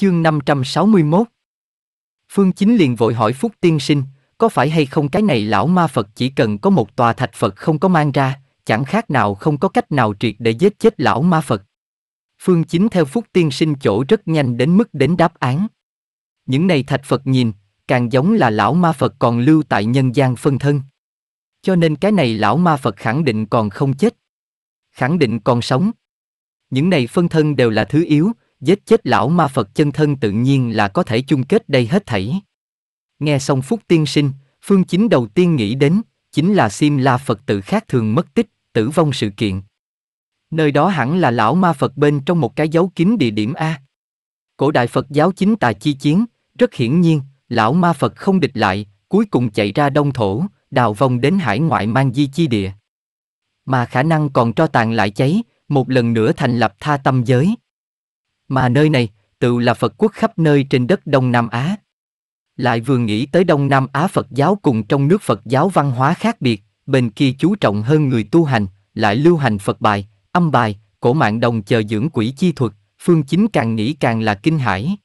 Chương 561 Phương Chính liền vội hỏi Phúc Tiên Sinh, có phải hay không cái này lão ma Phật chỉ cần có một tòa thạch Phật không có mang ra, chẳng khác nào không có cách nào triệt để giết chết lão ma Phật. Phương Chính theo Phúc Tiên Sinh chỗ rất nhanh đến mức đến đáp án. Những này thạch Phật nhìn, càng giống là lão ma Phật còn lưu tại nhân gian phân thân. Cho nên cái này lão ma Phật khẳng định còn không chết. Khẳng định còn sống. Những này phân thân đều là thứ yếu, giết chết lão ma Phật chân thân tự nhiên là có thể chung kết đây hết thảy. Nghe xong Phúc Tiên Sinh, Phương Chính đầu tiên nghĩ đến, chính là Sim La Phật tự khác thường mất tích, tử vong sự kiện. Nơi đó hẳn là lão ma Phật bên trong một cái dấu kín địa điểm A. Cổ đại Phật giáo chính tài chi chiến, rất hiển nhiên, lão ma Phật không địch lại, cuối cùng chạy ra đông thổ, đào vòng đến hải ngoại mang di chi địa. Mà khả năng còn cho tàn lại cháy, một lần nữa thành lập tha tâm giới. Mà nơi này, tự là Phật quốc khắp nơi trên đất Đông Nam Á. Lại vừa nghĩ tới Đông Nam Á Phật giáo cùng trong nước Phật giáo văn hóa khác biệt, bên kia chú trọng hơn người tu hành, lại lưu hành Phật bài, âm bài, cổ mạng đồng chờ dưỡng quỷ chi thuật, Phương Chính càng nghĩ càng là kinh hãi.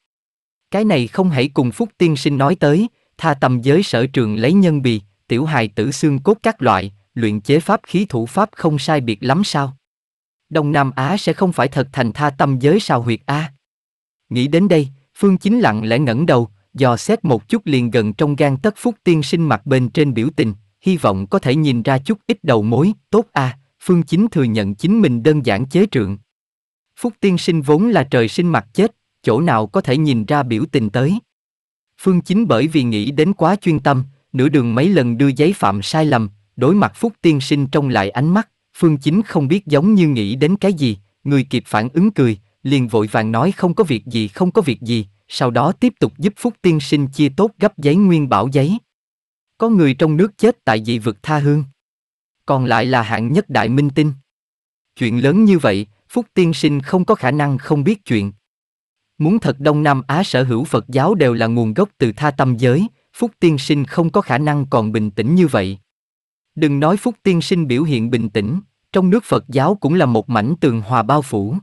Cái này không hãy cùng Phúc Tiên Sinh nói tới, tha tầm giới sở trường lấy nhân bì, tiểu hài tử xương cốt các loại, luyện chế pháp khí thủ pháp không sai biệt lắm sao? Đông Nam Á sẽ không phải thật thành tha tâm giới sao huyệt A. Nghĩ đến đây, Phương Chính lặng lẽ ngẩng đầu, dò xét một chút liền gần trong gan tất phúc tiên sinh mặt bên trên biểu tình, hy vọng có thể nhìn ra chút ít đầu mối, tốt A, Phương Chính thừa nhận chính mình đơn giản chế trượng. Phúc tiên sinh vốn là trời sinh mặt chết, chỗ nào có thể nhìn ra biểu tình tới. Phương Chính bởi vì nghĩ đến quá chuyên tâm, nửa đường mấy lần đưa giấy phạm sai lầm, đối mặt Phúc tiên sinh trong lại ánh mắt, Phương Chính không biết giống như nghĩ đến cái gì, người kịp phản ứng cười, liền vội vàng nói không có việc gì không có việc gì, sau đó tiếp tục giúp Phúc Tiên Sinh chia tốt gấp giấy nguyên bảo giấy. Có người trong nước chết tại dị vực tha hương. Còn lại là hạng nhất đại minh tinh. Chuyện lớn như vậy, Phúc Tiên Sinh không có khả năng không biết chuyện. Muốn thật Đông Nam Á sở hữu Phật giáo đều là nguồn gốc từ tha tâm giới, Phúc Tiên Sinh không có khả năng còn bình tĩnh như vậy. Đừng nói Phúc Tiên Sinh biểu hiện bình tĩnh, trong nước Phật giáo cũng là một mảnh tường hòa bao phủ.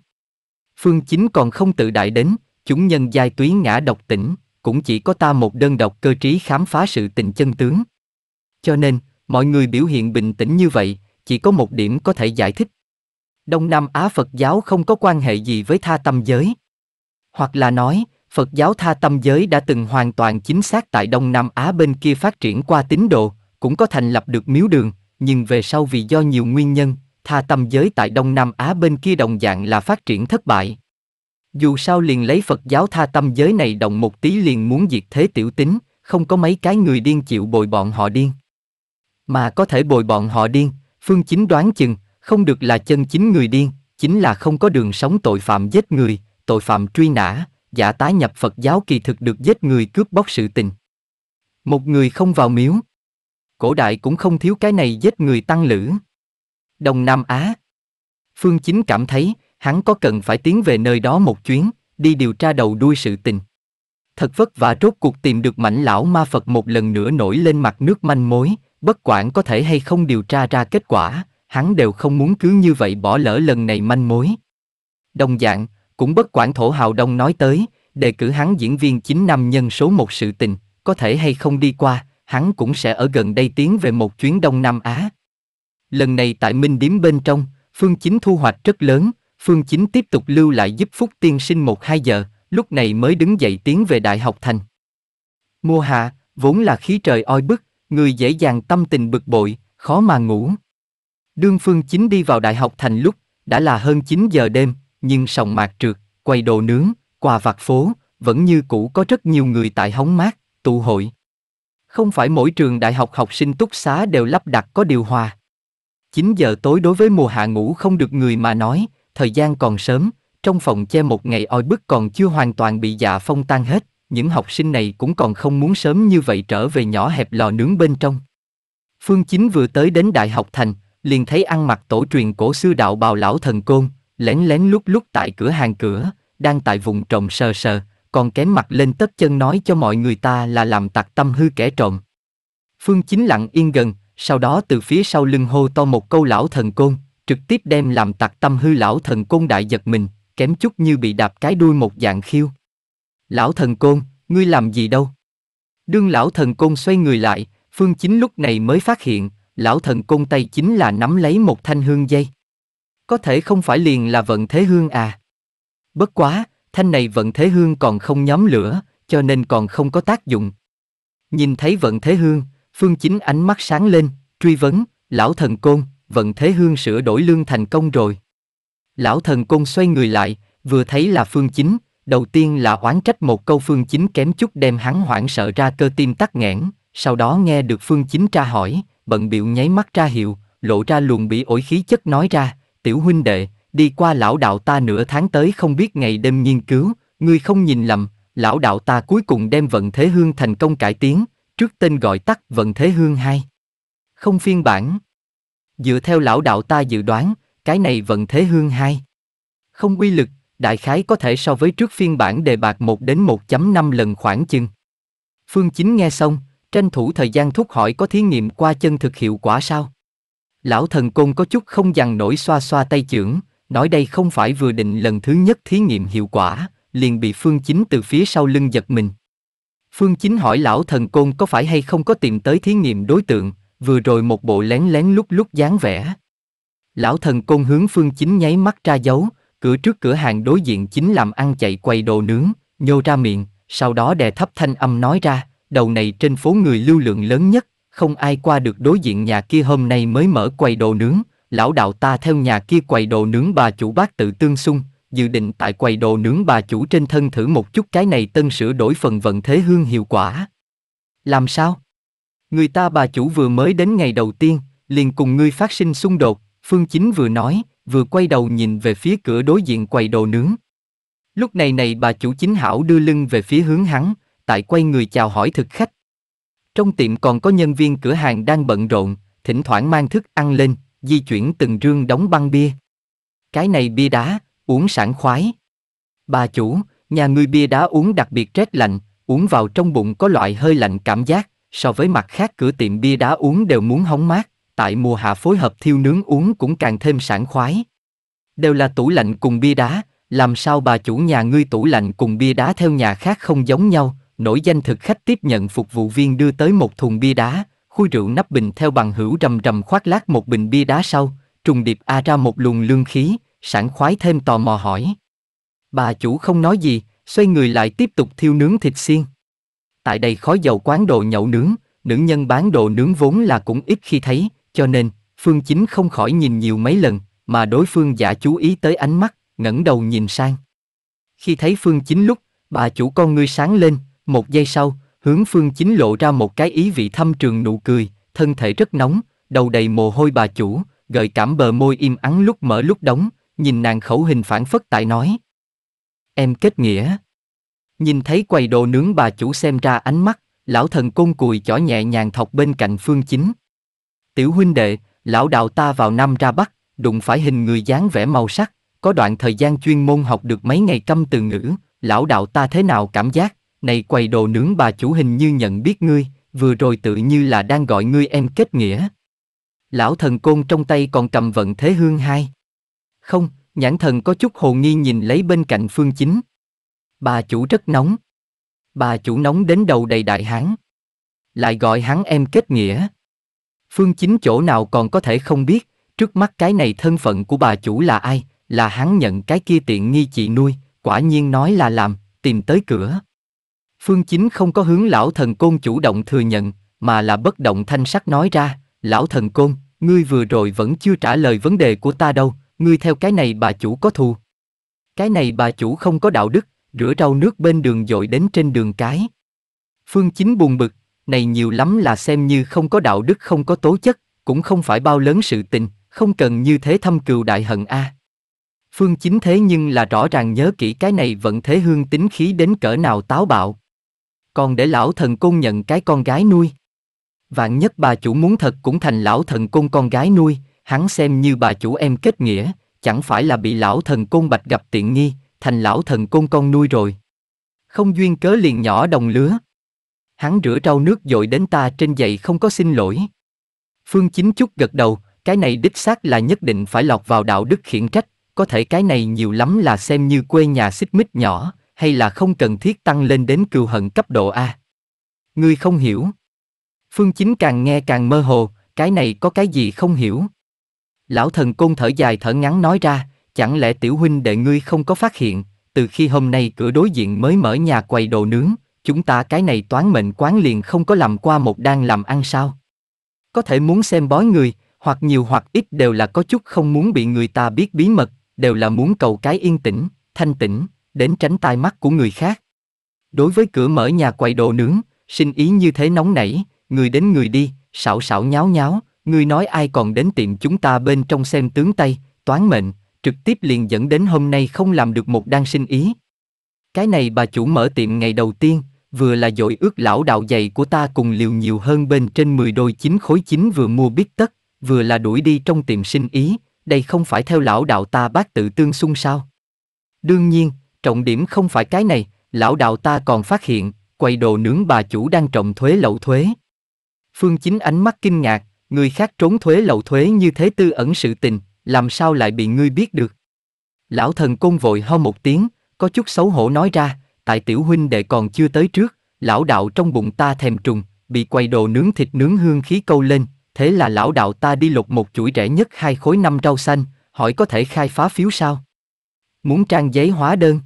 Phương Chính còn không tự đại đến, chúng nhân giai tuyến ngã độc tỉnh, cũng chỉ có ta một đơn độc cơ trí khám phá sự tình chân tướng. Cho nên, mọi người biểu hiện bình tĩnh như vậy, chỉ có một điểm có thể giải thích. Đông Nam Á Phật giáo không có quan hệ gì với tha tâm giới. Hoặc là nói, Phật giáo tha tâm giới đã từng hoàn toàn chính xác tại Đông Nam Á bên kia phát triển qua tín đồ, cũng có thành lập được miếu đường, nhưng về sau vì do nhiều nguyên nhân, tha tâm giới tại Đông Nam Á bên kia đồng dạng là phát triển thất bại. Dù sao liền lấy Phật giáo tha tâm giới này động một tí liền muốn diệt thế tiểu tính, không có mấy cái người điên chịu bồi bọn họ điên. Mà có thể bồi bọn họ điên, phương chính đoán chừng, không được là chân chính người điên, chính là không có đường sống tội phạm giết người, tội phạm truy nã, giả tái nhập Phật giáo kỳ thực được giết người cướp bóc sự tình. Một người không vào miếu, cổ đại cũng không thiếu cái này giết người tăng lữ. Đông Nam Á Phương Chính cảm thấy, hắn có cần phải tiến về nơi đó một chuyến, đi điều tra đầu đuôi sự tình. Thật vất vả rốt cuộc tìm được mảnh lão ma Phật một lần nữa nổi lên mặt nước manh mối, bất quản có thể hay không điều tra ra kết quả, hắn đều không muốn cứ như vậy bỏ lỡ lần này manh mối. Đồng dạng, cũng bất quản thổ hào đông nói tới, đề cử hắn diễn viên chính năm nhân số một sự tình, có thể hay không đi qua, hắn cũng sẽ ở gần đây tiến về một chuyến Đông Nam Á. Lần này tại Minh Điếm bên trong, Phương Chính thu hoạch rất lớn, Phương Chính tiếp tục lưu lại giúp Phúc Tiên sinh một hai giờ, lúc này mới đứng dậy tiến về Đại học Thành. Mùa hạ, vốn là khí trời oi bức, người dễ dàng tâm tình bực bội, khó mà ngủ. Đương Phương Chính đi vào Đại học Thành lúc, đã là hơn 9 giờ đêm, nhưng sòng mạc trượt, quay đồ nướng, quà vặt phố, vẫn như cũ có rất nhiều người tại hóng mát, tụ hội. Không phải mỗi trường đại học học sinh túc xá đều lắp đặt có điều hòa. 9 giờ tối đối với mùa hạ ngủ không được người mà nói, thời gian còn sớm, trong phòng che một ngày oi bức còn chưa hoàn toàn bị dạ phong tan hết, những học sinh này cũng còn không muốn sớm như vậy trở về nhỏ hẹp lò nướng bên trong. Phương Chính vừa tới đến Đại học Thành, liền thấy ăn mặc tổ truyền cổ sư đạo bào lão thần côn, lén lén lúc lúc tại cửa hàng cửa, đang tại vùng trồng sờ sờ, còn kém mặt lên tất chân nói cho mọi người ta là làm tặc tâm hư kẻ trộm. Phương Chính lặng yên gần, sau đó từ phía sau lưng hô to một câu lão thần côn, trực tiếp đem làm tặc tâm hư lão thần côn đại giật mình, kém chút như bị đạp cái đuôi một dạng khiêu. Lão thần côn, ngươi làm gì đâu? Đương lão thần côn xoay người lại, Phương Chính lúc này mới phát hiện, lão thần côn tay chính là nắm lấy một thanh hương dây. Có thể không phải liền là vận thế hương à. Bất quá, thanh này vận thế hương còn không nhóm lửa, cho nên còn không có tác dụng. Nhìn thấy vận thế hương, phương chính ánh mắt sáng lên, truy vấn, lão thần côn, vận thế hương sửa đổi lương thành công rồi. Lão thần côn xoay người lại, vừa thấy là phương chính, đầu tiên là oán trách một câu phương chính kém chút đem hắn hoảng sợ ra cơ tim tắc nghẽn, sau đó nghe được phương chính tra hỏi, bận biểu nháy mắt ra hiệu, lộ ra luồng bị ổi khí chất nói ra, tiểu huynh đệ, đi qua lão đạo ta nửa tháng tới không biết ngày đêm nghiên cứu, ngươi không nhìn lầm, lão đạo ta cuối cùng đem vận thế hương thành công cải tiến, trước tên gọi tắt vận thế hương 2. Không phiên bản. Dựa theo lão đạo ta dự đoán, cái này vận thế hương 2. Không uy lực, đại khái có thể so với trước phiên bản đề bạc 1 đến 1.5 lần khoảng chừng. Phương Chính nghe xong, tranh thủ thời gian thúc hỏi có thí nghiệm qua chân thực hiệu quả sao. Lão thần côn có chút không dằn nổi xoa xoa tay chưởng, nói đây không phải vừa định lần thứ nhất thí nghiệm hiệu quả, liền bị Phương Chính từ phía sau lưng giật mình. Phương Chính hỏi lão thần côn có phải hay không có tìm tới thí nghiệm đối tượng, vừa rồi một bộ lén lén lúc lúc dáng vẻ. Lão thần côn hướng Phương Chính nháy mắt ra dấu, cửa trước cửa hàng đối diện chính làm ăn chạy quay đồ nướng, nhô ra miệng, sau đó đè thấp thanh âm nói ra, đầu này trên phố người lưu lượng lớn nhất, không ai qua được đối diện nhà kia hôm nay mới mở quầy đồ nướng, lão đạo ta theo nhà kia quầy đồ nướng bà chủ bác tự tương xung, dự định tại quầy đồ nướng bà chủ trên thân thử một chút cái này tân sửa đổi phần vận thế hương hiệu quả. Làm sao? Người ta bà chủ vừa mới đến ngày đầu tiên, liền cùng ngươi phát sinh xung đột, Phương Chính vừa nói, vừa quay đầu nhìn về phía cửa đối diện quầy đồ nướng. Lúc này này bà chủ chính hảo đưa lưng về phía hướng hắn, tại quay người chào hỏi thực khách. Trong tiệm còn có nhân viên cửa hàng đang bận rộn, thỉnh thoảng mang thức ăn lên, di chuyển từng rương đóng băng bia. Cái này bia đá, uống sảng khoái. Bà chủ, nhà ngươi bia đá uống đặc biệt rét lạnh, uống vào trong bụng có loại hơi lạnh cảm giác, so với mặt khác cửa tiệm bia đá uống đều muốn hóng mát, tại mùa hạ phối hợp thiêu nướng uống cũng càng thêm sảng khoái. Đều là tủ lạnh cùng bia đá, làm sao bà chủ nhà ngươi tủ lạnh cùng bia đá theo nhà khác không giống nhau, nổi danh thực khách tiếp nhận phục vụ viên đưa tới một thùng bia đá, khui rượu nắp bình theo bằng hữu rầm rầm khoác lát một bình bia đá sau, trùng điệp a à ra một luồng lương khí, sảng khoái thêm tò mò hỏi. Bà chủ không nói gì, xoay người lại tiếp tục thiêu nướng thịt xiên. Tại đây khói dầu quán đồ nhậu nướng, nữ nhân bán đồ nướng vốn là cũng ít khi thấy, cho nên, Phương Chính không khỏi nhìn nhiều mấy lần, mà đối phương giả chú ý tới ánh mắt, ngẩng đầu nhìn sang. Khi thấy Phương Chính lúc, bà chủ con ngươi sáng lên, một giây sau, Hướng phương chính lộ ra một cái ý vị thăm trường nụ cười, thân thể rất nóng, đầu đầy mồ hôi bà chủ, gợi cảm bờ môi im ắng lúc mở lúc đóng, nhìn nàng khẩu hình phản phất tại nói. Em kết nghĩa. Nhìn thấy quầy đồ nướng bà chủ xem ra ánh mắt, lão thần côn cùi chỏ nhẹ nhàng thọc bên cạnh phương chính. Tiểu huynh đệ, lão đạo ta vào năm ra bắc, đụng phải hình người dáng vẻ màu sắc, có đoạn thời gian chuyên môn học được mấy ngày câm từ ngữ, lão đạo ta thế nào cảm giác? này quầy đồ nướng bà chủ hình như nhận biết ngươi, vừa rồi tự như là đang gọi ngươi em kết nghĩa. Lão thần côn trong tay còn cầm vận thế hương hai. Không, nhãn thần có chút hồ nghi nhìn lấy bên cạnh phương chính. Bà chủ rất nóng. Bà chủ nóng đến đầu đầy đại hán. Lại gọi hắn em kết nghĩa. Phương chính chỗ nào còn có thể không biết, trước mắt cái này thân phận của bà chủ là ai, là hắn nhận cái kia tiện nghi chị nuôi, quả nhiên nói là làm, tìm tới cửa. Phương Chính không có hướng lão thần côn chủ động thừa nhận, mà là bất động thanh sắc nói ra, lão thần côn, ngươi vừa rồi vẫn chưa trả lời vấn đề của ta đâu, ngươi theo cái này bà chủ có thù. Cái này bà chủ không có đạo đức, rửa rau nước bên đường dội đến trên đường cái. Phương Chính buồn bực, này nhiều lắm là xem như không có đạo đức không có tố chất, cũng không phải bao lớn sự tình, không cần như thế thâm cừu đại hận a. Phương Chính thế nhưng là rõ ràng nhớ kỹ cái này vận thế hương tính khí đến cỡ nào táo bạo con để lão thần côn nhận cái con gái nuôi. Vạn nhất bà chủ muốn thật cũng thành lão thần côn con gái nuôi, hắn xem như bà chủ em kết nghĩa, chẳng phải là bị lão thần côn bạch gặp tiện nghi, thành lão thần côn con nuôi rồi. Không duyên cớ liền nhỏ đồng lứa. Hắn rửa rau nước dội đến ta trên dậy không có xin lỗi. Phương Chính Trúc gật đầu, cái này đích xác là nhất định phải lọt vào đạo đức khiển trách, có thể cái này nhiều lắm là xem như quê nhà xích mít nhỏ, hay là không cần thiết tăng lên đến cừu hận cấp độ A. Ngươi không hiểu. Phương Chính càng nghe càng mơ hồ, cái này có cái gì không hiểu. Lão thần côn thở dài thở ngắn nói ra, chẳng lẽ tiểu huynh đệ ngươi không có phát hiện, từ khi hôm nay cửa đối diện mới mở nhà quầy đồ nướng, chúng ta cái này toán mệnh quán liền không có làm qua một đang làm ăn sao. Có thể muốn xem bói người, hoặc nhiều hoặc ít đều là có chút không muốn bị người ta biết bí mật, đều là muốn cầu cái yên tĩnh, thanh tĩnh, đến tránh tai mắt của người khác. Đối với cửa mở nhà quầy đồ nướng, sinh ý như thế nóng nảy, người đến người đi, xảo xảo nháo nháo, người nói ai còn đến tiệm chúng ta bên trong xem tướng tay, toán mệnh, trực tiếp liền dẫn đến hôm nay không làm được một đan sinh ý. Cái này bà chủ mở tiệm ngày đầu tiên, vừa là dội ước lão đạo dày của ta cùng liều nhiều hơn bên trên 10 đôi chín khối chín vừa mua biết tất, vừa là đuổi đi trong tiệm sinh ý, đây không phải theo lão đạo ta bác tự tương xung sao. Đương nhiên, Trọng điểm không phải cái này, lão đạo ta còn phát hiện, quầy đồ nướng bà chủ đang trọng thuế lậu thuế. Phương Chính ánh mắt kinh ngạc, người khác trốn thuế lậu thuế như thế tư ẩn sự tình, làm sao lại bị ngươi biết được. Lão thần côn vội ho một tiếng, có chút xấu hổ nói ra, tại tiểu huynh đệ còn chưa tới trước, lão đạo trong bụng ta thèm trùng, bị quầy đồ nướng thịt nướng hương khí câu lên, thế là lão đạo ta đi lục một chuỗi rẻ nhất hai khối năm rau xanh, hỏi có thể khai phá phiếu sao? Muốn trang giấy hóa đơn?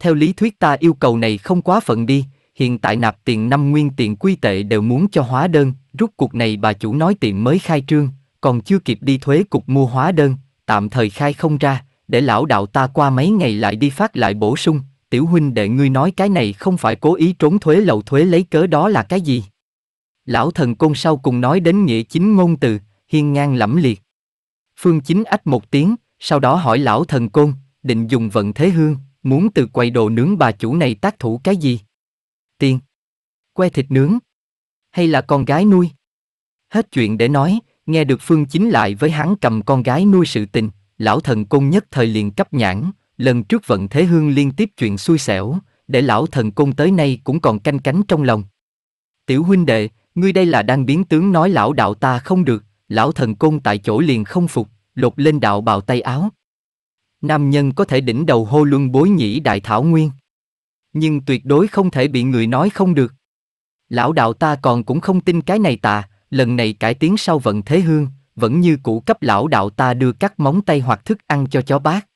theo lý thuyết ta yêu cầu này không quá phận đi, hiện tại nạp tiền năm nguyên tiền quy tệ đều muốn cho hóa đơn, rút cuộc này bà chủ nói tiệm mới khai trương, còn chưa kịp đi thuế cục mua hóa đơn, tạm thời khai không ra, để lão đạo ta qua mấy ngày lại đi phát lại bổ sung, tiểu huynh đệ ngươi nói cái này không phải cố ý trốn thuế lậu thuế lấy cớ đó là cái gì? Lão thần côn sau cùng nói đến nghĩa chính ngôn từ, hiên ngang lẫm liệt. Phương chính ách một tiếng, sau đó hỏi lão thần côn, định dùng vận thế hương, Muốn từ quầy đồ nướng bà chủ này tác thủ cái gì? Tiền. Que thịt nướng. Hay là con gái nuôi? Hết chuyện để nói, nghe được Phương Chính lại với hắn cầm con gái nuôi sự tình, lão thần công nhất thời liền cấp nhãn, lần trước vận thế hương liên tiếp chuyện xui xẻo, để lão thần công tới nay cũng còn canh cánh trong lòng. Tiểu huynh đệ, ngươi đây là đang biến tướng nói lão đạo ta không được, lão thần công tại chỗ liền không phục, lột lên đạo bào tay áo, Nam nhân có thể đỉnh đầu hô luân bối nhĩ đại thảo nguyên. Nhưng tuyệt đối không thể bị người nói không được. Lão đạo ta còn cũng không tin cái này tà, lần này cải tiến sau vận thế hương, vẫn như cũ cấp lão đạo ta đưa các móng tay hoặc thức ăn cho chó bác.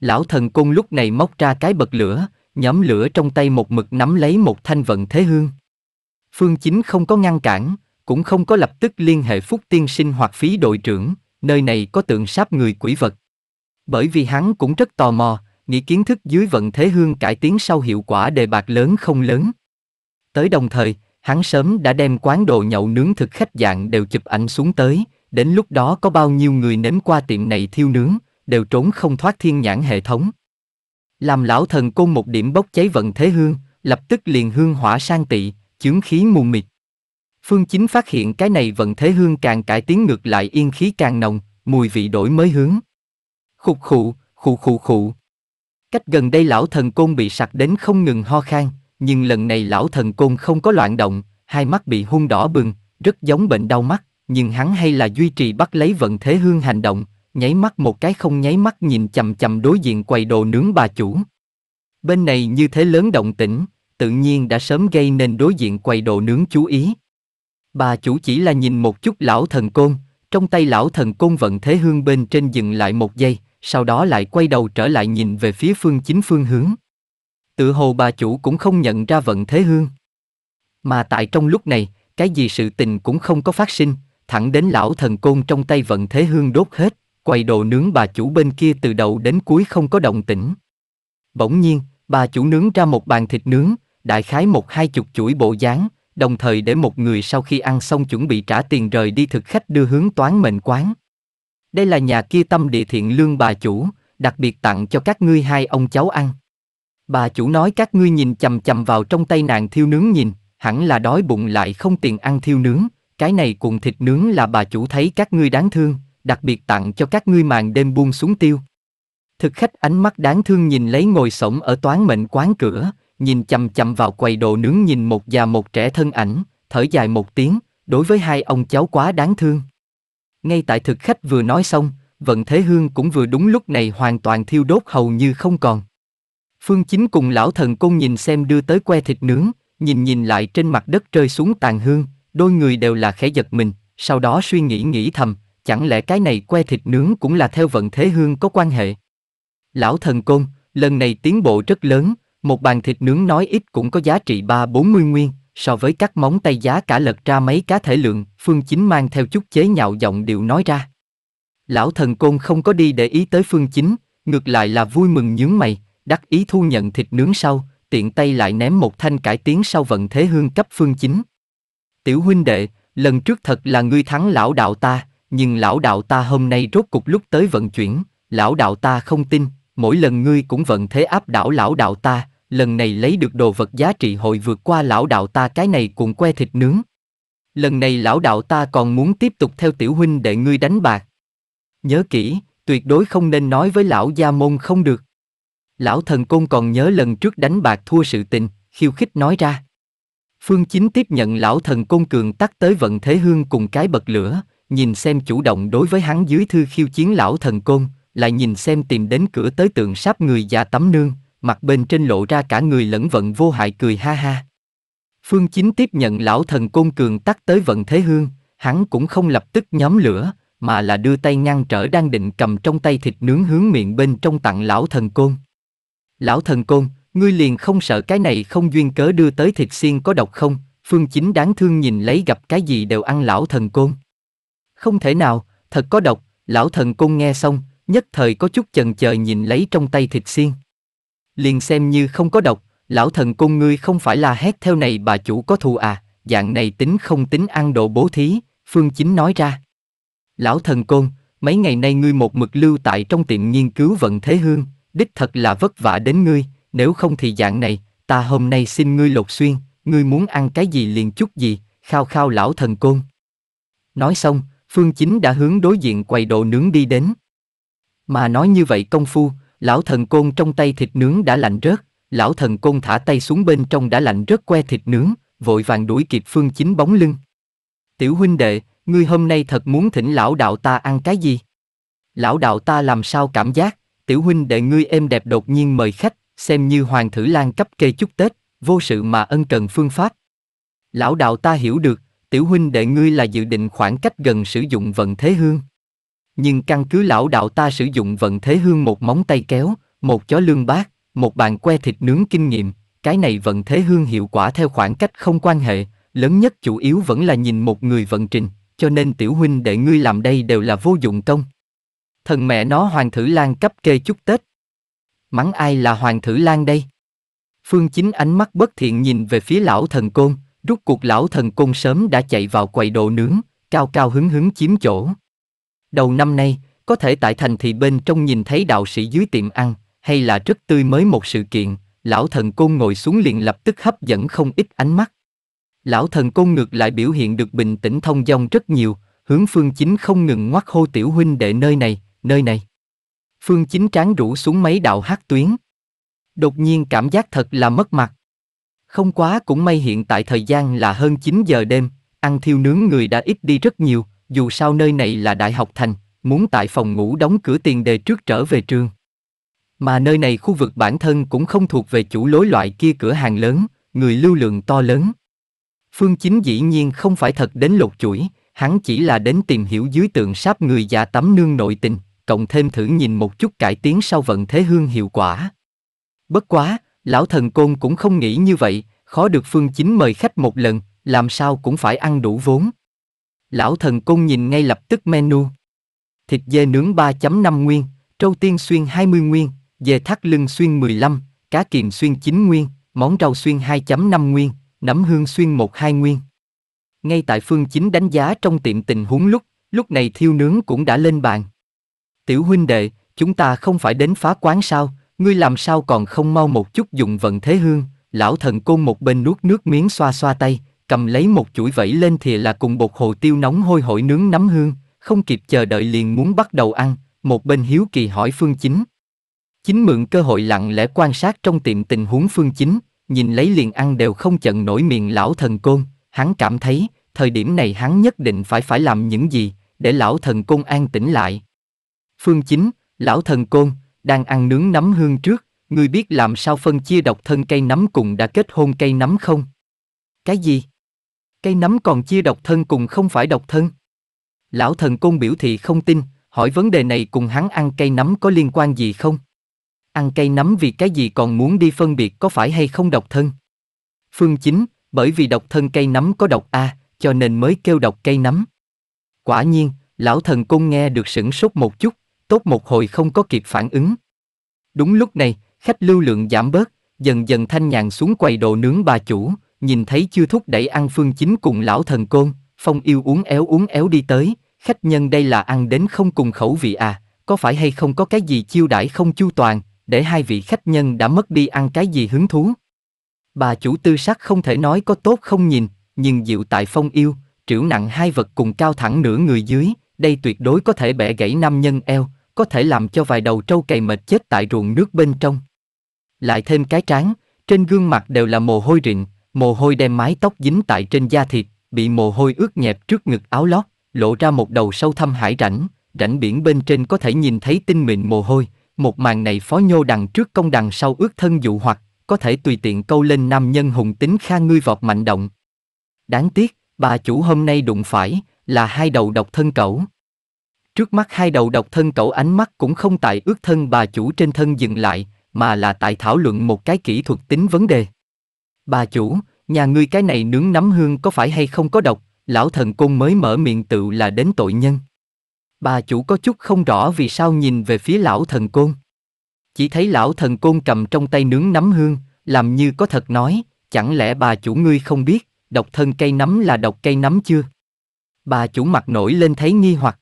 Lão thần cung lúc này móc ra cái bật lửa, nhóm lửa trong tay một mực nắm lấy một thanh vận thế hương. Phương Chính không có ngăn cản, cũng không có lập tức liên hệ phúc tiên sinh hoặc phí đội trưởng, nơi này có tượng sáp người quỷ vật. Bởi vì hắn cũng rất tò mò, nghĩ kiến thức dưới vận thế hương cải tiến sau hiệu quả đề bạc lớn không lớn. Tới đồng thời, hắn sớm đã đem quán đồ nhậu nướng thực khách dạng đều chụp ảnh xuống tới, đến lúc đó có bao nhiêu người nếm qua tiệm này thiêu nướng, đều trốn không thoát thiên nhãn hệ thống. Làm lão thần côn một điểm bốc cháy vận thế hương, lập tức liền hương hỏa sang tị, chướng khí mù mịt. Phương Chính phát hiện cái này vận thế hương càng cải tiến ngược lại yên khí càng nồng, mùi vị đổi mới hướng. Khục khụ, khụ khụ khụ. Cách gần đây lão thần côn bị sặc đến không ngừng ho khan, nhưng lần này lão thần côn không có loạn động, hai mắt bị hung đỏ bừng, rất giống bệnh đau mắt, nhưng hắn hay là duy trì bắt lấy vận thế hương hành động, nháy mắt một cái không nháy mắt nhìn chầm chầm đối diện quầy đồ nướng bà chủ. Bên này như thế lớn động tĩnh, tự nhiên đã sớm gây nên đối diện quầy đồ nướng chú ý. Bà chủ chỉ là nhìn một chút lão thần côn, trong tay lão thần côn vận thế hương bên trên dừng lại một giây, sau đó lại quay đầu trở lại nhìn về phía phương chính phương hướng. Tự hồ bà chủ cũng không nhận ra vận thế hương. Mà tại trong lúc này, cái gì sự tình cũng không có phát sinh, thẳng đến lão thần côn trong tay vận thế hương đốt hết, quay đồ nướng bà chủ bên kia từ đầu đến cuối không có động tĩnh. Bỗng nhiên, bà chủ nướng ra một bàn thịt nướng, đại khái một hai chục chuỗi bộ dáng, đồng thời để một người sau khi ăn xong chuẩn bị trả tiền rời đi thực khách đưa hướng toán mệnh quán. Đây là nhà kia tâm địa thiện lương bà chủ, đặc biệt tặng cho các ngươi hai ông cháu ăn. Bà chủ nói các ngươi nhìn chầm chầm vào trong tay nàng thiêu nướng nhìn, hẳn là đói bụng lại không tiền ăn thiêu nướng, cái này cùng thịt nướng là bà chủ thấy các ngươi đáng thương, đặc biệt tặng cho các ngươi màn đêm buông xuống tiêu. Thực khách ánh mắt đáng thương nhìn lấy ngồi sổng ở toán mệnh quán cửa, nhìn chầm chầm vào quầy đồ nướng nhìn một già một trẻ thân ảnh, thở dài một tiếng, đối với hai ông cháu quá đáng thương. Ngay tại thực khách vừa nói xong, vận thế hương cũng vừa đúng lúc này hoàn toàn thiêu đốt hầu như không còn. Phương Chính cùng lão thần côn nhìn xem đưa tới que thịt nướng, nhìn nhìn lại trên mặt đất rơi xuống tàn hương, đôi người đều là khẽ giật mình, sau đó suy nghĩ nghĩ thầm, chẳng lẽ cái này que thịt nướng cũng là theo vận thế hương có quan hệ. Lão thần côn, lần này tiến bộ rất lớn, một bàn thịt nướng nói ít cũng có giá trị 3-40 nguyên, so với các móng tay giá cả lật ra mấy cá thể lượng, Phương Chính mang theo chút chế nhạo giọng điệu nói ra. Lão thần côn không có đi để ý tới Phương Chính, ngược lại là vui mừng nhướng mày, đắc ý thu nhận thịt nướng sau, tiện tay lại ném một thanh cải tiến sau vận thế hương cấp Phương Chính. Tiểu huynh đệ, lần trước thật là ngươi thắng lão đạo ta, nhưng lão đạo ta hôm nay rốt cục lúc tới vận chuyển, lão đạo ta không tin, mỗi lần ngươi cũng vận thế áp đảo lão đạo ta, lần này lấy được đồ vật giá trị hội vượt qua lão đạo ta cái này cùng que thịt nướng. Lần này lão đạo ta còn muốn tiếp tục theo tiểu huynh để ngươi đánh bạc. Nhớ kỹ, tuyệt đối không nên nói với lão gia môn không được. Lão thần côn còn nhớ lần trước đánh bạc thua sự tình, khiêu khích nói ra. Phương Chính tiếp nhận lão thần côn cường tắt tới vận thế hương cùng cái bật lửa, nhìn xem chủ động đối với hắn dưới thư khiêu chiến lão thần côn, lại nhìn xem tìm đến cửa tới tượng sáp người già tắm nương, mặt bên trên lộ ra cả người lẫn vận vô hại cười ha ha. Phương Chính tiếp nhận lão thần côn cường tắt tới vận thế hương, hắn cũng không lập tức nhóm lửa, mà là đưa tay ngăn trở đang định cầm trong tay thịt nướng hướng miệng bên trong tặng lão thần côn. Lão thần côn, ngươi liền không sợ cái này không duyên cớ đưa tới thịt xiên có độc không? Phương Chính đáng thương nhìn lấy gặp cái gì đều ăn lão thần côn. Không thể nào, thật có độc, lão thần côn nghe xong, nhất thời có chút chần chờ nhìn lấy trong tay thịt xiên liền xem như không có độc, lão thần cung ngươi không phải là hét theo này bà chủ có thù à, dạng này tính không tính ăn độ bố thí, Phương Chính nói ra. Lão thần côn, mấy ngày nay ngươi một mực lưu tại trong tiệm nghiên cứu vận thế hương, đích thật là vất vả đến ngươi, nếu không thì dạng này, ta hôm nay xin ngươi lột xuyên, ngươi muốn ăn cái gì liền chút gì, khao khao lão thần côn. Nói xong, Phương Chính đã hướng đối diện quầy đồ nướng đi đến. Mà nói như vậy công phu, Lão thần côn trong tay thịt nướng đã lạnh rớt, lão thần côn thả tay xuống bên trong đã lạnh rớt que thịt nướng, vội vàng đuổi kịp phương chính bóng lưng. Tiểu huynh đệ, ngươi hôm nay thật muốn thỉnh lão đạo ta ăn cái gì? Lão đạo ta làm sao cảm giác, tiểu huynh đệ ngươi êm đẹp đột nhiên mời khách, xem như hoàng thử lan cấp kê chúc Tết, vô sự mà ân cần phương pháp. Lão đạo ta hiểu được, tiểu huynh đệ ngươi là dự định khoảng cách gần sử dụng vận thế hương nhưng căn cứ lão đạo ta sử dụng vận thế hương một móng tay kéo, một chó lương bát, một bàn que thịt nướng kinh nghiệm, cái này vận thế hương hiệu quả theo khoảng cách không quan hệ, lớn nhất chủ yếu vẫn là nhìn một người vận trình, cho nên tiểu huynh đệ ngươi làm đây đều là vô dụng công. Thần mẹ nó hoàng thử lan cấp kê chúc Tết. Mắng ai là hoàng thử lan đây? Phương Chính ánh mắt bất thiện nhìn về phía lão thần côn, rút cuộc lão thần côn sớm đã chạy vào quầy đồ nướng, cao cao hứng hứng chiếm chỗ. Đầu năm nay, có thể tại thành thị bên trong nhìn thấy đạo sĩ dưới tiệm ăn, hay là rất tươi mới một sự kiện, lão thần côn ngồi xuống liền lập tức hấp dẫn không ít ánh mắt. Lão thần côn ngược lại biểu hiện được bình tĩnh thông dong rất nhiều, hướng phương chính không ngừng ngoắc hô tiểu huynh đệ nơi này, nơi này. Phương chính tráng rủ xuống mấy đạo hát tuyến. Đột nhiên cảm giác thật là mất mặt. Không quá cũng may hiện tại thời gian là hơn 9 giờ đêm, ăn thiêu nướng người đã ít đi rất nhiều, dù sao nơi này là đại học thành, muốn tại phòng ngủ đóng cửa tiền đề trước trở về trường. Mà nơi này khu vực bản thân cũng không thuộc về chủ lối loại kia cửa hàng lớn, người lưu lượng to lớn. Phương Chính dĩ nhiên không phải thật đến lột chuỗi, hắn chỉ là đến tìm hiểu dưới tượng sáp người già tắm nương nội tình, cộng thêm thử nhìn một chút cải tiến sau vận thế hương hiệu quả. Bất quá, lão thần côn cũng không nghĩ như vậy, khó được Phương Chính mời khách một lần, làm sao cũng phải ăn đủ vốn. Lão thần công nhìn ngay lập tức menu. Thịt dê nướng 3.5 nguyên, trâu tiên xuyên 20 nguyên, dê thắt lưng xuyên 15, cá kiềm xuyên 9 nguyên, món rau xuyên 2.5 nguyên, nấm hương xuyên 1-2 nguyên. Ngay tại phương chính đánh giá trong tiệm tình huống lúc, lúc này thiêu nướng cũng đã lên bàn. Tiểu huynh đệ, chúng ta không phải đến phá quán sao, ngươi làm sao còn không mau một chút dùng vận thế hương, lão thần côn một bên nuốt nước miếng xoa xoa tay, cầm lấy một chuỗi vẫy lên thì là cùng bột hồ tiêu nóng hôi hổi nướng nấm hương, không kịp chờ đợi liền muốn bắt đầu ăn, một bên hiếu kỳ hỏi Phương Chính. Chính mượn cơ hội lặng lẽ quan sát trong tiệm tình huống Phương Chính, nhìn lấy liền ăn đều không chận nổi miệng lão thần côn, hắn cảm thấy, thời điểm này hắn nhất định phải phải làm những gì, để lão thần côn an tĩnh lại. Phương Chính, lão thần côn, đang ăn nướng nấm hương trước, ngươi biết làm sao phân chia độc thân cây nấm cùng đã kết hôn cây nấm không? Cái gì? cây nấm còn chia độc thân cùng không phải độc thân. Lão thần côn biểu thị không tin, hỏi vấn đề này cùng hắn ăn cây nấm có liên quan gì không? Ăn cây nấm vì cái gì còn muốn đi phân biệt có phải hay không độc thân? Phương chính, bởi vì độc thân cây nấm có độc A, cho nên mới kêu độc cây nấm. Quả nhiên, lão thần côn nghe được sửng sốt một chút, tốt một hồi không có kịp phản ứng. Đúng lúc này, khách lưu lượng giảm bớt, dần dần thanh nhàn xuống quầy đồ nướng bà chủ, nhìn thấy chưa thúc đẩy ăn phương chính cùng lão thần côn, phong yêu uống éo uống éo đi tới, khách nhân đây là ăn đến không cùng khẩu vị à, có phải hay không có cái gì chiêu đãi không chu toàn, để hai vị khách nhân đã mất đi ăn cái gì hứng thú. Bà chủ tư sắc không thể nói có tốt không nhìn, nhưng dịu tại phong yêu, triệu nặng hai vật cùng cao thẳng nửa người dưới, đây tuyệt đối có thể bẻ gãy nam nhân eo, có thể làm cho vài đầu trâu cày mệt chết tại ruộng nước bên trong. Lại thêm cái tráng trên gương mặt đều là mồ hôi rịn, Mồ hôi đem mái tóc dính tại trên da thịt, bị mồ hôi ướt nhẹp trước ngực áo lót, lộ ra một đầu sâu thăm hải rảnh, rảnh biển bên trên có thể nhìn thấy tinh mịn mồ hôi, một màn này phó nhô đằng trước công đằng sau ướt thân dụ hoặc, có thể tùy tiện câu lên nam nhân hùng tính kha ngươi vọt mạnh động. Đáng tiếc, bà chủ hôm nay đụng phải, là hai đầu độc thân cẩu. Trước mắt hai đầu độc thân cẩu ánh mắt cũng không tại ước thân bà chủ trên thân dừng lại, mà là tại thảo luận một cái kỹ thuật tính vấn đề. Bà chủ, nhà ngươi cái này nướng nấm hương có phải hay không có độc, lão thần côn mới mở miệng tự là đến tội nhân. Bà chủ có chút không rõ vì sao nhìn về phía lão thần côn. Chỉ thấy lão thần côn cầm trong tay nướng nấm hương, làm như có thật nói, chẳng lẽ bà chủ ngươi không biết, độc thân cây nấm là độc cây nấm chưa? Bà chủ mặt nổi lên thấy nghi hoặc.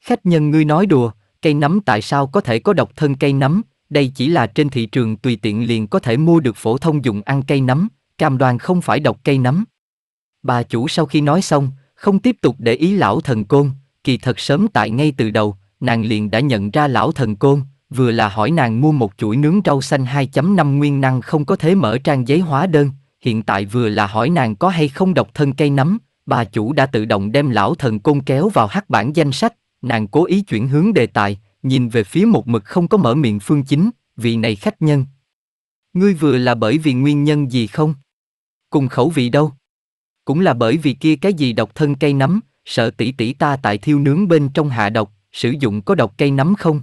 Khách nhân ngươi nói đùa, cây nấm tại sao có thể có độc thân cây nấm, đây chỉ là trên thị trường tùy tiện liền có thể mua được phổ thông dùng ăn cây nấm, cam đoan không phải độc cây nấm. Bà chủ sau khi nói xong, không tiếp tục để ý lão thần côn, kỳ thật sớm tại ngay từ đầu, nàng liền đã nhận ra lão thần côn, vừa là hỏi nàng mua một chuỗi nướng rau xanh 2.5 nguyên năng không có thế mở trang giấy hóa đơn, hiện tại vừa là hỏi nàng có hay không độc thân cây nấm, bà chủ đã tự động đem lão thần côn kéo vào hắc bản danh sách, nàng cố ý chuyển hướng đề tài, nhìn về phía một mực không có mở miệng phương chính, vị này khách nhân. Ngươi vừa là bởi vì nguyên nhân gì không? Cùng khẩu vị đâu? Cũng là bởi vì kia cái gì độc thân cây nấm sợ tỷ tỷ ta tại thiêu nướng bên trong hạ độc, sử dụng có độc cây nấm không?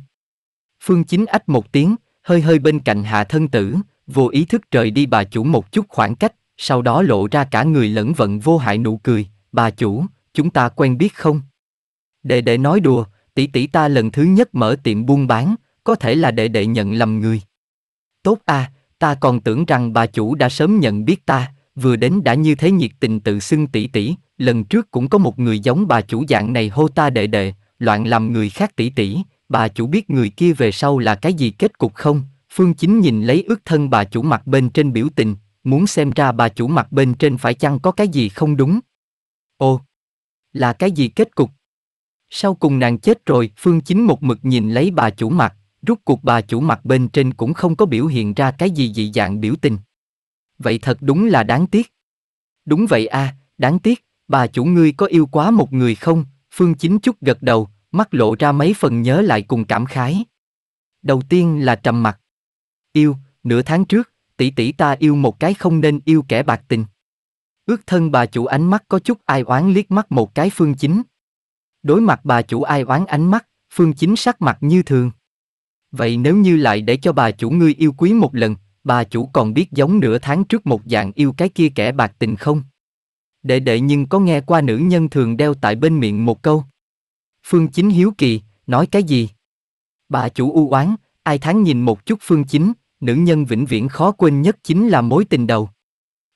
Phương chính ách một tiếng, hơi hơi bên cạnh hạ thân tử, vô ý thức trời đi bà chủ một chút khoảng cách, sau đó lộ ra cả người lẫn vận vô hại nụ cười, bà chủ, chúng ta quen biết không? Đệ đệ nói đùa, tỷ tỷ ta lần thứ nhất mở tiệm buôn bán, có thể là đệ đệ nhận lầm người. Tốt a, à, ta còn tưởng rằng bà chủ đã sớm nhận biết ta, vừa đến đã như thế nhiệt tình tự xưng tỷ tỷ, lần trước cũng có một người giống bà chủ dạng này hô ta đệ đệ, loạn làm người khác tỷ tỷ, bà chủ biết người kia về sau là cái gì kết cục không? Phương Chính nhìn lấy ước thân bà chủ mặt bên trên biểu tình, muốn xem ra bà chủ mặt bên trên phải chăng có cái gì không đúng. Ô, là cái gì kết cục? Sau cùng nàng chết rồi, Phương Chính một mực nhìn lấy bà chủ mặt, rút cuộc bà chủ mặt bên trên cũng không có biểu hiện ra cái gì dị dạng biểu tình. Vậy thật đúng là đáng tiếc. Đúng vậy a, đáng tiếc, bà chủ ngươi có yêu quá một người không? Phương Chính chút gật đầu, mắt lộ ra mấy phần nhớ lại cùng cảm khái. Đầu tiên là trầm mặt. Yêu, nửa tháng trước, tỷ tỷ ta yêu một cái không nên yêu kẻ bạc tình. Ước thân bà chủ ánh mắt có chút ai oán liếc mắt một cái Phương Chính, Đối mặt bà chủ ai oán ánh mắt, Phương Chính sắc mặt như thường. Vậy nếu như lại để cho bà chủ ngươi yêu quý một lần, bà chủ còn biết giống nửa tháng trước một dạng yêu cái kia kẻ bạc tình không? Đệ đệ nhưng có nghe qua nữ nhân thường đeo tại bên miệng một câu. Phương Chính hiếu kỳ, nói cái gì? Bà chủ u oán, ai tháng nhìn một chút Phương Chính, nữ nhân vĩnh viễn khó quên nhất chính là mối tình đầu.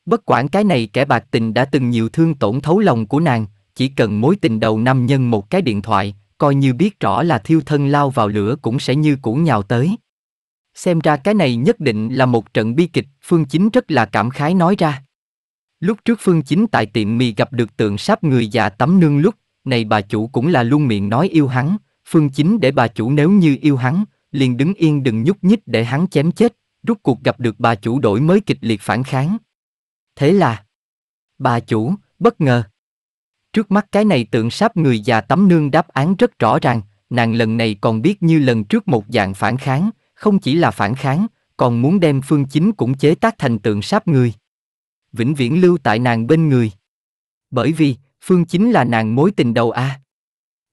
Bất quản cái này kẻ bạc tình đã từng nhiều thương tổn thấu lòng của nàng, chỉ cần mối tình đầu nam nhân một cái điện thoại, coi như biết rõ là thiêu thân lao vào lửa cũng sẽ như cũ nhào tới. Xem ra cái này nhất định là một trận bi kịch, Phương Chính rất là cảm khái nói ra. Lúc trước Phương Chính tại tiệm mì gặp được tượng sáp người già tắm nương lúc, này bà chủ cũng là luôn miệng nói yêu hắn, Phương Chính để bà chủ nếu như yêu hắn, liền đứng yên đừng nhúc nhích để hắn chém chết, rút cuộc gặp được bà chủ đổi mới kịch liệt phản kháng. Thế là, bà chủ, bất ngờ, Trước mắt cái này tượng sáp người già tắm nương đáp án rất rõ ràng, nàng lần này còn biết như lần trước một dạng phản kháng, không chỉ là phản kháng, còn muốn đem phương chính cũng chế tác thành tượng sáp người. Vĩnh viễn lưu tại nàng bên người. Bởi vì, phương chính là nàng mối tình đầu a.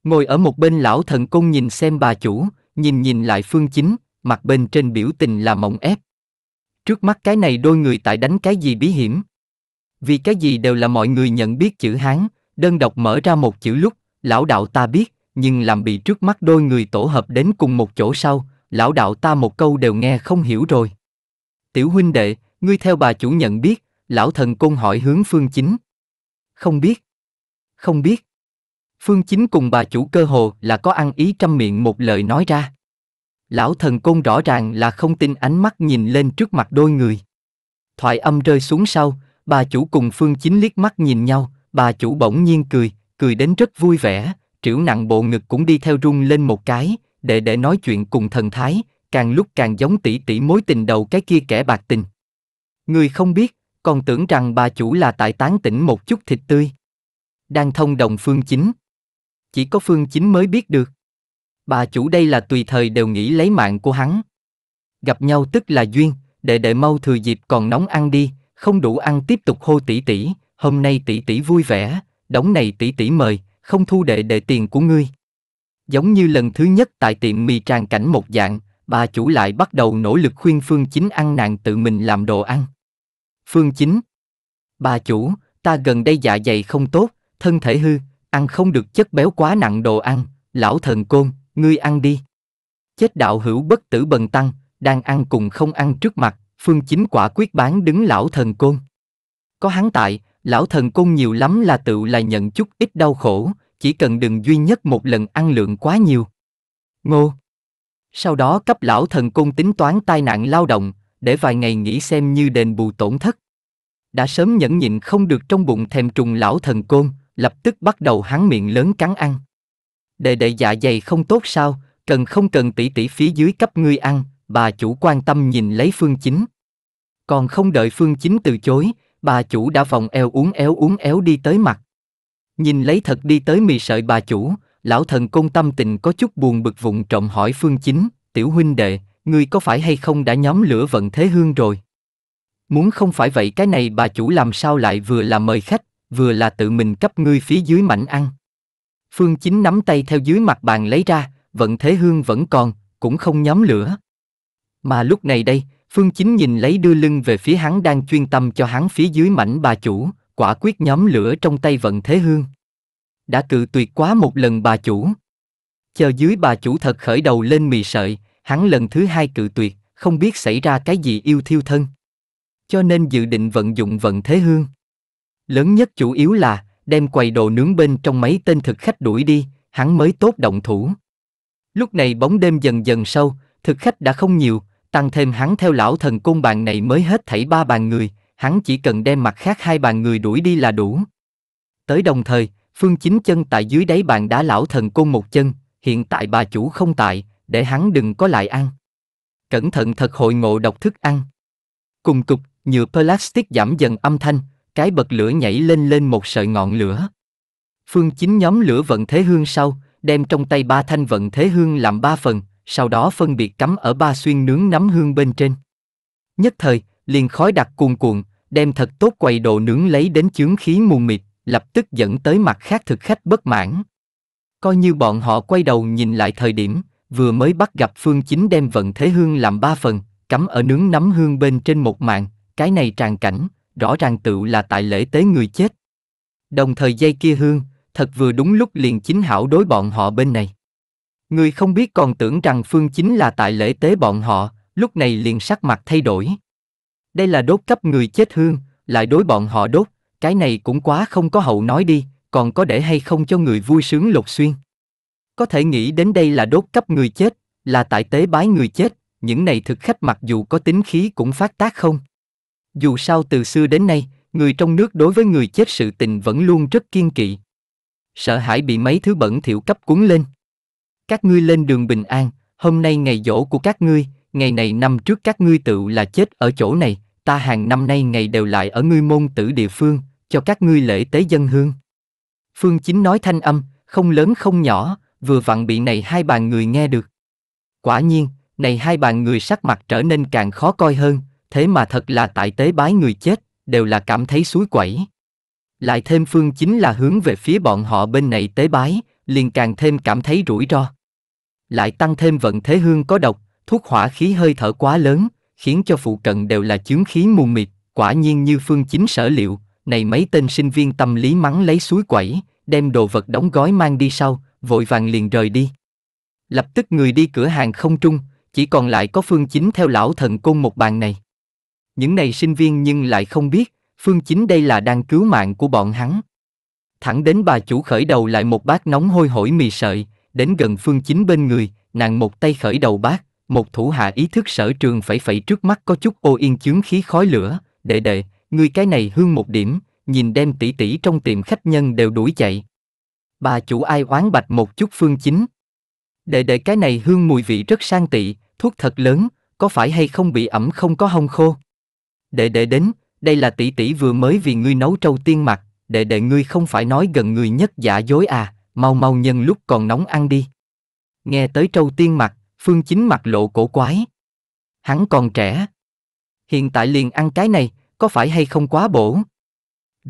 Ngồi ở một bên lão thần công nhìn xem bà chủ, nhìn nhìn lại phương chính, mặt bên trên biểu tình là mộng ép. Trước mắt cái này đôi người tại đánh cái gì bí hiểm. Vì cái gì đều là mọi người nhận biết chữ Hán, đơn độc mở ra một chữ lúc, lão đạo ta biết, nhưng làm bị trước mắt đôi người tổ hợp đến cùng một chỗ sau, lão đạo ta một câu đều nghe không hiểu rồi. Tiểu huynh đệ, ngươi theo bà chủ nhận biết, lão thần côn hỏi hướng phương chính. Không biết. Không biết. Phương chính cùng bà chủ cơ hồ là có ăn ý trăm miệng một lời nói ra. Lão thần côn rõ ràng là không tin ánh mắt nhìn lên trước mặt đôi người. Thoại âm rơi xuống sau, bà chủ cùng phương chính liếc mắt nhìn nhau, Bà chủ bỗng nhiên cười, cười đến rất vui vẻ, Triệu nặng bộ ngực cũng đi theo rung lên một cái, để để nói chuyện cùng thần thái, càng lúc càng giống tỷ tỷ mối tình đầu cái kia kẻ bạc tình. Người không biết, còn tưởng rằng bà chủ là tại tán tỉnh một chút thịt tươi. Đang thông đồng phương chính. Chỉ có phương chính mới biết được. Bà chủ đây là tùy thời đều nghĩ lấy mạng của hắn. Gặp nhau tức là duyên, đệ đệ mau thừa dịp còn nóng ăn đi, không đủ ăn tiếp tục hô tỷ tỷ, hôm nay tỷ tỷ vui vẻ, đóng này tỷ tỷ mời, không thu đệ đệ tiền của ngươi. Giống như lần thứ nhất tại tiệm mì tràn cảnh một dạng, bà chủ lại bắt đầu nỗ lực khuyên Phương Chính ăn nàng tự mình làm đồ ăn. Phương Chính Bà chủ, ta gần đây dạ dày không tốt, thân thể hư, ăn không được chất béo quá nặng đồ ăn, lão thần côn, ngươi ăn đi. Chết đạo hữu bất tử bần tăng, đang ăn cùng không ăn trước mặt, Phương Chính quả quyết bán đứng lão thần côn. Có hắn tại, lão thần côn nhiều lắm là tự là nhận chút ít đau khổ, chỉ cần đừng duy nhất một lần ăn lượng quá nhiều. Ngô. Sau đó cấp lão thần côn tính toán tai nạn lao động, để vài ngày nghỉ xem như đền bù tổn thất. Đã sớm nhẫn nhịn không được trong bụng thèm trùng lão thần côn, lập tức bắt đầu hắn miệng lớn cắn ăn. Đệ đệ dạ dày không tốt sao, cần không cần tỷ tỷ phía dưới cấp ngươi ăn, bà chủ quan tâm nhìn lấy phương chính. Còn không đợi phương chính từ chối, bà chủ đã vòng eo uốn éo uốn éo đi tới mặt. Nhìn lấy thật đi tới mì sợi bà chủ, lão thần công tâm tình có chút buồn bực vụng trộm hỏi phương chính, tiểu huynh đệ, ngươi có phải hay không đã nhóm lửa vận thế hương rồi? Muốn không phải vậy cái này bà chủ làm sao lại vừa là mời khách, vừa là tự mình cấp ngươi phía dưới mảnh ăn. Phương Chính nắm tay theo dưới mặt bàn lấy ra, vận thế hương vẫn còn, cũng không nhóm lửa. Mà lúc này đây, Phương Chính nhìn lấy đưa lưng về phía hắn đang chuyên tâm cho hắn phía dưới mảnh bà chủ, quả quyết nhóm lửa trong tay vận thế hương. Đã cự tuyệt quá một lần bà chủ. Chờ dưới bà chủ thật khởi đầu lên mì sợi, hắn lần thứ hai cự tuyệt, không biết xảy ra cái gì yêu thiêu thân. Cho nên dự định vận dụng vận thế hương. Lớn nhất chủ yếu là đem quầy đồ nướng bên trong mấy tên thực khách đuổi đi, hắn mới tốt động thủ. Lúc này bóng đêm dần dần sâu, thực khách đã không nhiều, tăng thêm hắn theo lão thần côn bàn này mới hết thảy ba bàn người, hắn chỉ cần đem mặt khác hai bàn người đuổi đi là đủ. Tới đồng thời, phương chính chân tại dưới đáy bàn đá lão thần côn một chân, hiện tại bà chủ không tại, để hắn đừng có lại ăn. Cẩn thận thật hội ngộ độc thức ăn. Cùng cục, nhựa plastic giảm dần âm thanh, cái bật lửa nhảy lên lên một sợi ngọn lửa. Phương chính nhóm lửa vận thế hương sau, đem trong tay ba thanh vận thế hương làm ba phần, sau đó phân biệt cắm ở ba xuyên nướng nấm hương bên trên. Nhất thời, liền khói đặc cuồn cuộn, đem thật tốt quầy đồ nướng lấy đến chướng khí mù mịt, lập tức dẫn tới mặt khác thực khách bất mãn. Coi như bọn họ quay đầu nhìn lại thời điểm, vừa mới bắt gặp Phương Chính đem vận thế hương làm ba phần, cắm ở nướng nấm hương bên trên một mạng, cái này tràn cảnh, rõ ràng tự là tại lễ tế người chết. Đồng thời dây kia hương, thật vừa đúng lúc liền chính hảo đối bọn họ bên này. Người không biết còn tưởng rằng Phương chính là tại lễ tế bọn họ, lúc này liền sắc mặt thay đổi. Đây là đốt cấp người chết hương, lại đối bọn họ đốt, cái này cũng quá không có hậu nói đi, còn có để hay không cho người vui sướng lột xuyên. Có thể nghĩ đến đây là đốt cấp người chết, là tại tế bái người chết, những này thực khách mặc dù có tính khí cũng phát tác không. Dù sao từ xưa đến nay, người trong nước đối với người chết sự tình vẫn luôn rất kiên kỵ. Sợ hãi bị mấy thứ bẩn thiểu cấp cuốn lên các ngươi lên đường bình an, hôm nay ngày dỗ của các ngươi, ngày này năm trước các ngươi tự là chết ở chỗ này, ta hàng năm nay ngày đều lại ở ngươi môn tử địa phương, cho các ngươi lễ tế dân hương. Phương Chính nói thanh âm, không lớn không nhỏ, vừa vặn bị này hai bàn người nghe được. Quả nhiên, này hai bàn người sắc mặt trở nên càng khó coi hơn, thế mà thật là tại tế bái người chết, đều là cảm thấy suối quẩy. Lại thêm Phương Chính là hướng về phía bọn họ bên này tế bái, liền càng thêm cảm thấy rủi ro lại tăng thêm vận thế hương có độc, thuốc hỏa khí hơi thở quá lớn, khiến cho phụ cận đều là chướng khí mù mịt, quả nhiên như phương chính sở liệu, này mấy tên sinh viên tâm lý mắng lấy suối quẩy, đem đồ vật đóng gói mang đi sau, vội vàng liền rời đi. Lập tức người đi cửa hàng không trung, chỉ còn lại có phương chính theo lão thần côn một bàn này. Những này sinh viên nhưng lại không biết, phương chính đây là đang cứu mạng của bọn hắn. Thẳng đến bà chủ khởi đầu lại một bát nóng hôi hổi mì sợi, đến gần Phương Chính bên người, nàng một tay khởi đầu bát, một thủ hạ ý thức sở trường phải phẩy trước mắt có chút ô yên chướng khí khói lửa, đệ đệ, người cái này hương một điểm, nhìn đem tỷ tỷ trong tiệm khách nhân đều đuổi chạy. Bà chủ ai oán bạch một chút Phương Chính. Đệ đệ cái này hương mùi vị rất sang tị, thuốc thật lớn, có phải hay không bị ẩm không có hông khô? Đệ đệ đến, đây là tỷ tỷ vừa mới vì ngươi nấu trâu tiên mặt, đệ đệ ngươi không phải nói gần người nhất giả dối à, mau mau nhân lúc còn nóng ăn đi. Nghe tới trâu tiên mặt, phương chính mặt lộ cổ quái. Hắn còn trẻ. Hiện tại liền ăn cái này, có phải hay không quá bổ?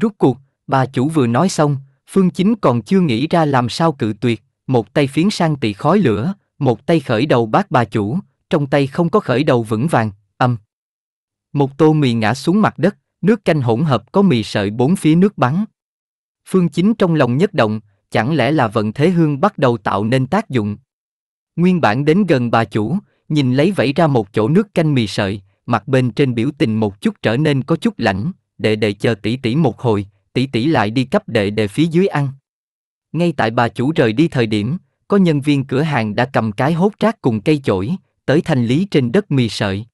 Rút cuộc, bà chủ vừa nói xong, phương chính còn chưa nghĩ ra làm sao cự tuyệt, một tay phiến sang tị khói lửa, một tay khởi đầu bác bà chủ, trong tay không có khởi đầu vững vàng, âm. Một tô mì ngã xuống mặt đất, nước canh hỗn hợp có mì sợi bốn phía nước bắn. Phương Chính trong lòng nhất động, chẳng lẽ là vận thế hương bắt đầu tạo nên tác dụng. Nguyên bản đến gần bà chủ, nhìn lấy vẫy ra một chỗ nước canh mì sợi, mặt bên trên biểu tình một chút trở nên có chút lạnh, đệ đệ chờ tỷ tỷ một hồi, tỷ tỷ lại đi cấp đệ đệ phía dưới ăn. Ngay tại bà chủ rời đi thời điểm, có nhân viên cửa hàng đã cầm cái hốt rác cùng cây chổi, tới thanh lý trên đất mì sợi.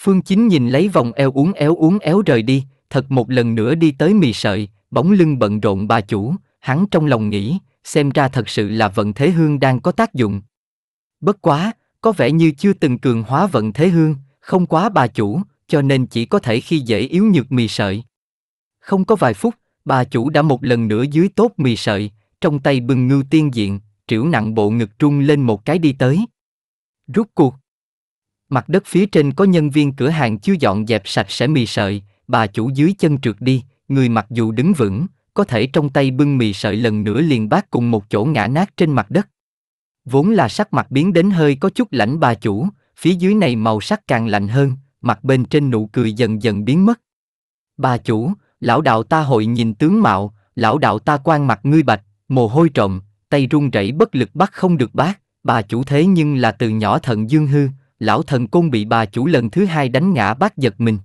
Phương Chính nhìn lấy vòng eo uống éo uống éo rời đi, thật một lần nữa đi tới mì sợi, bóng lưng bận rộn bà chủ, hắn trong lòng nghĩ, xem ra thật sự là vận thế hương đang có tác dụng. Bất quá, có vẻ như chưa từng cường hóa vận thế hương, không quá bà chủ, cho nên chỉ có thể khi dễ yếu nhược mì sợi. Không có vài phút, bà chủ đã một lần nữa dưới tốt mì sợi, trong tay bừng ngưu tiên diện, triểu nặng bộ ngực trung lên một cái đi tới. Rút cuộc. Mặt đất phía trên có nhân viên cửa hàng chưa dọn dẹp sạch sẽ mì sợi, bà chủ dưới chân trượt đi, người mặc dù đứng vững, có thể trong tay bưng mì sợi lần nữa liền bác cùng một chỗ ngã nát trên mặt đất. Vốn là sắc mặt biến đến hơi có chút lãnh bà chủ, phía dưới này màu sắc càng lạnh hơn, mặt bên trên nụ cười dần dần biến mất. Bà chủ, lão đạo ta hội nhìn tướng mạo, lão đạo ta quan mặt ngươi bạch, mồ hôi trộm, tay run rẩy bất lực bắt không được bác, bà chủ thế nhưng là từ nhỏ thận dương hư, lão thần côn bị bà chủ lần thứ hai đánh ngã bác giật mình.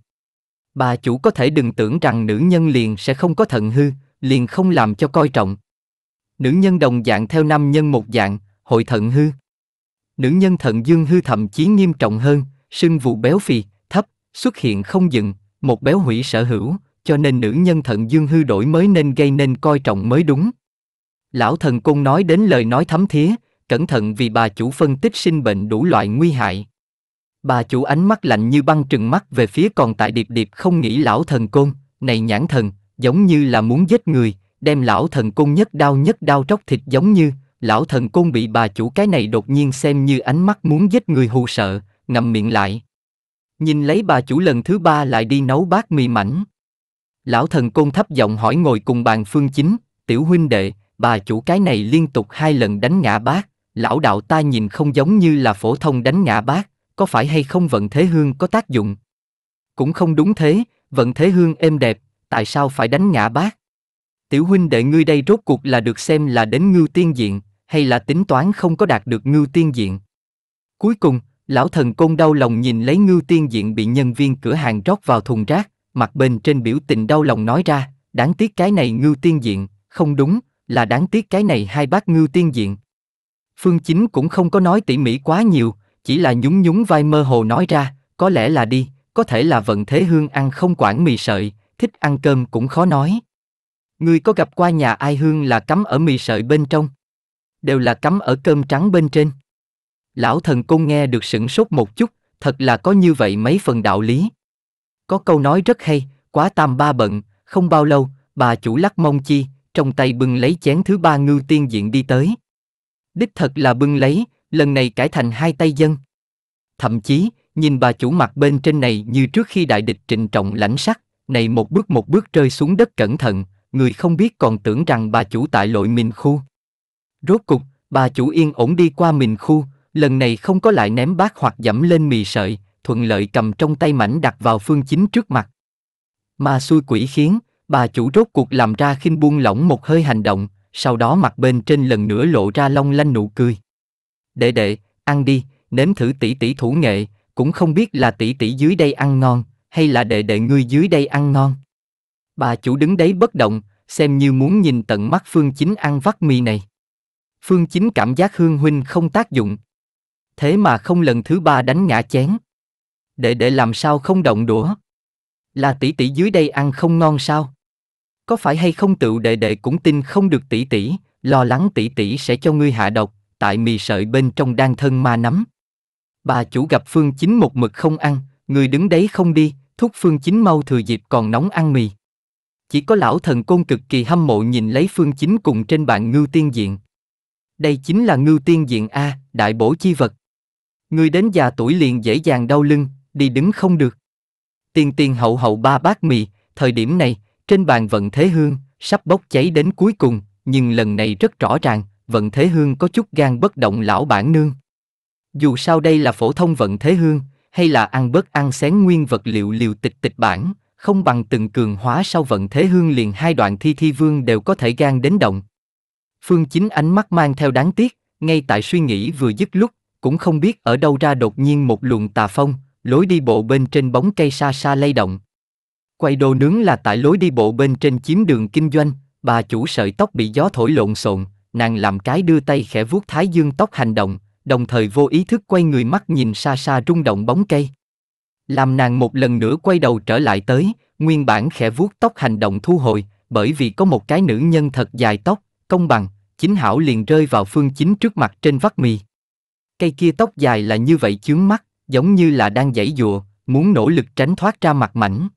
Bà chủ có thể đừng tưởng rằng nữ nhân liền sẽ không có thận hư, liền không làm cho coi trọng. Nữ nhân đồng dạng theo nam nhân một dạng, hội thận hư. Nữ nhân thận dương hư thậm chí nghiêm trọng hơn, sưng vụ béo phì, thấp, xuất hiện không dừng, một béo hủy sở hữu, cho nên nữ nhân thận dương hư đổi mới nên gây nên coi trọng mới đúng. Lão thần cung nói đến lời nói thấm thía, cẩn thận vì bà chủ phân tích sinh bệnh đủ loại nguy hại. Bà chủ ánh mắt lạnh như băng trừng mắt về phía còn tại điệp điệp không nghĩ lão thần côn, này nhãn thần, giống như là muốn giết người, đem lão thần côn nhất đau nhất đau, tróc thịt giống như, lão thần côn bị bà chủ cái này đột nhiên xem như ánh mắt muốn giết người hù sợ, ngậm miệng lại. Nhìn lấy bà chủ lần thứ ba lại đi nấu bát mì mảnh. Lão thần côn thấp giọng hỏi ngồi cùng bàn phương chính, tiểu huynh đệ, bà chủ cái này liên tục hai lần đánh ngã bác, lão đạo ta nhìn không giống như là phổ thông đánh ngã bác, có phải hay không vận thế hương có tác dụng? Cũng không đúng thế, vận thế hương êm đẹp, tại sao phải đánh ngã bác? Tiểu huynh đệ ngươi đây rốt cuộc là được xem là đến ngưu tiên diện, hay là tính toán không có đạt được ngưu tiên diện? Cuối cùng, lão thần côn đau lòng nhìn lấy ngưu tiên diện bị nhân viên cửa hàng rót vào thùng rác, mặt bên trên biểu tình đau lòng nói ra, đáng tiếc cái này ngưu tiên diện, không đúng, là đáng tiếc cái này hai bác ngưu tiên diện. Phương Chính cũng không có nói tỉ mỉ quá nhiều, chỉ là nhún nhún vai mơ hồ nói ra, có lẽ là đi, có thể là vận thế hương ăn không quản mì sợi, thích ăn cơm cũng khó nói. Ngươi có gặp qua nhà ai hương là cắm ở mì sợi bên trong? Đều là cắm ở cơm trắng bên trên. Lão thần côn nghe được sửng sốt một chút, thật là có như vậy mấy phần đạo lý. Có câu nói rất hay, quá tam ba bận, không bao lâu, bà chủ lắc mông chi, trong tay bưng lấy chén thứ ba ngưu tiên diện đi tới. Đích thật là bưng lấy, lần này cải thành hai tay dân. Thậm chí, nhìn bà chủ mặt bên trên này như trước khi đại địch trịnh trọng lãnh sắc này một bước một bước rơi xuống đất cẩn thận, người không biết còn tưởng rằng bà chủ tại lội mình khu. Rốt cục, bà chủ yên ổn đi qua mình khu, lần này không có lại ném bát hoặc dẫm lên mì sợi, thuận lợi cầm trong tay mảnh đặt vào phương chính trước mặt. Mà xui quỷ khiến, bà chủ rốt cuộc làm ra khinh buông lỏng một hơi hành động, sau đó mặt bên trên lần nữa lộ ra long lanh nụ cười. Đệ đệ, ăn đi, nếm thử tỷ tỷ thủ nghệ, cũng không biết là tỷ tỷ dưới đây ăn ngon, hay là đệ đệ ngươi dưới đây ăn ngon? Bà chủ đứng đấy bất động, xem như muốn nhìn tận mắt Phương Chính ăn vắt mì này. Phương Chính cảm giác Hương Huynh không tác dụng. Thế mà không lần thứ ba đánh ngã chén. Đệ đệ làm sao không động đũa? Là tỷ tỷ dưới đây ăn không ngon sao? Có phải hay không tựu đệ đệ cũng tin không được tỷ tỷ, lo lắng tỷ tỷ sẽ cho ngươi hạ độc, tại mì sợi bên trong đang thân ma nắm. Bà chủ gặp Phương Chính một mực không ăn, người đứng đấy không đi, thúc Phương Chính mau thừa dịp còn nóng ăn mì. Chỉ có lão thần côn cực kỳ hâm mộ nhìn lấy Phương Chính cùng trên bàn Ngưu Tiên Diện. Đây chính là Ngưu Tiên Diện A, đại bổ chi vật. Người đến già tuổi liền dễ dàng đau lưng, đi đứng không được. Tiền tiền hậu hậu ba bát mì, thời điểm này, trên bàn vận thế hương, sắp bốc cháy đến cuối cùng, nhưng lần này rất rõ ràng, vận thế hương có chút gan bất động lão bản nương. Dù sao đây là phổ thông vận thế hương, hay là ăn bớt ăn xén nguyên vật liệu liều tịch tịch bản, không bằng từng cường hóa sau vận thế hương liền hai đoạn thi thi vương đều có thể gan đến động. Phương Chính ánh mắt mang theo đáng tiếc, ngay tại suy nghĩ vừa dứt lúc, cũng không biết ở đâu ra đột nhiên một luồng tà phong, lối đi bộ bên trên bóng cây xa xa lay động. Quay đồ nướng là tại lối đi bộ bên trên chiếm đường kinh doanh, bà chủ sợi tóc bị gió thổi lộn xộn, nàng làm cái đưa tay khẽ vuốt thái dương tóc hành động, đồng thời vô ý thức quay người mắt nhìn xa xa rung động bóng cây. Làm nàng một lần nữa quay đầu trở lại tới, nguyên bản khẽ vuốt tóc hành động thu hồi, bởi vì có một cái nữ nhân thật dài tóc, công bằng, chính hảo liền rơi vào phương chính trước mặt trên vắt mì. Cây kia tóc dài là như vậy chướng mắt, giống như là đang giãy dụa, muốn nỗ lực tránh thoát ra mặt mảnh.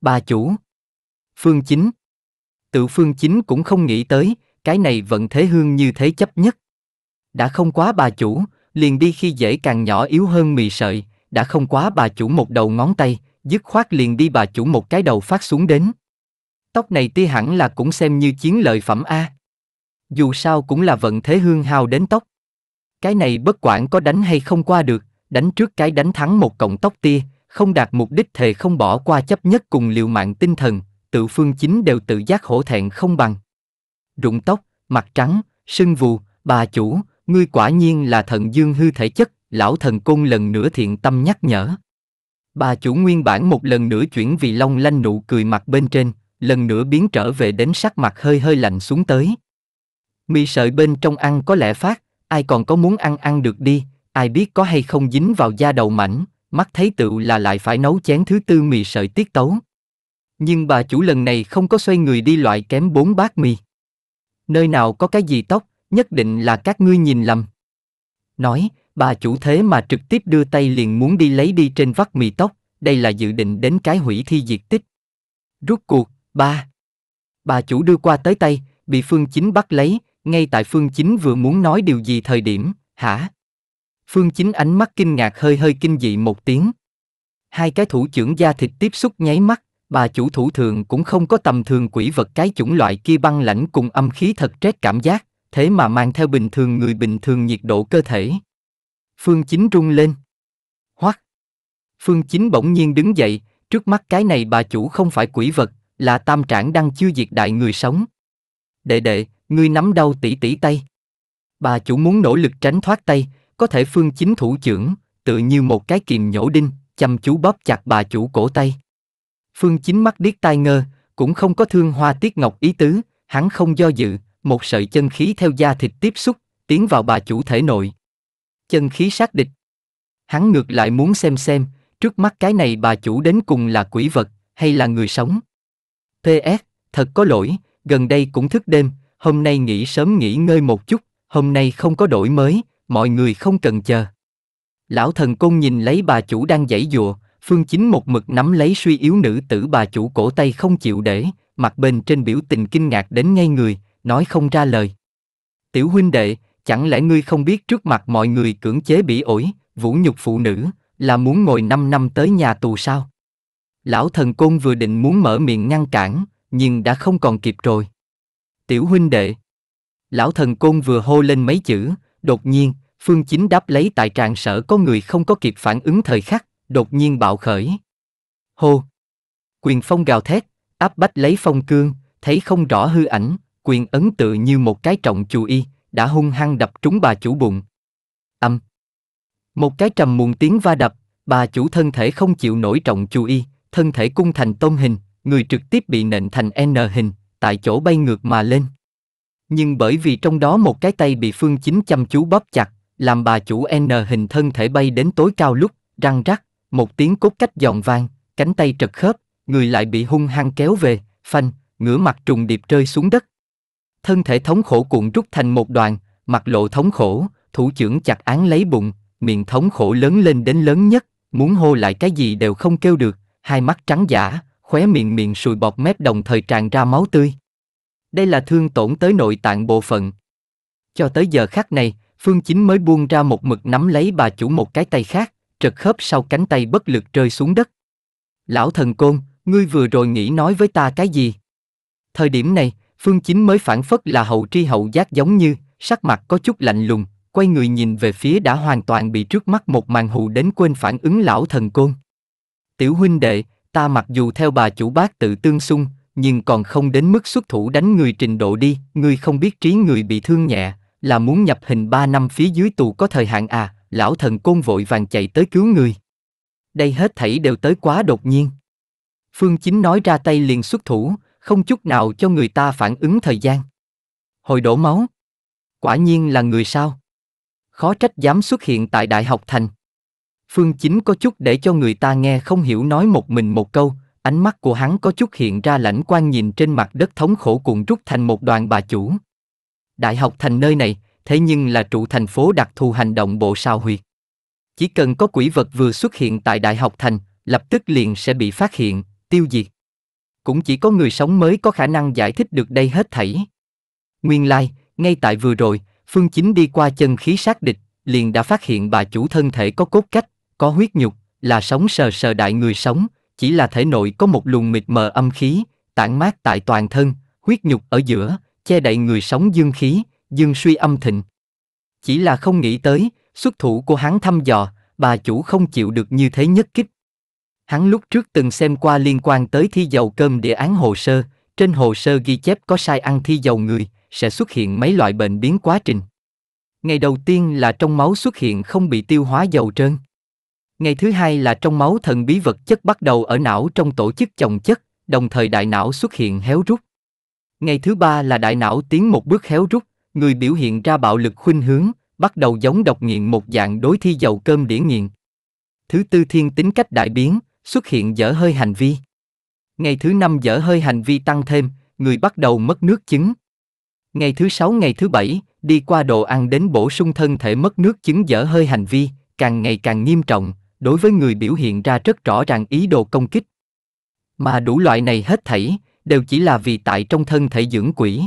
Bà chủ. Phương chính. Tự phương chính cũng không nghĩ tới, cái này vẫn thế hương như thế chấp nhất đã không quá bà chủ, liền đi khi dễ càng nhỏ yếu hơn mì sợi, đã không quá bà chủ một đầu ngón tay, dứt khoát liền đi bà chủ một cái đầu phát xuống đến. Tóc này ti hẳn là cũng xem như chiến lợi phẩm A. Dù sao cũng là vận thế hương hào đến tóc. Cái này bất quản có đánh hay không qua được, đánh trước cái đánh thắng một cộng tóc tia, không đạt mục đích thề không bỏ qua chấp nhất cùng liều mạng tinh thần, tự phương chính đều tự giác hổ thẹn không bằng. Rụng tóc, mặt trắng, sưng vù, bà chủ, ngươi quả nhiên là thần dương hư thể chất, lão thần côn lần nữa thiện tâm nhắc nhở. Bà chủ nguyên bản một lần nữa chuyển vì long lanh nụ cười mặt bên trên, lần nữa biến trở về đến sắc mặt hơi hơi lạnh xuống tới. Mì sợi bên trong ăn có lẽ phát, ai còn có muốn ăn ăn được đi, ai biết có hay không dính vào da đầu mảnh, mắt thấy tựu là lại phải nấu chén thứ tư mì sợi tiết tấu. Nhưng bà chủ lần này không có xoay người đi loại kém bốn bát mì. Nơi nào có cái gì tóc, nhất định là các ngươi nhìn lầm. Nói, bà chủ thế mà trực tiếp đưa tay liền muốn đi lấy đi trên vắt mì tóc, đây là dự định đến cái hủy thi diệt tích. Rút cuộc, ba. Bà chủ đưa qua tới tay, bị Phương Chính bắt lấy, ngay tại Phương Chính vừa muốn nói điều gì thời điểm, hả? Phương Chính ánh mắt kinh ngạc hơi hơi kinh dị một tiếng. Hai cái thủ trưởng da thịt tiếp xúc nháy mắt, bà chủ thủ thường cũng không có tầm thường quỷ vật cái chủng loại kia băng lãnh cùng âm khí thật trét cảm giác, thế mà mang theo bình thường người bình thường nhiệt độ cơ thể. Phương Chính rung lên. Hoắc. Phương Chính bỗng nhiên đứng dậy, trước mắt cái này bà chủ không phải quỷ vật, là tam trạng đang chưa diệt đại người sống. Đệ đệ, ngươi nắm đau tỉ tỉ tay. Bà chủ muốn nỗ lực tránh thoát tay, có thể Phương Chính thủ trưởng, tự như một cái kìm nhổ đinh, chăm chú bóp chặt bà chủ cổ tay. Phương Chính mắt điếc tai ngơ, cũng không có thương hoa tiết ngọc ý tứ, hắn không do dự, một sợi chân khí theo da thịt tiếp xúc, tiến vào bà chủ thể nội. Chân khí sát địch. Hắn ngược lại muốn xem xem, trước mắt cái này bà chủ đến cùng là quỷ vật, hay là người sống. PS, thật có lỗi, gần đây cũng thức đêm, hôm nay nghỉ sớm nghỉ ngơi một chút, hôm nay không có đổi mới, mọi người không cần chờ. Lão thần công nhìn lấy bà chủ đang giãy dùa, phương chính một mực nắm lấy suy yếu nữ tử bà chủ cổ tay không chịu để, mặt bên trên biểu tình kinh ngạc đến ngay người, nói không ra lời. Tiểu huynh đệ, chẳng lẽ ngươi không biết trước mặt mọi người cưỡng chế bị ổi, vũ nhục phụ nữ, là muốn ngồi 5 năm tới nhà tù sao? Lão thần côn vừa định muốn mở miệng ngăn cản, nhưng đã không còn kịp rồi. Tiểu huynh đệ. Lão thần côn vừa hô lên mấy chữ, đột nhiên, phương chính đáp lấy tại tràng sở có người không có kịp phản ứng thời khắc, đột nhiên bạo khởi. Hô. Quyền phong gào thét, áp bách lấy phong cương, thấy không rõ hư ảnh, quyền ấn tự như một cái trọng chù y, đã hung hăng đập trúng bà chủ bụng. Âm. Một cái trầm muộn tiếng va đập, bà chủ thân thể không chịu nổi trọng chù y, thân thể cung thành tôn hình, người trực tiếp bị nện thành N hình, tại chỗ bay ngược mà lên. Nhưng bởi vì trong đó một cái tay bị Phương Chính chăm chú bóp chặt, làm bà chủ N hình thân thể bay đến tối cao lúc, răng rắc, một tiếng cốt cách giòn vang, cánh tay trật khớp, người lại bị hung hăng kéo về, phanh, ngửa mặt trùng điệp rơi xuống đất thân thể thống khổ cuộn rút thành một đoàn, mặt lộ thống khổ, thủ trưởng chặt án lấy bụng, miệng thống khổ lớn lên đến lớn nhất, muốn hô lại cái gì đều không kêu được, hai mắt trắng giả, khóe miệng miệng sùi bọt mép đồng thời tràn ra máu tươi. Đây là thương tổn tới nội tạng bộ phận. Cho tới giờ khắc này, Phương Chính mới buông ra một mực nắm lấy bà chủ một cái tay khác, trật khớp sau cánh tay bất lực rơi xuống đất. Lão thần côn, ngươi vừa rồi nghĩ nói với ta cái gì? Thời điểm này, Phương Chính mới phản phất là hậu tri hậu giác giống như, sắc mặt có chút lạnh lùng, quay người nhìn về phía đã hoàn toàn bị trước mắt một màn hù đến quên phản ứng lão thần côn. Tiểu huynh đệ, ta mặc dù theo bà chủ bác tự tương xung, nhưng còn không đến mức xuất thủ đánh người trình độ đi, ngươi không biết trí người bị thương nhẹ, là muốn nhập hình 3 năm phía dưới tù có thời hạn à, lão thần côn vội vàng chạy tới cứu người. Đây hết thảy đều tới quá đột nhiên. Phương Chính nói ra tay liền xuất thủ, không chút nào cho người ta phản ứng thời gian. Hồi đổ máu. Quả nhiên là người sao. Khó trách dám xuất hiện tại Đại học Thành. Phương Chính có chút để cho người ta nghe không hiểu nói một mình một câu, ánh mắt của hắn có chút hiện ra lãnh quan nhìn trên mặt đất thống khổ cuộn rút thành một đoàn bà chủ. Đại học Thành nơi này, thế nhưng là trụ thành phố đặc thù hành động bộ sao huyệt. Chỉ cần có quỷ vật vừa xuất hiện tại Đại học Thành, lập tức liền sẽ bị phát hiện, tiêu diệt cũng chỉ có người sống mới có khả năng giải thích được đây hết thảy. Nguyên lai, like, ngay tại vừa rồi, Phương Chính đi qua chân khí sát địch, liền đã phát hiện bà chủ thân thể có cốt cách, có huyết nhục, là sống sờ sờ đại người sống, chỉ là thể nội có một luồng mịt mờ âm khí, tản mát tại toàn thân, huyết nhục ở giữa, che đậy người sống dương khí, dương suy âm thịnh. Chỉ là không nghĩ tới, xuất thủ của hắn thăm dò, bà chủ không chịu được như thế nhất kích, Hắn lúc trước từng xem qua liên quan tới thi dầu cơm địa án hồ sơ, trên hồ sơ ghi chép có sai ăn thi dầu người, sẽ xuất hiện mấy loại bệnh biến quá trình. Ngày đầu tiên là trong máu xuất hiện không bị tiêu hóa dầu trơn. Ngày thứ hai là trong máu thần bí vật chất bắt đầu ở não trong tổ chức chồng chất, đồng thời đại não xuất hiện héo rút. Ngày thứ ba là đại não tiến một bước héo rút, người biểu hiện ra bạo lực khuynh hướng, bắt đầu giống độc nghiện một dạng đối thi dầu cơm điển nghiện. Thứ tư thiên tính cách đại biến, xuất hiện dở hơi hành vi. Ngày thứ năm dở hơi hành vi tăng thêm, người bắt đầu mất nước chứng. Ngày thứ sáu ngày thứ bảy, đi qua đồ ăn đến bổ sung thân thể mất nước chứng dở hơi hành vi, càng ngày càng nghiêm trọng, đối với người biểu hiện ra rất rõ ràng ý đồ công kích. Mà đủ loại này hết thảy, đều chỉ là vì tại trong thân thể dưỡng quỷ.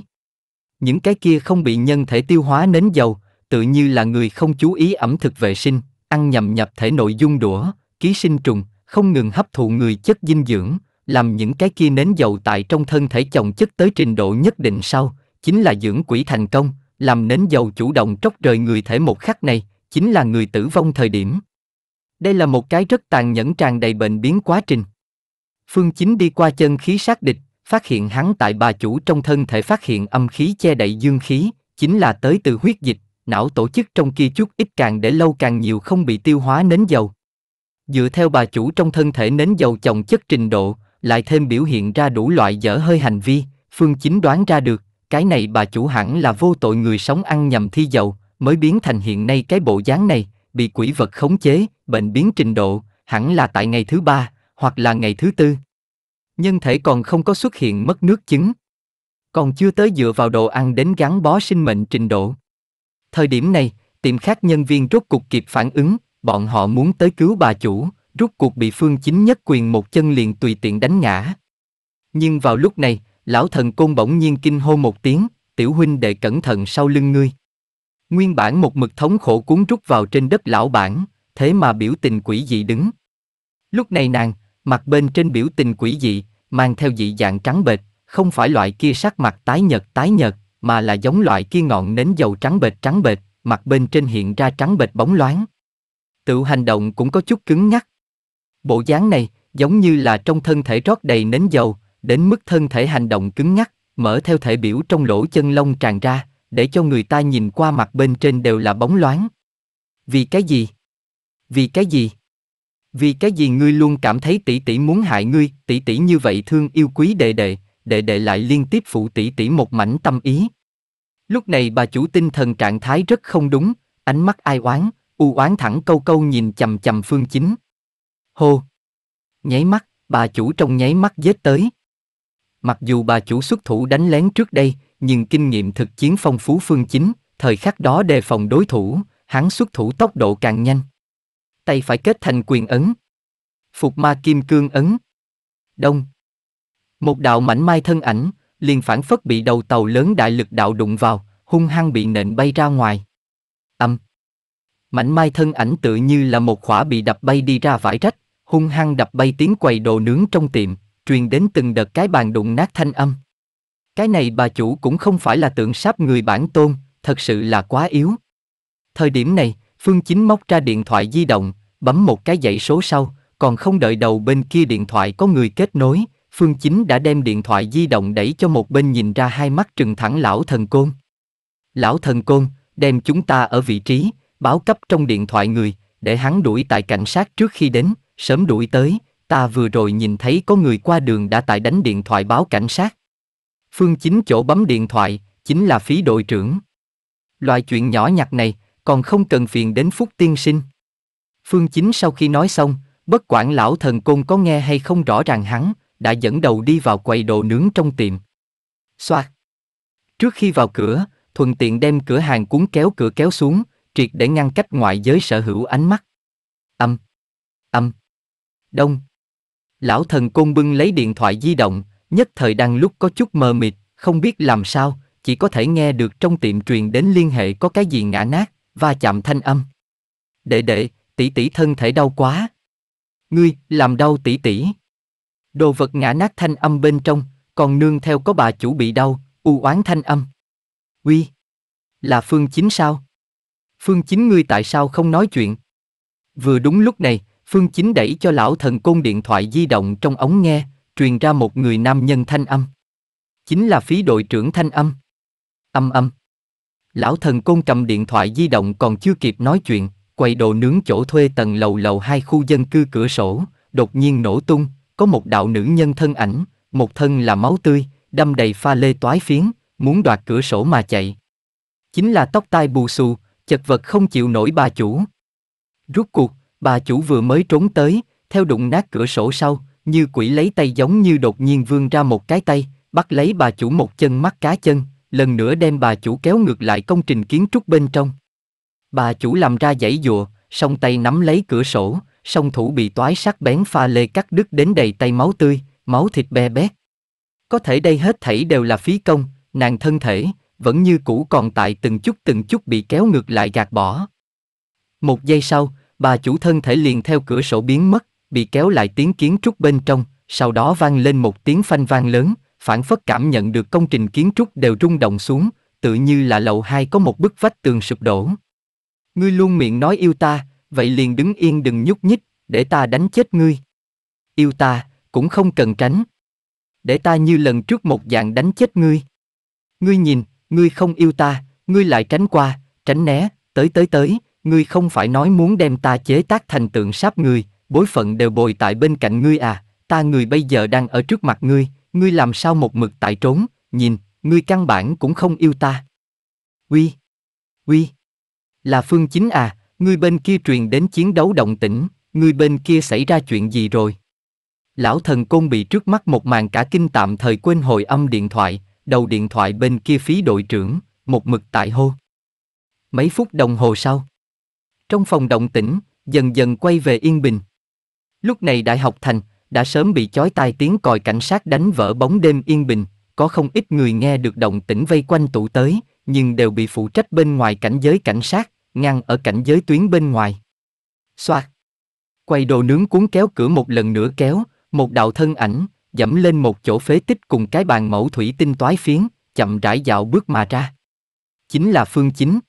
Những cái kia không bị nhân thể tiêu hóa nến dầu, tự như là người không chú ý ẩm thực vệ sinh, ăn nhầm nhập thể nội dung đũa, ký sinh trùng, không ngừng hấp thụ người chất dinh dưỡng, làm những cái kia nến dầu tại trong thân thể chồng chất tới trình độ nhất định sau, chính là dưỡng quỷ thành công, làm nến dầu chủ động tróc rời người thể một khắc này, chính là người tử vong thời điểm. Đây là một cái rất tàn nhẫn tràn đầy bệnh biến quá trình. Phương Chính đi qua chân khí sát địch, phát hiện hắn tại bà chủ trong thân thể phát hiện âm khí che đậy dương khí, chính là tới từ huyết dịch, não tổ chức trong kia chút ít càng để lâu càng nhiều không bị tiêu hóa nến dầu, Dựa theo bà chủ trong thân thể nến dầu chồng chất trình độ, lại thêm biểu hiện ra đủ loại dở hơi hành vi, Phương Chính đoán ra được, cái này bà chủ hẳn là vô tội người sống ăn nhầm thi dầu, mới biến thành hiện nay cái bộ dáng này, bị quỷ vật khống chế, bệnh biến trình độ, hẳn là tại ngày thứ ba, hoặc là ngày thứ tư. Nhân thể còn không có xuất hiện mất nước chứng. Còn chưa tới dựa vào đồ ăn đến gắn bó sinh mệnh trình độ. Thời điểm này, tiệm khác nhân viên rốt cục kịp phản ứng, bọn họ muốn tới cứu bà chủ, rút cuộc bị phương chính nhất quyền một chân liền tùy tiện đánh ngã. Nhưng vào lúc này, lão thần côn bỗng nhiên kinh hô một tiếng, tiểu huynh đệ cẩn thận sau lưng ngươi. Nguyên bản một mực thống khổ cuốn rút vào trên đất lão bản, thế mà biểu tình quỷ dị đứng. Lúc này nàng, mặt bên trên biểu tình quỷ dị, mang theo dị dạng trắng bệch, không phải loại kia sắc mặt tái nhợt tái nhợt, mà là giống loại kia ngọn nến dầu trắng bệch trắng bệch, mặt bên trên hiện ra trắng bệch bóng loáng tự hành động cũng có chút cứng nhắc. Bộ dáng này, giống như là trong thân thể rót đầy nến dầu, đến mức thân thể hành động cứng nhắc, mở theo thể biểu trong lỗ chân lông tràn ra, để cho người ta nhìn qua mặt bên trên đều là bóng loáng. Vì cái gì? Vì cái gì? Vì cái gì ngươi luôn cảm thấy tỷ tỷ muốn hại ngươi, tỷ tỷ như vậy thương yêu quý đệ đệ, đệ đệ lại liên tiếp phụ tỷ tỷ một mảnh tâm ý. Lúc này bà chủ tinh thần trạng thái rất không đúng, ánh mắt ai oán, u oán thẳng câu câu nhìn chầm chầm phương chính. Hô! Nháy mắt, bà chủ trong nháy mắt giết tới. Mặc dù bà chủ xuất thủ đánh lén trước đây, nhưng kinh nghiệm thực chiến phong phú phương chính, thời khắc đó đề phòng đối thủ, hắn xuất thủ tốc độ càng nhanh. Tay phải kết thành quyền ấn. Phục ma kim cương ấn. Đông. Một đạo mảnh mai thân ảnh, liền phản phất bị đầu tàu lớn đại lực đạo đụng vào, hung hăng bị nện bay ra ngoài. Âm mảnh mai thân ảnh tự như là một khỏa bị đập bay đi ra vải rách, hung hăng đập bay tiếng quầy đồ nướng trong tiệm, truyền đến từng đợt cái bàn đụng nát thanh âm. Cái này bà chủ cũng không phải là tượng sáp người bản tôn, thật sự là quá yếu. Thời điểm này, Phương Chính móc ra điện thoại di động, bấm một cái dãy số sau, còn không đợi đầu bên kia điện thoại có người kết nối, Phương Chính đã đem điện thoại di động đẩy cho một bên nhìn ra hai mắt trừng thẳng lão thần côn. Lão thần côn, đem chúng ta ở vị trí, báo cấp trong điện thoại người, để hắn đuổi tại cảnh sát trước khi đến, sớm đuổi tới, ta vừa rồi nhìn thấy có người qua đường đã tại đánh điện thoại báo cảnh sát. Phương chính chỗ bấm điện thoại, chính là phí đội trưởng. Loại chuyện nhỏ nhặt này, còn không cần phiền đến phúc tiên sinh. Phương chính sau khi nói xong, bất quản lão thần côn có nghe hay không rõ ràng hắn, đã dẫn đầu đi vào quầy đồ nướng trong tiệm. Xoạt. Trước khi vào cửa, thuận tiện đem cửa hàng cuốn kéo cửa kéo xuống, triệt để ngăn cách ngoại giới sở hữu ánh mắt. Âm. Âm. Đông. Lão thần côn bưng lấy điện thoại di động, nhất thời đang lúc có chút mờ mịt, không biết làm sao, chỉ có thể nghe được trong tiệm truyền đến liên hệ có cái gì ngã nát, và chạm thanh âm. Đệ đệ, tỷ tỷ thân thể đau quá. Ngươi, làm đau tỷ tỷ. Đồ vật ngã nát thanh âm bên trong, còn nương theo có bà chủ bị đau, u oán thanh âm. Uy, là phương chính sao? Phương Chính ngươi tại sao không nói chuyện? Vừa đúng lúc này, Phương Chính đẩy cho lão thần côn điện thoại di động trong ống nghe, truyền ra một người nam nhân thanh âm. Chính là phí đội trưởng thanh âm. Âm âm. Lão thần côn cầm điện thoại di động còn chưa kịp nói chuyện, quầy đồ nướng chỗ thuê tầng lầu lầu hai khu dân cư cửa sổ, đột nhiên nổ tung, có một đạo nữ nhân thân ảnh, một thân là máu tươi, đâm đầy pha lê toái phiến, muốn đoạt cửa sổ mà chạy. Chính là tóc tai bù xù, chật vật không chịu nổi bà chủ. Rút cuộc, bà chủ vừa mới trốn tới, theo đụng nát cửa sổ sau, như quỷ lấy tay giống như đột nhiên vươn ra một cái tay, bắt lấy bà chủ một chân mắt cá chân, lần nữa đem bà chủ kéo ngược lại công trình kiến trúc bên trong. Bà chủ làm ra giãy dụa, song tay nắm lấy cửa sổ, song thủ bị toái sắc bén pha lê cắt đứt đến đầy tay máu tươi, máu thịt be bét. Có thể đây hết thảy đều là phí công, nàng thân thể, vẫn như cũ còn tại từng chút từng chút bị kéo ngược lại gạt bỏ. Một giây sau, bà chủ thân thể liền theo cửa sổ biến mất, bị kéo lại tiếng kiến trúc bên trong, sau đó vang lên một tiếng phanh vang lớn, phản phất cảm nhận được công trình kiến trúc đều rung động xuống, tự như là lầu hai có một bức vách tường sụp đổ. Ngươi luôn miệng nói yêu ta, vậy liền đứng yên đừng nhúc nhích, để ta đánh chết ngươi. Yêu ta, cũng không cần tránh. Để ta như lần trước một dạng đánh chết ngươi. Ngươi nhìn, ngươi không yêu ta, ngươi lại tránh qua, tránh né, tới tới tới, ngươi không phải nói muốn đem ta chế tác thành tượng sáp người, bối phận đều bồi tại bên cạnh ngươi à, ta người bây giờ đang ở trước mặt ngươi, ngươi làm sao một mực tại trốn, nhìn, ngươi căn bản cũng không yêu ta. Uy, uy, là phương chính à, ngươi bên kia truyền đến chiến đấu động tĩnh, ngươi bên kia xảy ra chuyện gì rồi? Lão thần côn bị trước mắt một màn cả kinh tạm thời quên hồi âm điện thoại, đầu điện thoại bên kia phí đội trưởng, một mực tại hô. Mấy phút đồng hồ sau, trong phòng động tĩnh, dần dần quay về yên bình. Lúc này đại học thành, đã sớm bị chói tai tiếng còi cảnh sát đánh vỡ bóng đêm yên bình, có không ít người nghe được động tĩnh vây quanh tụ tới, nhưng đều bị phụ trách bên ngoài cảnh giới cảnh sát, ngăn ở cảnh giới tuyến bên ngoài. Xoạt. Quay đồ nướng cuốn kéo cửa một lần nữa kéo, một đạo thân ảnh, dẫm lên một chỗ phế tích cùng cái bàn mẫu thủy tinh toái phiến, chậm rãi dạo bước mà ra. Chính là Phương Chính.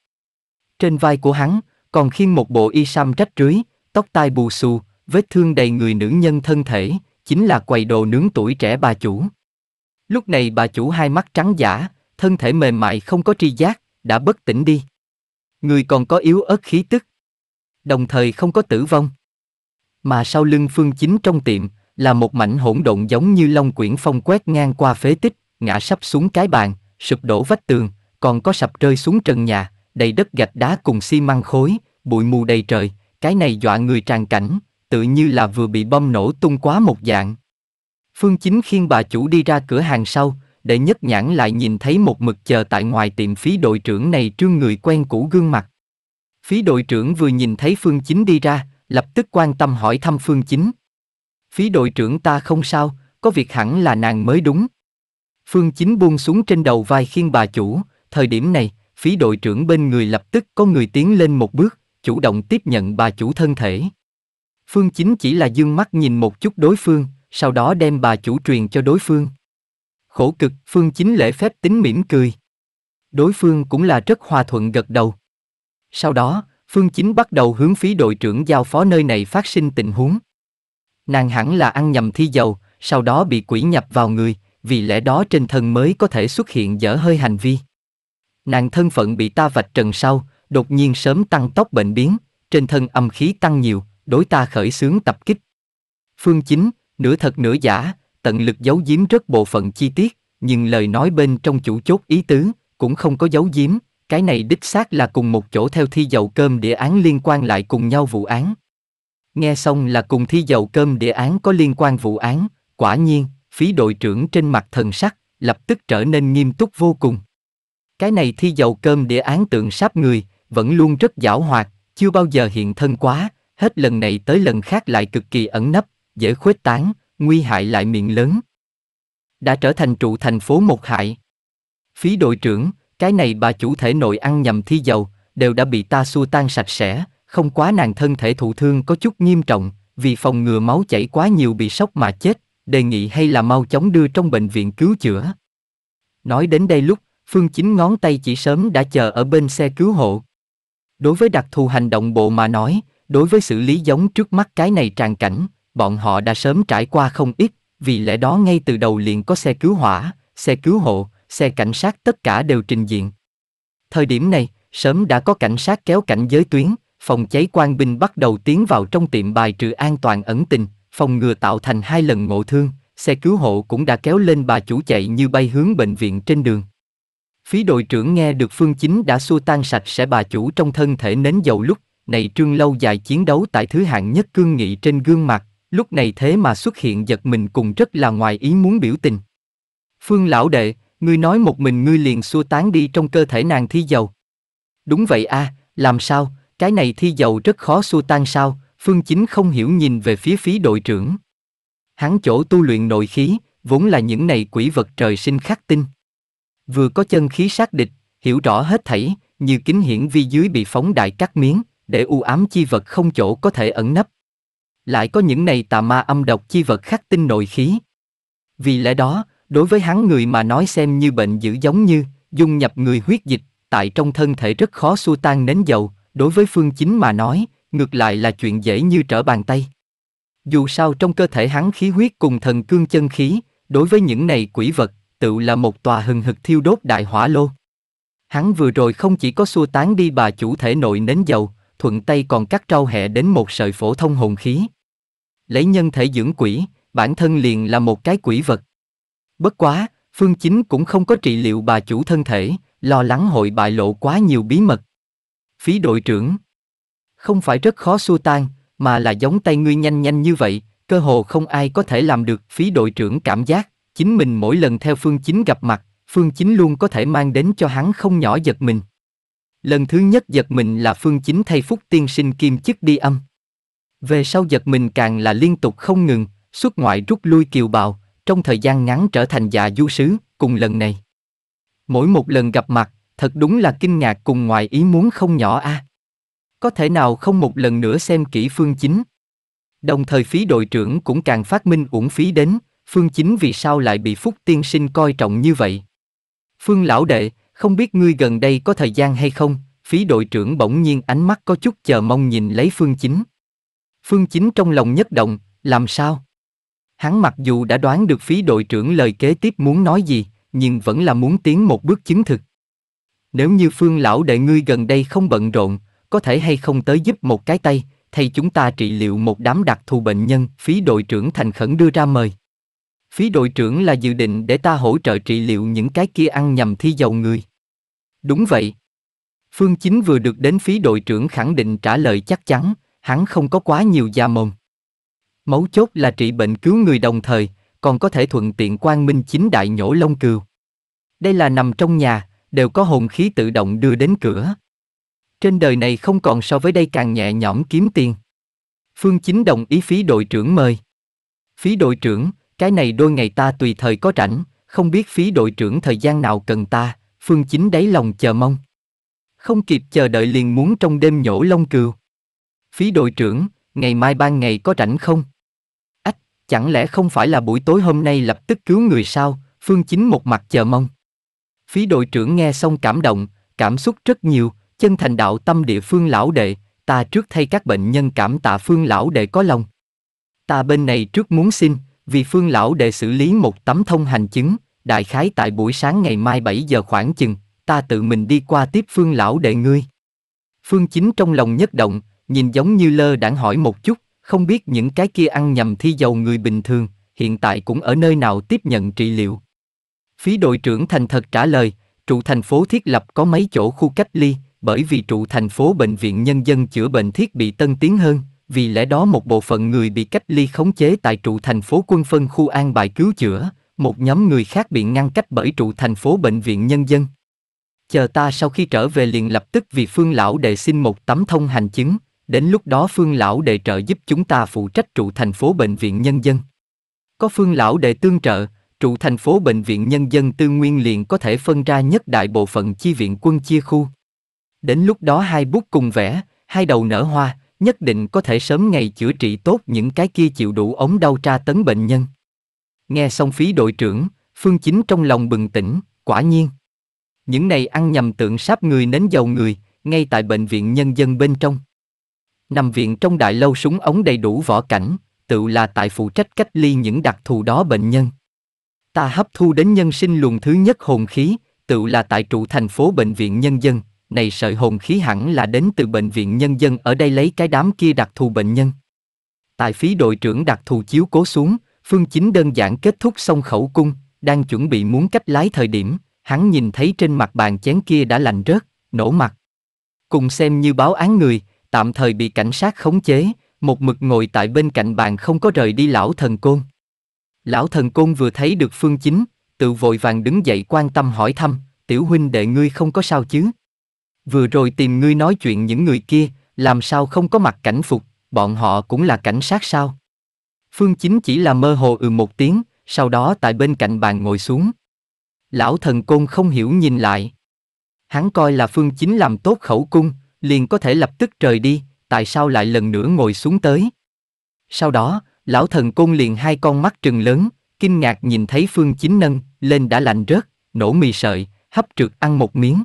Trên vai của hắn, còn khiêng một bộ y sam rách rưới, tóc tai bù xù, vết thương đầy người nữ nhân thân thể, chính là quầy đồ nướng tuổi trẻ bà chủ. Lúc này bà chủ hai mắt trắng giả, thân thể mềm mại không có tri giác, đã bất tỉnh đi. Người còn có yếu ớt khí tức. Đồng thời không có tử vong. Mà sau lưng phương chính trong tiệm, là một mảnh hỗn độn giống như long quyển phong quét ngang qua phế tích, ngã sắp xuống cái bàn, sụp đổ vách tường, còn có sập rơi xuống trần nhà, đầy đất gạch đá cùng xi măng khối, bụi mù đầy trời, cái này dọa người tràn cảnh, tự như là vừa bị bom nổ tung quá một dạng. Phương Chính khiêng bà chủ đi ra cửa hàng sau, để nhất nhãn lại nhìn thấy một mực chờ tại ngoài tiệm phí đội trưởng này trương người quen cũ gương mặt. Phí đội trưởng vừa nhìn thấy Phương Chính đi ra, lập tức quan tâm hỏi thăm Phương Chính. Phí đội trưởng ta không sao, có việc hẳn là nàng mới đúng. Phương Chính buông xuống trên đầu vai khiên bà chủ, thời điểm này, phí đội trưởng bên người lập tức có người tiến lên một bước, chủ động tiếp nhận bà chủ thân thể. Phương Chính chỉ là dương mắt nhìn một chút đối phương, sau đó đem bà chủ truyền cho đối phương. Khổ cực, Phương Chính lễ phép tính mỉm cười. Đối phương cũng là rất hòa thuận gật đầu. Sau đó, Phương Chính bắt đầu hướng phí đội trưởng giao phó nơi này phát sinh tình huống nàng hẳn là ăn nhầm thi dầu, sau đó bị quỷ nhập vào người, vì lẽ đó trên thân mới có thể xuất hiện dở hơi hành vi. Nàng thân phận bị ta vạch trần sau, đột nhiên sớm tăng tốc bệnh biến, trên thân âm khí tăng nhiều, đối ta khởi xướng tập kích. Phương chính, nửa thật nửa giả, tận lực giấu giếm rất bộ phận chi tiết, nhưng lời nói bên trong chủ chốt ý tứ, cũng không có giấu giếm, cái này đích xác là cùng một chỗ theo thi dầu cơm địa án liên quan lại cùng nhau vụ án. Nghe xong là cùng thi dầu cơm đề án có liên quan vụ án, quả nhiên, phí đội trưởng trên mặt thần sắc, lập tức trở nên nghiêm túc vô cùng. Cái này thi dầu cơm đề án tượng sáp người, vẫn luôn rất giảo hoạt, chưa bao giờ hiện thân quá, hết lần này tới lần khác lại cực kỳ ẩn nấp, dễ khuếch tán, nguy hại lại miệng lớn. Đã trở thành trụ thành phố một hại. Phí đội trưởng, cái này bà chủ thể nội ăn nhầm thi dầu, đều đã bị ta xua tan sạch sẽ, không quá nàng thân thể thụ thương có chút nghiêm trọng, vì phòng ngừa máu chảy quá nhiều bị sốc mà chết, đề nghị hay là mau chóng đưa trong bệnh viện cứu chữa. Nói đến đây lúc, Phương Chính ngón tay chỉ sớm đã chờ ở bên xe cứu hộ. Đối với đặc thù hành động bộ mà nói, đối với xử lý giống trước mắt cái này tràn cảnh, bọn họ đã sớm trải qua không ít, vì lẽ đó ngay từ đầu liền có xe cứu hỏa, xe cứu hộ, xe cảnh sát tất cả đều trình diện. Thời điểm này, sớm đã có cảnh sát kéo cảnh giới tuyến, phòng cháy quan binh bắt đầu tiến vào trong tiệm bài trừ an toàn ẩn tình, phòng ngừa tạo thành hai lần ngộ thương, xe cứu hộ cũng đã kéo lên bà chủ chạy như bay hướng bệnh viện trên đường. Phí đội trưởng nghe được phương chính đã xua tan sạch sẽ bà chủ trong thân thể nến dầu lúc, này trương lâu dài chiến đấu tại thứ hạng nhất cương nghị trên gương mặt, lúc này thế mà xuất hiện giật mình cùng rất là ngoài ý muốn biểu tình. Phương lão đệ, ngươi nói một mình ngươi liền xua tán đi trong cơ thể nàng thi dầu. Đúng vậy a, à, làm sao, cái này thi dầu rất khó xua tan sao, Phương Chính không hiểu nhìn về phía phí đội trưởng. Hắn chỗ tu luyện nội khí, vốn là những này quỷ vật trời sinh khắc tinh. Vừa có chân khí sát địch, hiểu rõ hết thảy, như kính hiển vi dưới bị phóng đại cắt miếng, để u ám chi vật không chỗ có thể ẩn nấp. Lại có những này tà ma âm độc chi vật khắc tinh nội khí. Vì lẽ đó, đối với hắn người mà nói xem như bệnh dữ giống như, dung nhập người huyết dịch, tại trong thân thể rất khó xua tan nến dầu, đối với Phương Chính mà nói, ngược lại là chuyện dễ như trở bàn tay. Dù sao trong cơ thể hắn khí huyết cùng thần cương chân khí, đối với những này quỷ vật, tự là một tòa hừng hực thiêu đốt đại hỏa lô. Hắn vừa rồi không chỉ có xua tán đi bà chủ thể nội nến dầu, thuận tay còn cắt rau hẹ đến một sợi phổ thông hồn khí. Lấy nhân thể dưỡng quỷ, bản thân liền là một cái quỷ vật. Bất quá, Phương Chính cũng không có trị liệu bà chủ thân thể, lo lắng hội bại lộ quá nhiều bí mật, Phí đội trưởng. Không phải rất khó xua tan, mà là giống tay ngươi nhanh nhanh như vậy, cơ hồ không ai có thể làm được. Phí đội trưởng cảm giác, chính mình mỗi lần theo phương chính gặp mặt, phương chính luôn có thể mang đến cho hắn không nhỏ giật mình. Lần thứ nhất giật mình là phương chính thay phúc tiên sinh kim chức đi âm. Về sau giật mình càng là liên tục không ngừng, xuất ngoại rút lui kiều bào, trong thời gian ngắn trở thành già du sứ, cùng lần này. Mỗi một lần gặp mặt, thật đúng là kinh ngạc cùng ngoài ý muốn không nhỏ a. À. Có thể nào không một lần nữa xem kỹ phương chính. Đồng thời phí đội trưởng cũng càng phát minh uổng phí đến, phương chính vì sao lại bị Phúc Tiên Sinh coi trọng như vậy. Phương lão đệ, không biết ngươi gần đây có thời gian hay không, phí đội trưởng bỗng nhiên ánh mắt có chút chờ mong nhìn lấy phương chính. Phương chính trong lòng nhất động, làm sao? Hắn mặc dù đã đoán được phí đội trưởng lời kế tiếp muốn nói gì, nhưng vẫn là muốn tiến một bước chứng thực nếu như phương lão đệ ngươi gần đây không bận rộn, có thể hay không tới giúp một cái tay, thay chúng ta trị liệu một đám đặc thù bệnh nhân, phí đội trưởng thành khẩn đưa ra mời. Phí đội trưởng là dự định để ta hỗ trợ trị liệu những cái kia ăn nhầm thi dầu người. Đúng vậy. Phương Chính vừa được đến phí đội trưởng khẳng định trả lời chắc chắn, hắn không có quá nhiều da mồm. Mấu chốt là trị bệnh cứu người đồng thời, còn có thể thuận tiện quan minh chính đại nhổ lông cừu. Đây là nằm trong nhà, đều có hồn khí tự động đưa đến cửa. Trên đời này không còn so với đây càng nhẹ nhõm kiếm tiền. Phương Chính đồng ý phí đội trưởng mời. Phí đội trưởng, cái này đôi ngày ta tùy thời có rảnh, không biết phí đội trưởng thời gian nào cần ta, Phương Chính đáy lòng chờ mong. Không kịp chờ đợi liền muốn trong đêm nhổ lông cừu. Phí đội trưởng, ngày mai ban ngày có rảnh không? Ách, chẳng lẽ không phải là buổi tối hôm nay lập tức cứu người sao? Phương Chính một mặt chờ mong. Phí đội trưởng nghe xong cảm động, cảm xúc rất nhiều, chân thành đạo tâm địa phương lão đệ, ta trước thay các bệnh nhân cảm tạ phương lão đệ có lòng. Ta bên này trước muốn xin, vì phương lão đệ xử lý một tấm thông hành chứng, đại khái tại buổi sáng ngày mai 7 giờ khoảng chừng, ta tự mình đi qua tiếp phương lão đệ ngươi. Phương Chính trong lòng nhất động, nhìn giống như lơ đãng hỏi một chút, không biết những cái kia ăn nhầm thi dầu người bình thường, hiện tại cũng ở nơi nào tiếp nhận trị liệu. Phí đội trưởng thành thật trả lời, trụ thành phố thiết lập có mấy chỗ khu cách ly, bởi vì trụ thành phố bệnh viện nhân dân chữa bệnh thiết bị tân tiến hơn, vì lẽ đó một bộ phận người bị cách ly khống chế tại trụ thành phố quân phân khu an bài cứu chữa, một nhóm người khác bị ngăn cách bởi trụ thành phố bệnh viện nhân dân. Chờ ta sau khi trở về liền lập tức vì Phương Lão Đệ xin một tấm thông hành chứng, đến lúc đó Phương Lão Đệ trợ giúp chúng ta phụ trách trụ thành phố bệnh viện nhân dân. Có Phương Lão Đệ tương trợ, trụ thành phố Bệnh viện Nhân dân Tư Nguyên liền có thể phân ra nhất đại bộ phận chi viện quân chia khu. Đến lúc đó hai bút cùng vẽ, hai đầu nở hoa, nhất định có thể sớm ngày chữa trị tốt những cái kia chịu đủ ống đau tra tấn bệnh nhân. Nghe xong phí đội trưởng, Phương Chính trong lòng bừng tỉnh, quả nhiên. Những này ăn nhầm tượng sáp người nến dầu người, ngay tại bệnh viện nhân dân bên trong. Nằm viện trong đại lâu súng ống đầy đủ võ cảnh, tự là tại phụ trách cách ly những đặc thù đó bệnh nhân ta hấp thu đến nhân sinh luồng thứ nhất hồn khí, tự là tại trụ thành phố Bệnh viện Nhân dân, này sợi hồn khí hẳn là đến từ Bệnh viện Nhân dân ở đây lấy cái đám kia đặc thù bệnh nhân. Tại phí đội trưởng đặc thù chiếu cố xuống, Phương Chính đơn giản kết thúc xong khẩu cung, đang chuẩn bị muốn cách lái thời điểm, hắn nhìn thấy trên mặt bàn chén kia đã lạnh rớt, nổ mặt. Cùng xem như báo án người, tạm thời bị cảnh sát khống chế, một mực ngồi tại bên cạnh bàn không có rời đi lão thần côn. Lão thần côn vừa thấy được Phương Chính, tự vội vàng đứng dậy quan tâm hỏi thăm, tiểu huynh đệ ngươi không có sao chứ? Vừa rồi tìm ngươi nói chuyện những người kia, làm sao không có mặt cảnh phục, bọn họ cũng là cảnh sát sao? Phương Chính chỉ là mơ hồ ừ một tiếng, sau đó tại bên cạnh bàn ngồi xuống. Lão thần côn không hiểu nhìn lại. Hắn coi là Phương Chính làm tốt khẩu cung, liền có thể lập tức rời đi, tại sao lại lần nữa ngồi xuống tới? Sau đó, Lão thần côn liền hai con mắt trừng lớn, kinh ngạc nhìn thấy Phương Chính nâng, lên đã lạnh rớt, nổ mì sợi, hấp trượt ăn một miếng.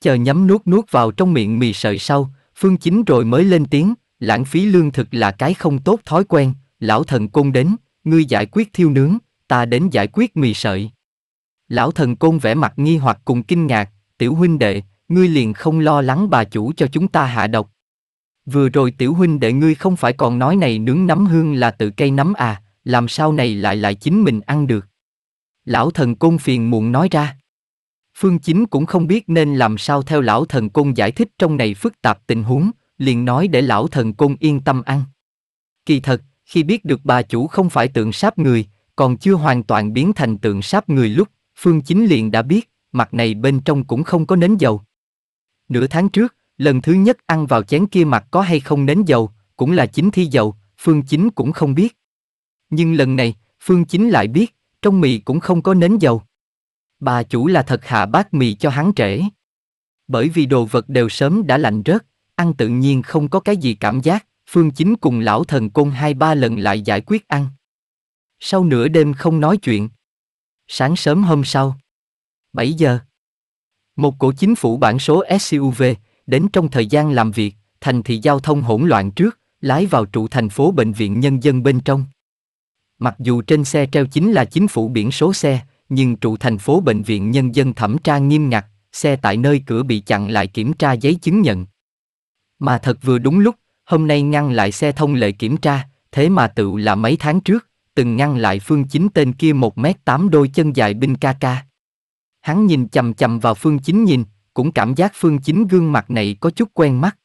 Chờ nhắm nuốt nuốt vào trong miệng mì sợi sau, Phương Chính rồi mới lên tiếng, lãng phí lương thực là cái không tốt thói quen, lão thần côn đến, ngươi giải quyết thiêu nướng, ta đến giải quyết mì sợi. Lão thần côn vẻ mặt nghi hoặc cùng kinh ngạc, tiểu huynh đệ, ngươi liền không lo lắng bà chủ cho chúng ta hạ độc, Vừa rồi tiểu huynh đệ ngươi không phải còn nói này nướng nấm hương là tự cây nấm à, làm sao này lại lại chính mình ăn được. Lão thần côn phiền muộn nói ra. Phương Chính cũng không biết nên làm sao theo lão thần côn giải thích trong này phức tạp tình huống, liền nói để lão thần côn yên tâm ăn. Kỳ thật, khi biết được bà chủ không phải tượng sáp người, còn chưa hoàn toàn biến thành tượng sáp người lúc, Phương Chính liền đã biết, mặt này bên trong cũng không có nến dầu. Nửa tháng trước, lần thứ nhất ăn vào chén kia mặt có hay không nến dầu, cũng là chính thi dầu, Phương Chính cũng không biết. Nhưng lần này, Phương Chính lại biết, trong mì cũng không có nến dầu. Bà chủ là thật hạ bát mì cho hắn trễ. Bởi vì đồ vật đều sớm đã lạnh rớt, ăn tự nhiên không có cái gì cảm giác, Phương Chính cùng lão thần côn hai ba lần lại giải quyết ăn. Sau nửa đêm không nói chuyện. Sáng sớm hôm sau. 7 giờ. Một cổ chính phủ bản số SUV, đến trong thời gian làm việc, thành thị giao thông hỗn loạn trước, lái vào trụ thành phố bệnh viện nhân dân bên trong. Mặc dù trên xe treo chính là chính phủ biển số xe, nhưng trụ thành phố bệnh viện nhân dân thẩm tra nghiêm ngặt, xe tại nơi cửa bị chặn lại kiểm tra giấy chứng nhận. Mà thật vừa đúng lúc, hôm nay ngăn lại xe thông lệ kiểm tra, thế mà tự là mấy tháng trước, từng ngăn lại phương chính tên kia 1 m 8 đôi chân dài binh ca ca. Hắn nhìn chầm chầm vào phương chính nhìn, cũng cảm giác Phương Chính gương mặt này có chút quen mắt.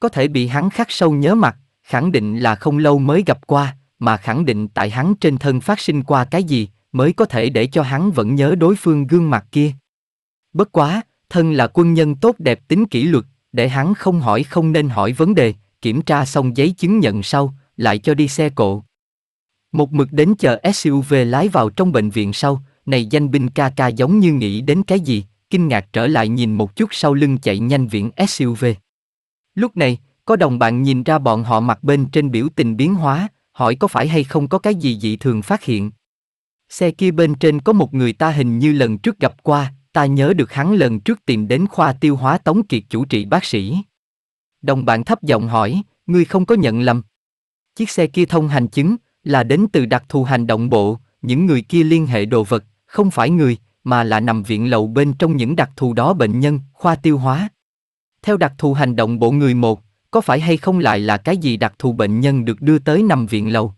Có thể bị hắn khắc sâu nhớ mặt, khẳng định là không lâu mới gặp qua, mà khẳng định tại hắn trên thân phát sinh qua cái gì mới có thể để cho hắn vẫn nhớ đối phương gương mặt kia. Bất quá, thân là quân nhân tốt đẹp tính kỷ luật, để hắn không hỏi không nên hỏi vấn đề, kiểm tra xong giấy chứng nhận sau, lại cho đi xe cộ. Một mực đến chờ SUV lái vào trong bệnh viện sau, này danh binh ca ca giống như nghĩ đến cái gì, kinh ngạc trở lại nhìn một chút sau lưng chạy nhanh viễn SUV. Lúc này, có đồng bạn nhìn ra bọn họ mặt bên trên biểu tình biến hóa, hỏi có phải hay không có cái gì dị thường phát hiện. Xe kia bên trên có một người ta hình như lần trước gặp qua, ta nhớ được hắn lần trước tìm đến khoa tiêu hóa Tống Kiệt chủ trị bác sĩ. Đồng bạn thấp giọng hỏi, ngươi không có nhận lầm. Chiếc xe kia thông hành chứng, là đến từ đặc thù hành động bộ, những người kia liên hệ đồ vật, không phải người, mà là nằm viện lậu bên trong những đặc thù đó bệnh nhân, khoa tiêu hóa. Theo đặc thù hành động bộ người một, có phải hay không lại là cái gì đặc thù bệnh nhân được đưa tới nằm viện lầu?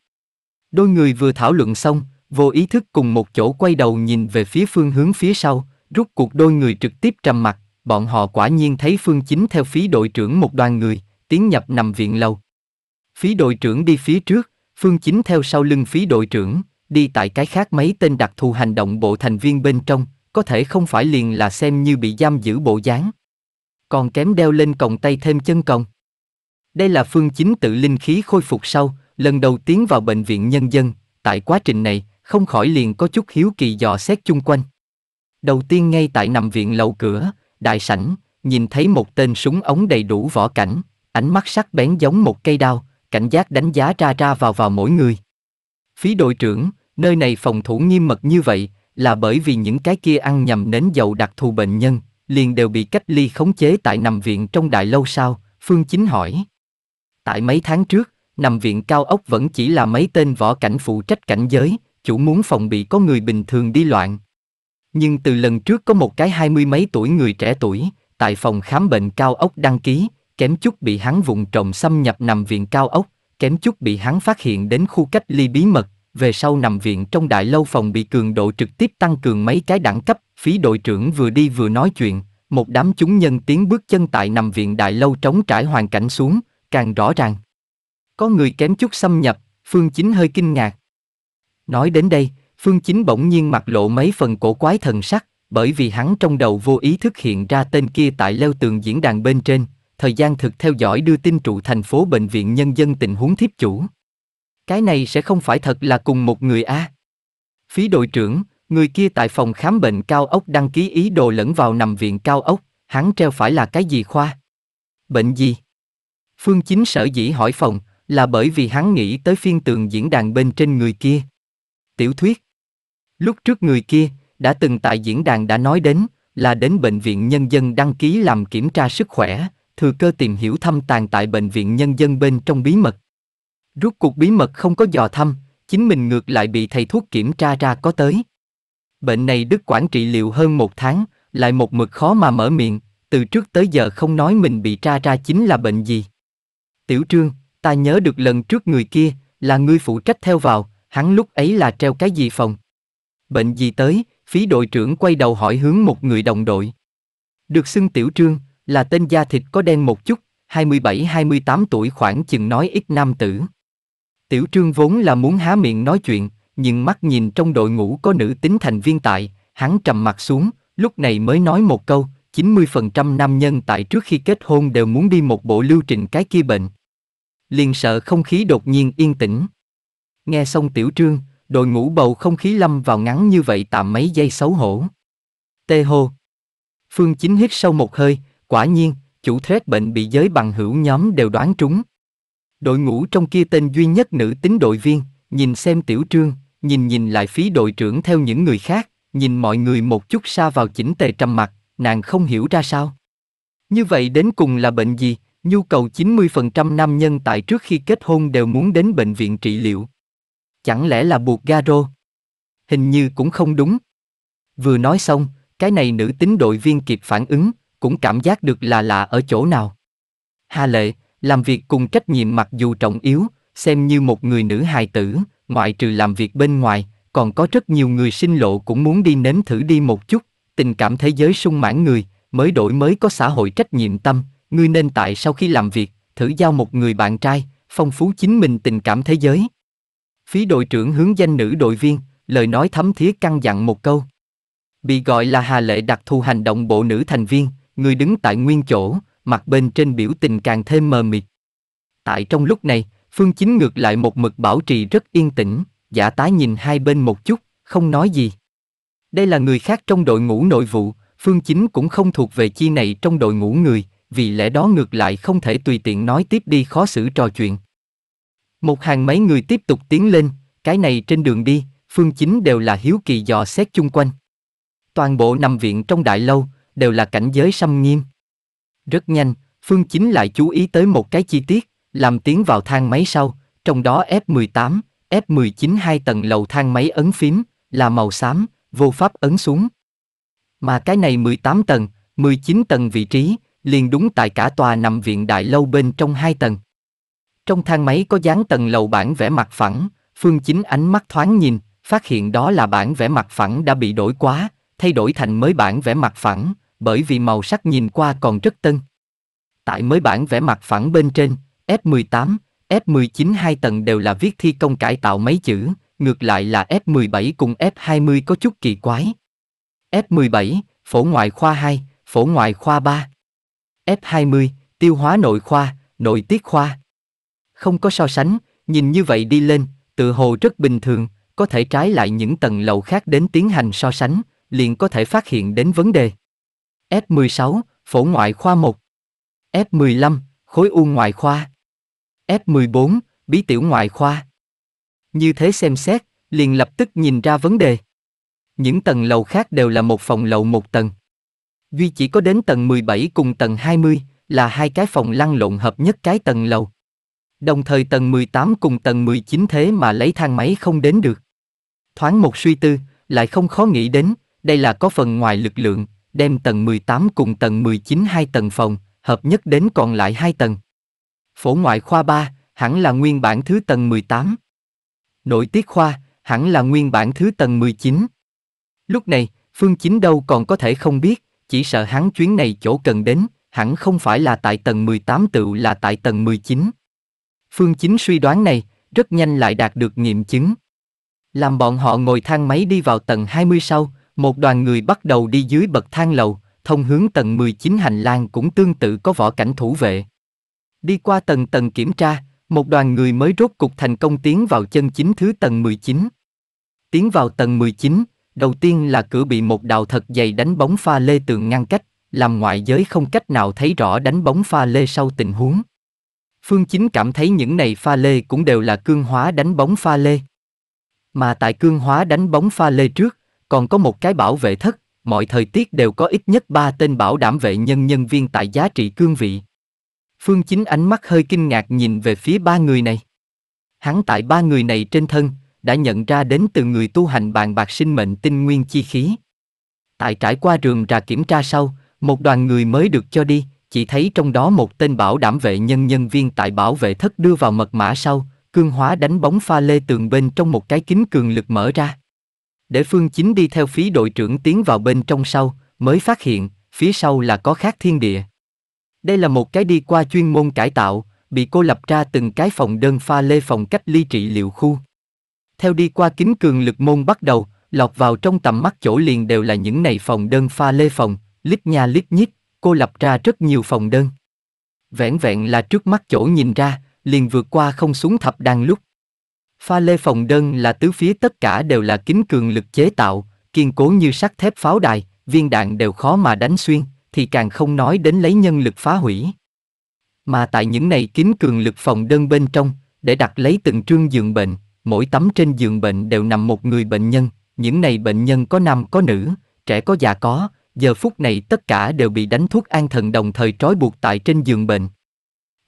Đôi người vừa thảo luận xong, vô ý thức cùng một chỗ quay đầu nhìn về phía phương hướng phía sau, rút cuộc đôi người trực tiếp trầm mặt, bọn họ quả nhiên thấy phương chính theo phí đội trưởng một đoàn người, tiến nhập nằm viện lầu. Phí đội trưởng đi phía trước, phương chính theo sau lưng phí đội trưởng, đi tại cái khác mấy tên đặc thù hành động bộ thành viên bên trong, có thể không phải liền là xem như bị giam giữ bộ dáng. Còn kém đeo lên còng tay thêm chân còng. Đây là phương chính tự linh khí khôi phục sau, lần đầu tiến vào bệnh viện nhân dân, tại quá trình này, không khỏi liền có chút hiếu kỳ dò xét chung quanh. Đầu tiên ngay tại nằm viện lầu cửa, đại sảnh, nhìn thấy một tên súng ống đầy đủ vỏ cảnh, ánh mắt sắc bén giống một cây đao, cảnh giác đánh giá ra ra vào vào mỗi người. Phí đội trưởng, nơi này phòng thủ nghiêm mật như vậy, là bởi vì những cái kia ăn nhầm nến dầu đặc thù bệnh nhân, liền đều bị cách ly khống chế tại nằm viện trong đại lâu sao, Phương Chính hỏi. Tại mấy tháng trước, nằm viện cao ốc vẫn chỉ là mấy tên võ cảnh phụ trách cảnh giới, chủ muốn phòng bị có người bình thường đi loạn. Nhưng từ lần trước có một cái hai mươi mấy tuổi người trẻ tuổi, tại phòng khám bệnh cao ốc đăng ký, kém chút bị hắn vùng trộm xâm nhập nằm viện cao ốc, kém chút bị hắn phát hiện đến khu cách ly bí mật, về sau nằm viện trong đại lâu phòng bị cường độ trực tiếp tăng cường mấy cái đẳng cấp, phí đội trưởng vừa đi vừa nói chuyện, một đám chúng nhân tiến bước chân tại nằm viện đại lâu trống trải hoàn cảnh xuống, càng rõ ràng. Có người kém chút xâm nhập, Phương Chính hơi kinh ngạc. Nói đến đây, Phương Chính bỗng nhiên mặc lộ mấy phần cổ quái thần sắc, bởi vì hắn trong đầu vô ý thức hiện ra tên kia tại leo tường diễn đàn bên trên, thời gian thực theo dõi đưa tin trụ thành phố bệnh viện nhân dân tình huống thiếp chủ. Cái này sẽ không phải thật là cùng một người a. À. Phí đội trưởng, người kia tại phòng khám bệnh cao ốc đăng ký ý đồ lẫn vào nằm viện cao ốc, hắn treo phải là cái gì khoa? Bệnh gì? Phương Chính sở dĩ hỏi phòng, là bởi vì hắn nghĩ tới phiên tường diễn đàn bên trên người kia. Tiểu thuyết Lúc trước người kia, đã từng tại diễn đàn đã nói đến, là đến bệnh viện nhân dân đăng ký làm kiểm tra sức khỏe, thừa cơ tìm hiểu thăm tàn tại bệnh viện nhân dân bên trong bí mật. rút cuộc bí mật không có dò thăm, chính mình ngược lại bị thầy thuốc kiểm tra ra có tới. Bệnh này Đức quản trị liệu hơn một tháng, lại một mực khó mà mở miệng, từ trước tới giờ không nói mình bị tra ra chính là bệnh gì. Tiểu Trương, ta nhớ được lần trước người kia, là ngươi phụ trách theo vào, hắn lúc ấy là treo cái gì phòng. Bệnh gì tới, phí đội trưởng quay đầu hỏi hướng một người đồng đội. Được xưng Tiểu Trương, là tên da thịt có đen một chút, 27-28 tuổi khoảng chừng nói ít nam tử. Tiểu trương vốn là muốn há miệng nói chuyện, nhưng mắt nhìn trong đội ngũ có nữ tính thành viên tại, hắn trầm mặt xuống, lúc này mới nói một câu, 90% nam nhân tại trước khi kết hôn đều muốn đi một bộ lưu trình cái kia bệnh. Liền sợ không khí đột nhiên yên tĩnh. Nghe xong tiểu trương, đội ngũ bầu không khí lâm vào ngắn như vậy tạm mấy giây xấu hổ. Tê hô. Phương Chính hít sâu một hơi, Quả nhiên, chủ thuyết bệnh bị giới bằng hữu nhóm đều đoán trúng. Đội ngũ trong kia tên duy nhất nữ tính đội viên, nhìn xem tiểu trương, nhìn nhìn lại phí đội trưởng theo những người khác, nhìn mọi người một chút xa vào chỉnh tề trầm mặt, nàng không hiểu ra sao. Như vậy đến cùng là bệnh gì, nhu cầu 90% nam nhân tại trước khi kết hôn đều muốn đến bệnh viện trị liệu. Chẳng lẽ là buộc garo? Hình như cũng không đúng. Vừa nói xong, cái này nữ tính đội viên kịp phản ứng, cũng cảm giác được là lạ ở chỗ nào. Hà Lệ, làm việc cùng trách nhiệm mặc dù trọng yếu, xem như một người nữ hài tử, ngoại trừ làm việc bên ngoài, còn có rất nhiều người sinh lộ cũng muốn đi nếm thử đi một chút, tình cảm thế giới sung mãn người, mới đổi mới có xã hội trách nhiệm tâm, ngươi nên tại sau khi làm việc, thử giao một người bạn trai, phong phú chính mình tình cảm thế giới. Phí đội trưởng hướng danh nữ đội viên, lời nói thấm thía căng dặn một câu. Bị gọi là Hà Lệ đặc thù hành động bộ nữ thành viên, người đứng tại nguyên chỗ, mặt bên trên biểu tình càng thêm mờ mịt. Tại trong lúc này, Phương Chính ngược lại một mực bảo trì rất yên tĩnh, giả tái nhìn hai bên một chút, không nói gì. Đây là người khác trong đội ngũ nội vụ, Phương Chính cũng không thuộc về chi này trong đội ngũ người, vì lẽ đó ngược lại không thể tùy tiện nói tiếp đi khó xử trò chuyện. Một hàng mấy người tiếp tục tiến lên, cái này trên đường đi, Phương Chính đều là hiếu kỳ dò xét chung quanh. Toàn bộ nằm viện trong đại lâu, đều là cảnh giới xâm nghiêm. Rất nhanh, Phương Chính lại chú ý tới một cái chi tiết, làm tiến vào thang máy sau, trong đó F18, F19 hai tầng lầu thang máy ấn phím, là màu xám, vô pháp ấn xuống. Mà cái này 18 tầng, 19 tầng vị trí, liền đúng tại cả tòa nằm viện đại lâu bên trong hai tầng. Trong thang máy có dán tầng lầu bản vẽ mặt phẳng, Phương Chính ánh mắt thoáng nhìn, phát hiện đó là bản vẽ mặt phẳng đã bị đổi quá, thay đổi thành mới bản vẽ mặt phẳng, bởi vì màu sắc nhìn qua còn rất tân. Tại mới bản vẽ mặt phẳng bên trên, F18, F19 hai tầng đều là viết thi công cải tạo mấy chữ, ngược lại là F17 cùng F20 có chút kỳ quái. F17, phổ ngoại khoa 2, phổ ngoại khoa 3. F20, tiêu hóa nội khoa, nội tiết khoa. Không có so sánh, nhìn như vậy đi lên, tự hồ rất bình thường, có thể trái lại những tầng lầu khác đến tiến hành so sánh, liền có thể phát hiện đến vấn đề. F16, phổ ngoại khoa 1. F15, khối u ngoại khoa. F14, bí tiểu ngoại khoa. Như thế xem xét, liền lập tức nhìn ra vấn đề. Những tầng lầu khác đều là một phòng lầu một tầng. Duy chỉ có đến tầng 17 cùng tầng 20 là hai cái phòng lăn lộn hợp nhất cái tầng lầu. Đồng thời tầng 18 cùng tầng 19 thế mà lấy thang máy không đến được. Thoáng một suy tư, lại không khó nghĩ đến, đây là có phần ngoài lực lượng, đem tầng 18 cùng tầng 19 hai tầng phòng, hợp nhất đến còn lại hai tầng. Phổ ngoại khoa 3, hẳn là nguyên bản thứ tầng 18. Nội tiết khoa, hẳn là nguyên bản thứ tầng 19. Lúc này, Phương Chính đâu còn có thể không biết, chỉ sợ hắn chuyến này chỗ cần đến, hẳn không phải là tại tầng 18 tựu là tại tầng 19. Phương Chính suy đoán này, rất nhanh lại đạt được nghiệm chứng. Làm bọn họ ngồi thang máy đi vào tầng 20 sau, một đoàn người bắt đầu đi dưới bậc thang lầu, thông hướng tầng 19 hành lang cũng tương tự có võ cảnh thủ vệ. Đi qua tầng tầng kiểm tra, một đoàn người mới rốt cục thành công tiến vào chân chính thứ tầng 19. Tiến vào tầng 19, đầu tiên là cửa bị một đào thật dày đánh bóng pha lê tường ngăn cách, làm ngoại giới không cách nào thấy rõ đánh bóng pha lê sau tình huống. Phương Chính cảm thấy những này pha lê cũng đều là cương hóa đánh bóng pha lê. Mà tại cương hóa đánh bóng pha lê trước, còn có một cái bảo vệ thất, mọi thời tiết đều có ít nhất ba tên bảo đảm vệ nhân nhân viên tại giá trị cương vị. Phương Chính ánh mắt hơi kinh ngạc nhìn về phía ba người này. Hắn tại ba người này trên thân, đã nhận ra đến từ người tu hành bàn bạc sinh mệnh tinh nguyên chi khí. Tại trải qua rườm rà kiểm tra sau, một đoàn người mới được cho đi, chỉ thấy trong đó một tên bảo đảm vệ nhân nhân viên tại bảo vệ thất đưa vào mật mã sau, cương hóa đánh bóng pha lê tường bên trong một cái kính cường lực mở ra. Để Phương Chính đi theo phí đội trưởng tiến vào bên trong sau, mới phát hiện, phía sau là có khác thiên địa. Đây là một cái đi qua chuyên môn cải tạo, bị cô lập ra từng cái phòng đơn pha lê phòng cách ly trị liệu khu. Theo đi qua kính cường lực môn bắt đầu, lọt vào trong tầm mắt chỗ liền đều là những này phòng đơn pha lê phòng, lít nha lít nhít, cô lập ra rất nhiều phòng đơn. Vẹn vẹn là trước mắt chỗ nhìn ra, liền vượt qua không xuống thập đang lúc, Pha lê phòng đơn là tứ phía tất cả đều là kính cường lực chế tạo, kiên cố như sắt thép pháo đài, viên đạn đều khó mà đánh xuyên, thì càng không nói đến lấy nhân lực phá hủy. Mà tại những này kính cường lực phòng đơn bên trong, để đặt lấy từng trương giường bệnh, mỗi tấm trên giường bệnh đều nằm một người bệnh nhân, những này bệnh nhân có nam có nữ, trẻ có già có, giờ phút này tất cả đều bị đánh thuốc an thần đồng thời trói buộc tại trên giường bệnh.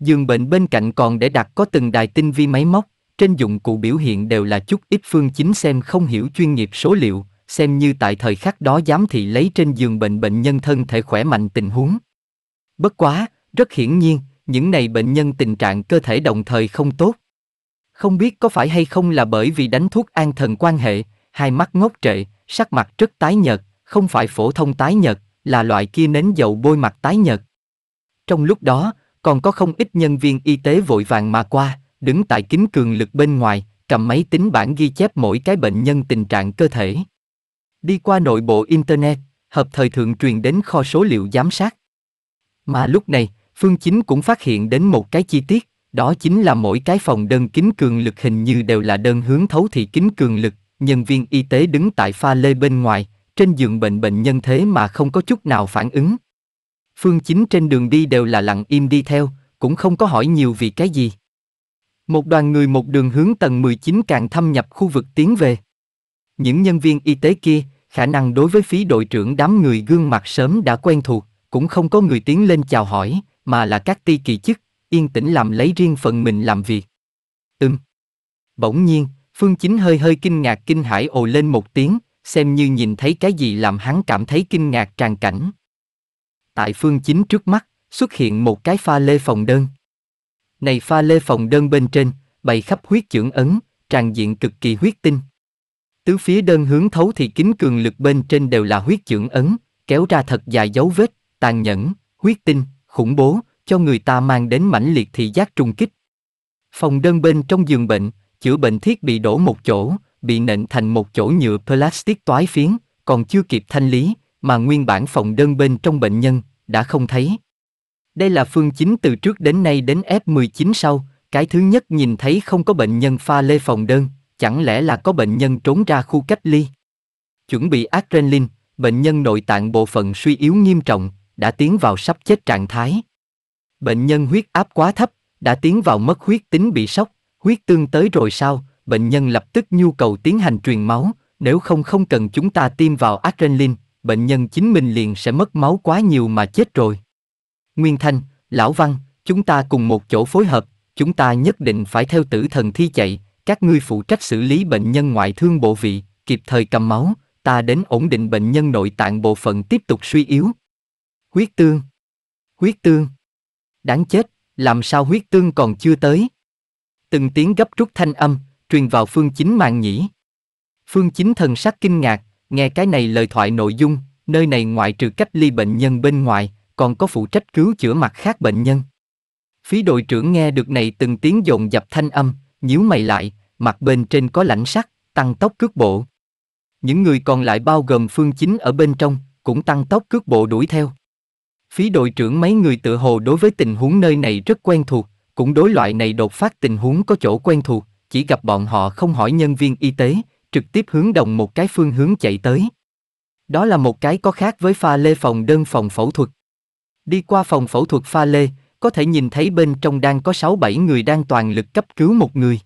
Giường bệnh bên cạnh còn để đặt có từng đài tinh vi máy móc, trên dụng cụ biểu hiện đều là chút ít phương chính xem không hiểu chuyên nghiệp số liệu, xem như tại thời khắc đó giám thị lấy trên giường bệnh bệnh nhân thân thể khỏe mạnh tình huống. Bất quá, rất hiển nhiên, những này bệnh nhân tình trạng cơ thể đồng thời không tốt. Không biết có phải hay không là bởi vì đánh thuốc an thần quan hệ, hai mắt ngốc trệ, sắc mặt rất tái nhợt, không phải phổ thông tái nhợt, là loại kia nến dầu bôi mặt tái nhợt. Trong lúc đó, còn có không ít nhân viên y tế vội vàng mà qua, đứng tại kính cường lực bên ngoài, cầm máy tính bản ghi chép mỗi cái bệnh nhân tình trạng cơ thể. Đi qua nội bộ Internet, hợp thời thượng truyền đến kho số liệu giám sát. Mà lúc này, Phương Chính cũng phát hiện đến một cái chi tiết, đó chính là mỗi cái phòng đơn kính cường lực hình như đều là đơn hướng thấu thị kính cường lực, nhân viên y tế đứng tại pha lê bên ngoài, trên giường bệnh bệnh nhân thế mà không có chút nào phản ứng. Phương Chính trên đường đi đều là lặng im đi theo, cũng không có hỏi nhiều vì cái gì. Một đoàn người một đường hướng tầng 19 càng thâm nhập khu vực tiến về. Những nhân viên y tế kia, khả năng đối với phí đội trưởng đám người gương mặt sớm đã quen thuộc, cũng không có người tiến lên chào hỏi, mà là các ti kỳ chức, yên tĩnh làm lấy riêng phần mình làm việc. Ừm. Bỗng nhiên, Phương Chính hơi hơi kinh ngạc kinh hãi ồ lên một tiếng, xem như nhìn thấy cái gì làm hắn cảm thấy kinh ngạc tràn cảnh. Tại Phương Chính trước mắt, xuất hiện một cái pha lê phòng đơn. Này pha lê phòng đơn bên trên, bày khắp huyết chưởng ấn, tràn diện cực kỳ huyết tinh. Tứ phía đơn hướng thấu thì kính cường lực bên trên đều là huyết chưởng ấn, kéo ra thật dài dấu vết, tàn nhẫn, huyết tinh, khủng bố, cho người ta mang đến mãnh liệt thị giác trung kích. Phòng đơn bên trong giường bệnh, chữa bệnh thiết bị đổ một chỗ, bị nện thành một chỗ nhựa plastic toái phiến, còn chưa kịp thanh lý, mà nguyên bản phòng đơn bên trong bệnh nhân, đã không thấy. Đây là phương chính từ trước đến nay đến F19 sau, cái thứ nhất nhìn thấy không có bệnh nhân pha lê phòng đơn, chẳng lẽ là có bệnh nhân trốn ra khu cách ly? Chuẩn bị adrenaline, bệnh nhân nội tạng bộ phận suy yếu nghiêm trọng, đã tiến vào sắp chết trạng thái. Bệnh nhân huyết áp quá thấp, đã tiến vào mất huyết tính bị sốc, huyết tương tới rồi sao, bệnh nhân lập tức nhu cầu tiến hành truyền máu, nếu không không cần chúng ta tiêm vào adrenaline, bệnh nhân chính mình liền sẽ mất máu quá nhiều mà chết rồi. Nguyên Thanh, Lão Văn, chúng ta cùng một chỗ phối hợp, chúng ta nhất định phải theo tử thần thi chạy, các ngươi phụ trách xử lý bệnh nhân ngoại thương bộ vị, kịp thời cầm máu, ta đến ổn định bệnh nhân nội tạng bộ phận tiếp tục suy yếu. Huyết tương. Huyết tương. Đáng chết, làm sao huyết tương còn chưa tới? Từng tiếng gấp rút thanh âm, truyền vào phương chính màng nhĩ. Phương chính thần sắc kinh ngạc, nghe cái này lời thoại nội dung, nơi này ngoại trừ cách ly bệnh nhân bên ngoài, còn có phụ trách cứu chữa mặt khác bệnh nhân. Phí đội trưởng nghe được này từng tiếng dồn dập thanh âm, nhíu mày lại, mặt bên trên có lãnh sắc, tăng tốc cước bộ. Những người còn lại bao gồm phương chính ở bên trong, cũng tăng tốc cước bộ đuổi theo. Phí đội trưởng mấy người tự hồ đối với tình huống nơi này rất quen thuộc, cũng đối loại này đột phát tình huống có chỗ quen thuộc, chỉ gặp bọn họ không hỏi nhân viên y tế, trực tiếp hướng đồng một cái phương hướng chạy tới. Đó là một cái có khác với pha lê phòng đơn phòng phẫu thuật. Đi qua phòng phẫu thuật pha lê, có thể nhìn thấy bên trong đang có 6-7 người đang toàn lực cấp cứu một người.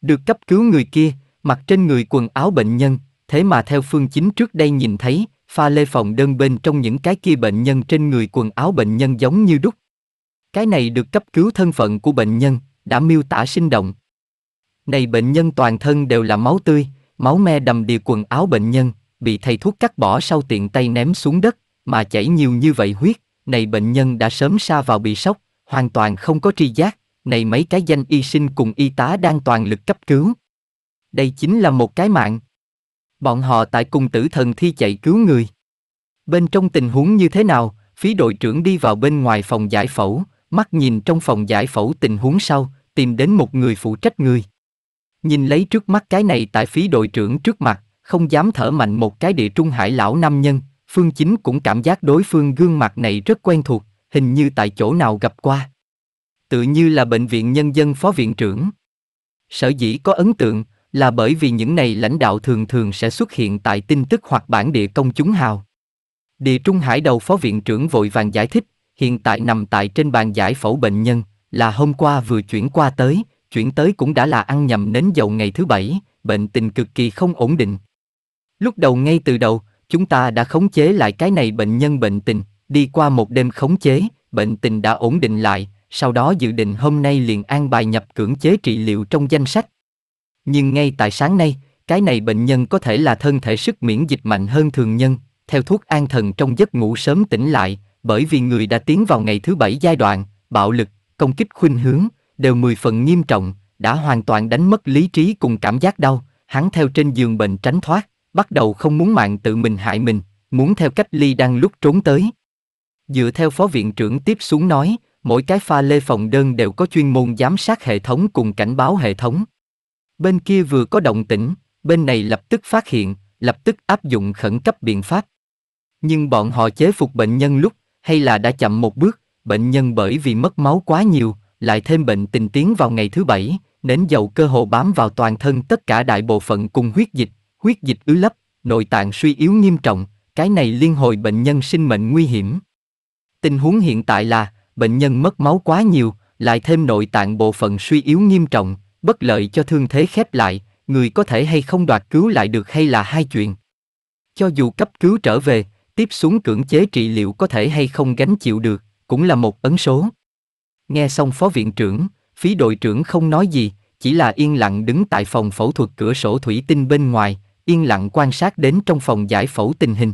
Được cấp cứu người kia, mặc trên người quần áo bệnh nhân, thế mà theo phương chính trước đây nhìn thấy, pha lê phòng đơn bên trong những cái kia bệnh nhân trên người quần áo bệnh nhân giống như đúc. Cái này được cấp cứu thân phận của bệnh nhân, đã miêu tả sinh động. Này bệnh nhân toàn thân đều là máu tươi, máu me đầm đìa quần áo bệnh nhân, bị thầy thuốc cắt bỏ sau tiện tay ném xuống đất, mà chảy nhiều như vậy huyết, này bệnh nhân đã sớm sa vào bị sốc, hoàn toàn không có tri giác, này mấy cái danh y sinh cùng y tá đang toàn lực cấp cứu. Đây chính là một cái mạng. Bọn họ tại cùng tử thần thi chạy cứu người. Bên trong tình huống như thế nào, phí đội trưởng đi vào bên ngoài phòng giải phẫu, mắt nhìn trong phòng giải phẫu tình huống sau, tìm đến một người phụ trách người. Nhìn lấy trước mắt cái này tại phí đội trưởng trước mặt, không dám thở mạnh một cái địa trung hải lão nam nhân, Phương Chính cũng cảm giác đối phương gương mặt này rất quen thuộc, hình như tại chỗ nào gặp qua. Tự như là bệnh viện nhân dân phó viện trưởng. Sở dĩ có ấn tượng là bởi vì những này lãnh đạo thường thường sẽ xuất hiện tại tin tức hoặc bản địa công chúng hào. Địa Trung Hải đầu phó viện trưởng vội vàng giải thích, hiện tại nằm tại trên bàn giải phẫu bệnh nhân, là hôm qua vừa chuyển qua tới, chuyển tới cũng đã là ăn nhầm nến dầu ngày thứ bảy, bệnh tình cực kỳ không ổn định. Lúc đầu ngay từ đầu, Chúng ta đã khống chế lại cái này bệnh nhân bệnh tình, đi qua một đêm khống chế, bệnh tình đã ổn định lại, sau đó dự định hôm nay liền an bài nhập cưỡng chế trị liệu trong danh sách. Nhưng ngay tại sáng nay, cái này bệnh nhân có thể là thân thể sức miễn dịch mạnh hơn thường nhân, theo thuốc an thần trong giấc ngủ sớm tỉnh lại, bởi vì người đã tiến vào ngày thứ bảy giai đoạn, bạo lực, công kích khuynh hướng, đều mười phần nghiêm trọng, đã hoàn toàn đánh mất lý trí cùng cảm giác đau, hắn theo trên giường bệnh tránh thoát bắt đầu không muốn mạng tự mình hại mình, muốn theo cách ly đang lúc trốn tới. Dựa theo phó viện trưởng tiếp xuống nói, mỗi cái pha lê phòng đơn đều có chuyên môn giám sát hệ thống cùng cảnh báo hệ thống. Bên kia vừa có động tĩnh, bên này lập tức phát hiện, lập tức áp dụng khẩn cấp biện pháp. Nhưng bọn họ chế phục bệnh nhân lúc, hay là đã chậm một bước, bệnh nhân bởi vì mất máu quá nhiều, lại thêm bệnh tình tiến vào ngày thứ bảy, nến dầu cơ hồ bám vào toàn thân tất cả đại bộ phận cùng huyết dịch, huyết dịch ứ lấp, nội tạng suy yếu nghiêm trọng, cái này liên hồi bệnh nhân sinh mệnh nguy hiểm. Tình huống hiện tại là, bệnh nhân mất máu quá nhiều, lại thêm nội tạng bộ phận suy yếu nghiêm trọng, bất lợi cho thương thế khép lại, người có thể hay không đoạt cứu lại được hay là hai chuyện. Cho dù cấp cứu trở về, tiếp xuống cưỡng chế trị liệu có thể hay không gánh chịu được, cũng là một ấn số. Nghe xong phó viện trưởng, phí đội trưởng không nói gì, chỉ là yên lặng đứng tại phòng phẫu thuật cửa sổ thủy tinh bên ngoài, yên lặng quan sát đến trong phòng giải phẫu tình hình.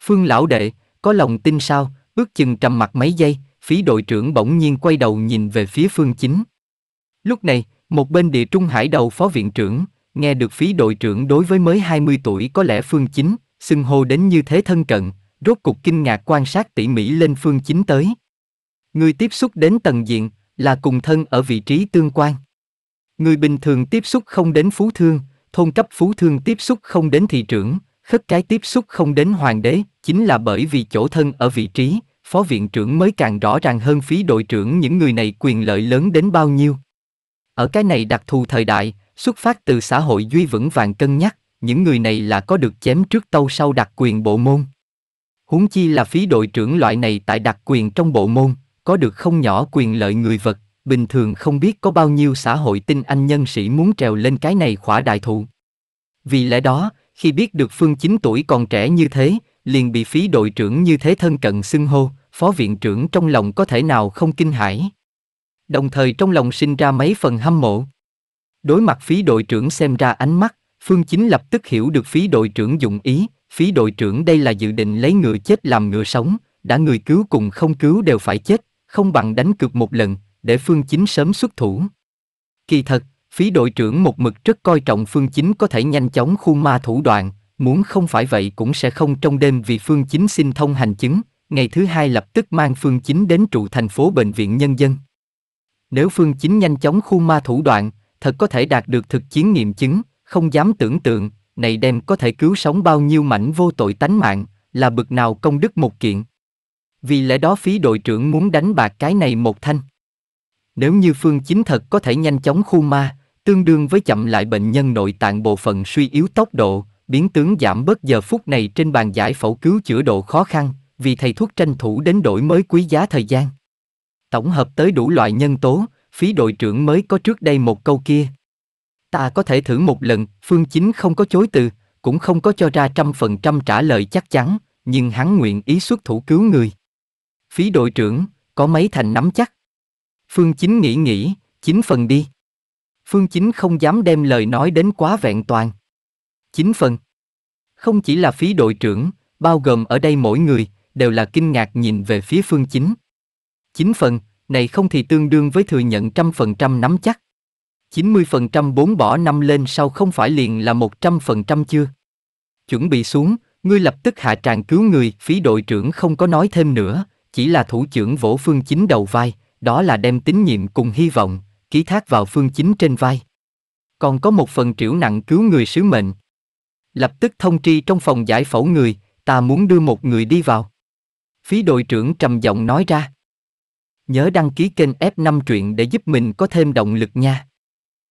Phương lão đệ, có lòng tin sao, ước chừng trầm mặt mấy giây, phí đội trưởng bỗng nhiên quay đầu nhìn về phía phương chính. Lúc này, một bên địa trung hải đầu phó viện trưởng, nghe được phí đội trưởng đối với mới 20 tuổi có lẽ phương chính, xưng hô đến như thế thân cận, rốt cục kinh ngạc quan sát tỉ mỉ lên phương chính tới. Người tiếp xúc đến tầng diện là cùng thân ở vị trí tương quan. Người bình thường tiếp xúc không đến phú thương, thôn cấp phú thương tiếp xúc không đến thị trưởng, khất cái tiếp xúc không đến hoàng đế, chính là bởi vì chỗ thân ở vị trí, phó viện trưởng mới càng rõ ràng hơn phí đội trưởng những người này quyền lợi lớn đến bao nhiêu. Ở cái này đặc thù thời đại, xuất phát từ xã hội duy vững vàng cân nhắc, những người này là có được chém trước tâu sau đặc quyền bộ môn. Huống chi là phí đội trưởng loại này tại đặc quyền trong bộ môn, có được không nhỏ quyền lợi người vật bình thường không biết có bao nhiêu xã hội tinh anh nhân sĩ muốn trèo lên cái này khỏa đại thụ. Vì lẽ đó, khi biết được Phương 9 tuổi còn trẻ như thế, liền bị phí đội trưởng như thế thân cận xưng hô, phó viện trưởng trong lòng có thể nào không kinh hãi. Đồng thời trong lòng sinh ra mấy phần hâm mộ. Đối mặt phí đội trưởng xem ra ánh mắt, Phương Chính lập tức hiểu được phí đội trưởng dụng ý, phí đội trưởng đây là dự định lấy ngựa chết làm ngựa sống, đã người cứu cùng không cứu đều phải chết, không bằng đánh cược một lần, để Phương Chính sớm xuất thủ. Kỳ thật, phí đội trưởng một mực rất coi trọng Phương Chính có thể nhanh chóng khu ma thủ đoạn, muốn không phải vậy cũng sẽ không trong đêm vì Phương Chính xin thông hành chứng, ngày thứ hai lập tức mang Phương Chính đến trụ thành phố Bệnh viện Nhân dân. Nếu Phương Chính nhanh chóng khu ma thủ đoạn, thật có thể đạt được thực chiến nghiệm chứng, không dám tưởng tượng, này đem có thể cứu sống bao nhiêu mảnh vô tội tánh mạng, là bực nào công đức một kiện. Vì lẽ đó phí đội trưởng muốn đánh bạc cái này một thanh. Nếu như phương chính thật có thể nhanh chóng khu ma, tương đương với chậm lại bệnh nhân nội tạng bộ phận suy yếu tốc độ, biến tướng giảm bớt giờ phút này trên bàn giải phẫu cứu chữa độ khó khăn, vì thầy thuốc tranh thủ đến đổi mới quý giá thời gian. Tổng hợp tới đủ loại nhân tố, phí đội trưởng mới có trước đây một câu kia. Ta có thể thử một lần, phương chính không có chối từ, cũng không có cho ra trăm phần trăm trả lời chắc chắn, nhưng hắn nguyện ý xuất thủ cứu người. Phí đội trưởng, có mấy thành nắm chắc? Phương Chính nghĩ nghĩ, chính phần đi. Phương Chính không dám đem lời nói đến quá vẹn toàn. Chính phần. Không chỉ là phí đội trưởng, bao gồm ở đây mỗi người, đều là kinh ngạc nhìn về phía Phương Chính. Chín phần, này không thì tương đương với thừa nhận trăm phần trăm nắm chắc. 90% bốn bỏ năm lên sau không phải liền là 100% chưa? Chuẩn bị xuống, ngươi lập tức hạ tràng cứu người, phí đội trưởng không có nói thêm nữa, chỉ là thủ trưởng vỗ phương chính đầu vai, đó là đem tín nhiệm cùng hy vọng, ký thác vào phương chính trên vai. Còn có một phần triểu nặng cứu người sứ mệnh. Lập tức thông tri trong phòng giải phẫu người, ta muốn đưa một người đi vào. Phí đội trưởng trầm giọng nói ra. Nhớ đăng ký kênh F5 truyện để giúp mình có thêm động lực nha.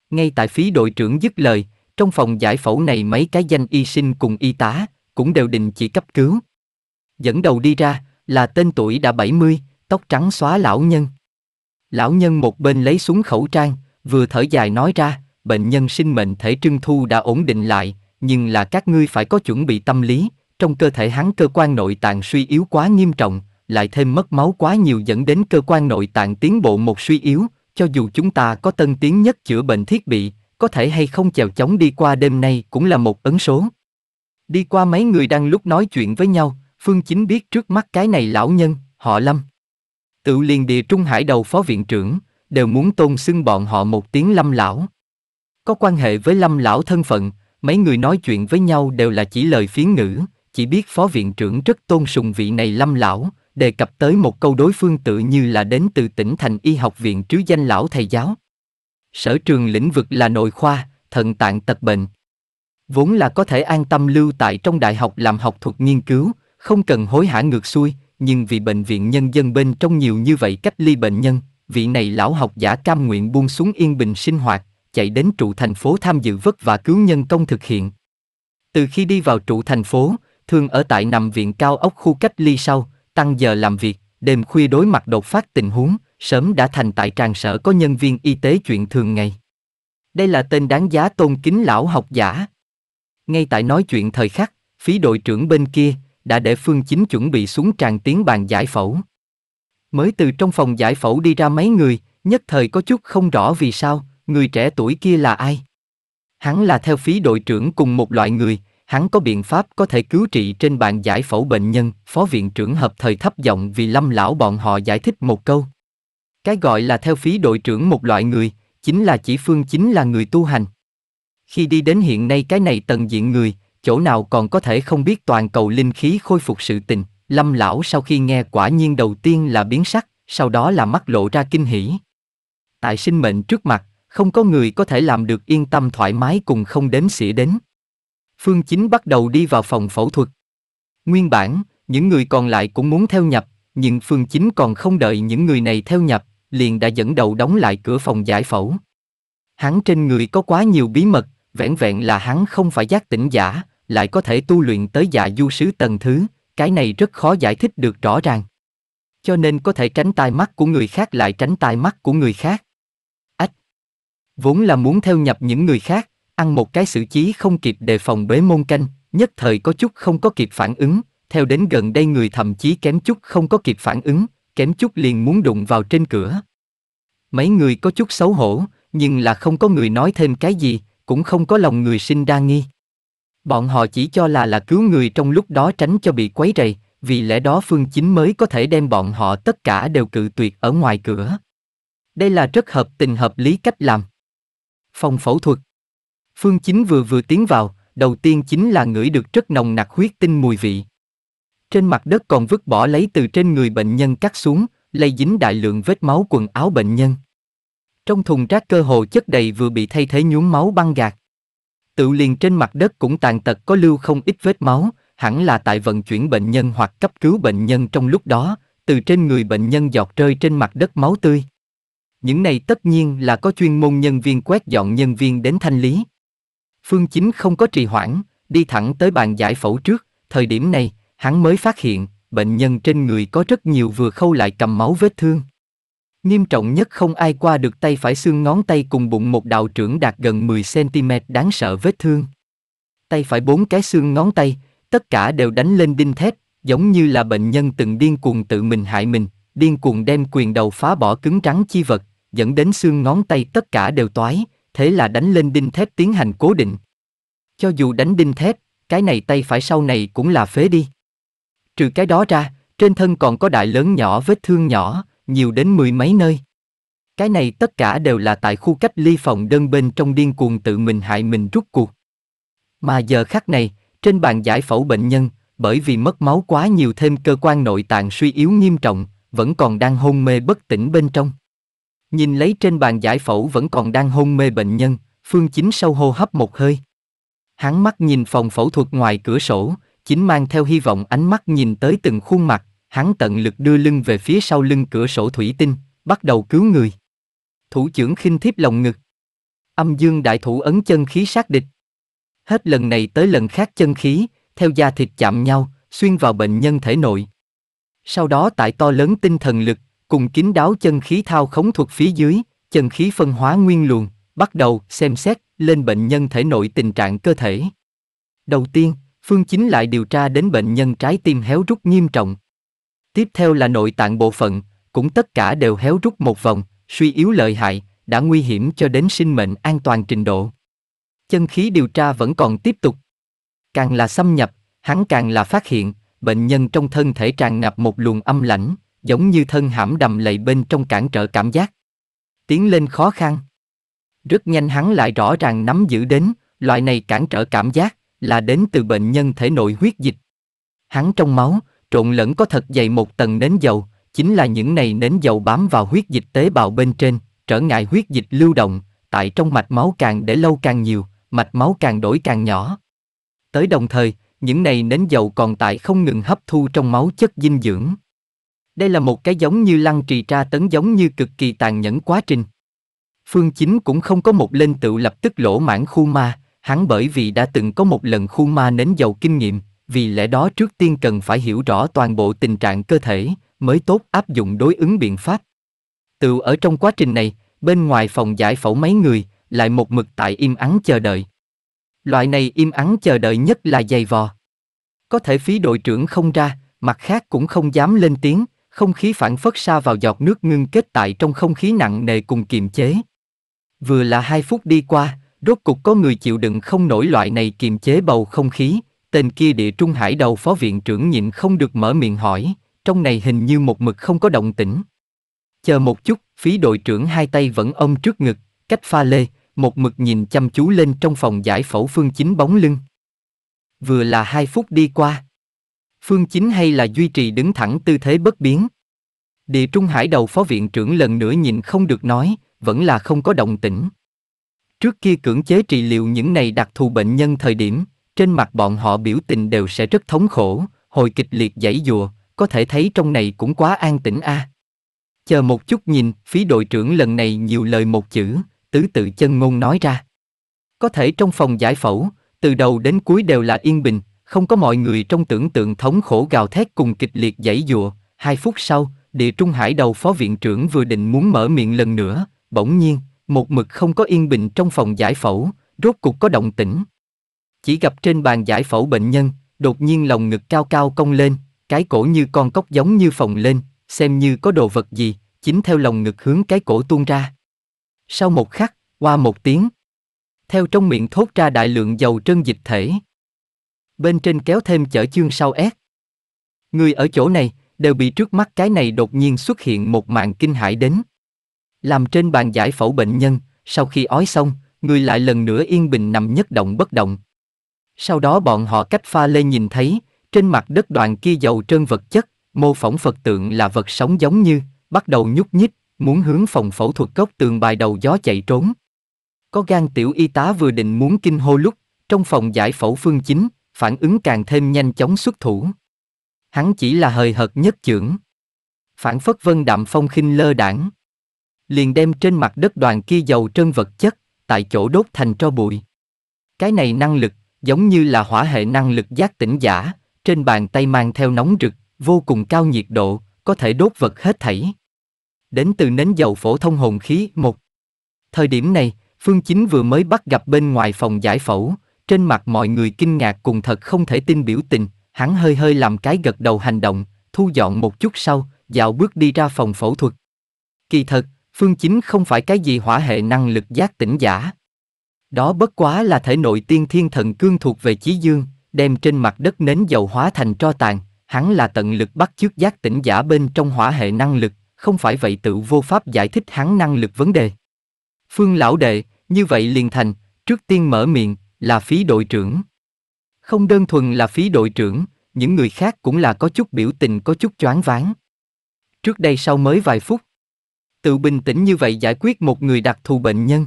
Ngay tại phí đội trưởng dứt lời, trong phòng giải phẫu này mấy cái danh y sinh cùng y tá, cũng đều đình chỉ cấp cứu. Dẫn đầu đi ra, là tên tuổi đã 70, tóc trắng xóa lão nhân. Lão nhân một bên lấy xuống khẩu trang, vừa thở dài nói ra, bệnh nhân sinh mệnh thể trưng thu đã ổn định lại, nhưng là các ngươi phải có chuẩn bị tâm lý, trong cơ thể hắn cơ quan nội tạng suy yếu quá nghiêm trọng, lại thêm mất máu quá nhiều dẫn đến cơ quan nội tạng tiến bộ một suy yếu, cho dù chúng ta có tân tiến nhất chữa bệnh thiết bị, có thể hay không chèo chống đi qua đêm nay cũng là một ấn số. Đi qua mấy người đang lúc nói chuyện với nhau, Phương Chính biết trước mắt cái này lão nhân, họ Lâm tự liền địa Trung Hải đầu phó viện trưởng, đều muốn tôn xưng bọn họ một tiếng lâm lão. Có quan hệ với lâm lão thân phận, mấy người nói chuyện với nhau đều là chỉ lời phiến ngữ, chỉ biết phó viện trưởng rất tôn sùng vị này lâm lão, đề cập tới một câu đối phương tự như là đến từ tỉnh thành y học viện trứ danh lão thầy giáo. Sở trường lĩnh vực là nội khoa, thận tạng tật bệnh. Vốn là có thể an tâm lưu tại trong đại học làm học thuật nghiên cứu, không cần hối hả ngược xuôi, nhưng vì bệnh viện nhân dân bên trong nhiều như vậy cách ly bệnh nhân, vị này lão học giả cam nguyện buông xuống yên bình sinh hoạt, chạy đến trụ thành phố tham dự vất và cứu nhân công thực hiện. Từ khi đi vào trụ thành phố, thường ở tại nằm viện cao ốc khu cách ly sau, tăng giờ làm việc, đêm khuya đối mặt đột phát tình huống, sớm đã thành tại tràng sở có nhân viên y tế chuyện thường ngày. Đây là tên đáng giá tôn kính lão học giả. Ngay tại nói chuyện thời khắc, phí đội trưởng bên kia, đã để Phương Chính chuẩn bị xuống tràn tiếng bàn giải phẫu. Mới từ trong phòng giải phẫu đi ra mấy người, nhất thời có chút không rõ vì sao, người trẻ tuổi kia là ai. Hắn là theo phí đội trưởng cùng một loại người, hắn có biện pháp có thể cứu trị trên bàn giải phẫu bệnh nhân, phó viện trưởng hợp thời thấp giọng vì lâm lão bọn họ giải thích một câu. Cái gọi là theo phí đội trưởng một loại người, chính là chỉ phương chính là người tu hành. Khi đi đến hiện nay cái này tần diện người, chỗ nào còn có thể không biết toàn cầu linh khí khôi phục sự tình, lâm lão sau khi nghe quả nhiên đầu tiên là biến sắc, sau đó là mắt lộ ra kinh hỉ. Tại sinh mệnh trước mặt, không có người có thể làm được yên tâm thoải mái cùng không đếm xỉa đến. Phương Chính bắt đầu đi vào phòng phẫu thuật. Nguyên bản, những người còn lại cũng muốn theo nhập, nhưng Phương Chính còn không đợi những người này theo nhập, liền đã dẫn đầu đóng lại cửa phòng giải phẫu. Hắn trên người có quá nhiều bí mật, vẻn vẹn là hắn không phải giác tỉnh giả, lại có thể tu luyện tới dạ du sứ tầng thứ, cái này rất khó giải thích được rõ ràng. Cho nên có thể tránh tai mắt của người khác lại tránh tai mắt của người khác. Ách! Vốn là muốn theo nhập những người khác, ăn một cái xử trí không kịp đề phòng bế môn canh, nhất thời có chút không có kịp phản ứng, theo đến gần đây người thậm chí kém chút không có kịp phản ứng, kém chút liền muốn đụng vào trên cửa. Mấy người có chút xấu hổ, nhưng là không có người nói thêm cái gì, cũng không có lòng người sinh đa nghi. Bọn họ chỉ cho là là cứu người trong lúc đó tránh cho bị quấy rầy, vì lẽ đó Phương Chính mới có thể đem bọn họ tất cả đều cự tuyệt ở ngoài cửa. Đây là rất hợp tình hợp lý cách làm. Phòng phẫu thuật Phương Chính vừa vừa tiến vào, đầu tiên chính là ngửi được rất nồng nặc huyết tinh mùi vị. Trên mặt đất còn vứt bỏ lấy từ trên người bệnh nhân cắt xuống, lây dính đại lượng vết máu quần áo bệnh nhân. Trong thùng rác cơ hồ chất đầy vừa bị thay thế nhuốm máu băng gạt tự liền trên mặt đất cũng tàn tật có lưu không ít vết máu, hẳn là tại vận chuyển bệnh nhân hoặc cấp cứu bệnh nhân trong lúc đó, từ trên người bệnh nhân giọt rơi trên mặt đất máu tươi. Những này tất nhiên là có chuyên môn nhân viên quét dọn nhân viên đến thanh lý. Phương Chính không có trì hoãn, đi thẳng tới bàn giải phẫu trước, thời điểm này, hắn mới phát hiện, bệnh nhân trên người có rất nhiều vừa khâu lại cầm máu vết thương. Nghiêm trọng nhất không ai qua được tay phải xương ngón tay cùng bụng một đạo trưởng đạt gần 10cm đáng sợ vết thương. Tay phải bốn cái xương ngón tay, tất cả đều đánh lên đinh thép, giống như là bệnh nhân từng điên cuồng tự mình hại mình, điên cuồng đem quyền đầu phá bỏ cứng trắng chi vật, dẫn đến xương ngón tay tất cả đều toái, thế là đánh lên đinh thép tiến hành cố định. Cho dù đánh đinh thép, cái này tay phải sau này cũng là phế đi. Trừ cái đó ra, trên thân còn có đại lớn nhỏ vết thương nhỏ, nhiều đến mười mấy nơi. Cái này tất cả đều là tại khu cách ly phòng đơn bên trong điên cuồng tự mình hại mình rút cuộc. Mà giờ khắc này, trên bàn giải phẫu bệnh nhân, bởi vì mất máu quá nhiều thêm cơ quan nội tạng suy yếu nghiêm trọng, vẫn còn đang hôn mê bất tỉnh bên trong. Nhìn lấy trên bàn giải phẫu vẫn còn đang hôn mê bệnh nhân, Phương Chính sâu hô hấp một hơi. Hắn mắt nhìn phòng phẫu thuật ngoài cửa sổ, chính mang theo hy vọng ánh mắt nhìn tới từng khuôn mặt, hắn tận lực đưa lưng về phía sau lưng cửa sổ thủy tinh, bắt đầu cứu người. Thủ trưởng khinh thiếp lòng ngực. Âm dương đại thủ ấn chân khí sát địch. Hết lần này tới lần khác chân khí, theo da thịt chạm nhau, xuyên vào bệnh nhân thể nội. Sau đó tại to lớn tinh thần lực, cùng kín đáo chân khí thao khống thuật phía dưới, chân khí phân hóa nguyên luồng, bắt đầu xem xét lên bệnh nhân thể nội tình trạng cơ thể. Đầu tiên, Phương Chính lại điều tra đến bệnh nhân trái tim héo rút nghiêm trọng. Tiếp theo là nội tạng bộ phận, cũng tất cả đều héo rút một vòng, suy yếu lợi hại, đã nguy hiểm cho đến sinh mệnh an toàn trình độ. Chân khí điều tra vẫn còn tiếp tục. Càng là xâm nhập, hắn càng là phát hiện, bệnh nhân trong thân thể tràn ngập một luồng âm lãnh, giống như thân hãm đầm lầy bên trong cản trở cảm giác. Tiến lên khó khăn. Rất nhanh hắn lại rõ ràng nắm giữ đến, loại này cản trở cảm giác là đến từ bệnh nhân thể nội huyết dịch. Hắn trong máu, trộn lẫn có thật dày một tầng nến dầu, chính là những này nến dầu bám vào huyết dịch tế bào bên trên, trở ngại huyết dịch lưu động, tại trong mạch máu càng để lâu càng nhiều, mạch máu càng đổi càng nhỏ. Tới đồng thời, những này nến dầu còn tại không ngừng hấp thu trong máu chất dinh dưỡng. Đây là một cái giống như lăng trì tra tấn giống như cực kỳ tàn nhẫn quá trình. Phương Chính cũng không có một lên tựu lập tức lỗ mãn khu ma, hắn bởi vì đã từng có một lần khu ma nến dầu kinh nghiệm, vì lẽ đó trước tiên cần phải hiểu rõ toàn bộ tình trạng cơ thể mới tốt áp dụng đối ứng biện pháp tự ở trong quá trình này bên ngoài phòng giải phẫu mấy người lại một mực tại im ắng chờ đợi loại này im ắng chờ đợi nhất là dày vò có thể phí đội trưởng không ra mặt khác cũng không dám lên tiếng không khí phản phất xa vào giọt nước ngưng kết tại trong không khí nặng nề cùng kiềm chế vừa là hai phút đi qua rốt cục có người chịu đựng không nổi loại này kiềm chế bầu không khí Tên kia địa trung hải đầu phó viện trưởng nhịn không được mở miệng hỏi, trong này hình như một mực không có động tĩnh. Chờ một chút, phí đội trưởng hai tay vẫn ôm trước ngực, cách pha lê, một mực nhìn chăm chú lên trong phòng giải phẫu phương chính bóng lưng. Vừa là hai phút đi qua. Phương chính hay là duy trì đứng thẳng tư thế bất biến. Địa trung hải đầu phó viện trưởng lần nữa nhìn không được nói, vẫn là không có động tĩnh. Trước kia cưỡng chế trị liệu những này đặc thù bệnh nhân thời điểm, trên mặt bọn họ biểu tình đều sẽ rất thống khổ, hồi kịch liệt giãy dùa, có thể thấy trong này cũng quá an tĩnh a. Chờ một chút nhìn, phí đội trưởng lần này nhiều lời một chữ, tứ tự chân ngôn nói ra. Có thể trong phòng giải phẫu, từ đầu đến cuối đều là yên bình, không có mọi người trong tưởng tượng thống khổ gào thét cùng kịch liệt giãy dùa. Hai phút sau, địa trung hải đầu phó viện trưởng vừa định muốn mở miệng lần nữa, bỗng nhiên, một mực không có yên bình trong phòng giải phẫu, rốt cục có động tĩnh chỉ gặp trên bàn giải phẫu bệnh nhân, đột nhiên lồng ngực cao cao cong lên, cái cổ như con cóc giống như phồng lên, xem như có đồ vật gì, chính theo lồng ngực hướng cái cổ tuôn ra. Sau một khắc, qua một tiếng, theo trong miệng thốt ra đại lượng dầu trơn dịch thể. Bên trên kéo thêm chở chương sau S. Người ở chỗ này, đều bị trước mắt cái này đột nhiên xuất hiện một mạng kinh hãi đến. Làm trên bàn giải phẫu bệnh nhân, sau khi ói xong, người lại lần nữa yên bình nằm nhất động bất động, sau đó bọn họ cách pha lê nhìn thấy, trên mặt đất đoàn kia dầu trơn vật chất, mô phỏng Phật tượng là vật sống giống như, bắt đầu nhúc nhích, muốn hướng phòng phẫu thuật cốc tường bài đầu gió chạy trốn. Có gan tiểu y tá vừa định muốn kinh hô lúc, trong phòng giải phẫu phương chính, phản ứng càng thêm nhanh chóng xuất thủ. Hắn chỉ là hời hợt nhất trưởng. Phản phất vân đạm phong khinh lơ đảng. Liền đem trên mặt đất đoàn kia dầu trơn vật chất, tại chỗ đốt thành tro bụi. Cái này năng lực, giống như là hỏa hệ năng lực giác tỉnh giả, trên bàn tay mang theo nóng rực, vô cùng cao nhiệt độ, có thể đốt vật hết thảy. Đến từ nến dầu phổ thông hồn khí một. Thời điểm này, Phương Chính vừa mới bắt gặp bên ngoài phòng giải phẫu, trên mặt mọi người kinh ngạc cùng thật không thể tin biểu tình, hắn hơi hơi làm cái gật đầu hành động, thu dọn một chút sau, dạo bước đi ra phòng phẫu thuật. Kỳ thật, Phương Chính không phải cái gì hỏa hệ năng lực giác tỉnh giả. Đó bất quá là thể nội tiên thiên thần cương thuộc về Chí Dương, đem trên mặt đất nến dầu hóa thành tro tàn, hắn là tận lực bắt chước giác tỉnh giả bên trong hỏa hệ năng lực, không phải vậy tự vô pháp giải thích hắn năng lực vấn đề. Phương lão đệ, như vậy liền thành, trước tiên mở miệng, là phí đội trưởng. Không đơn thuần là phí đội trưởng, những người khác cũng là có chút biểu tình có chút choáng váng. Trước đây sau mới vài phút, tự bình tĩnh như vậy giải quyết một người đặc thù bệnh nhân.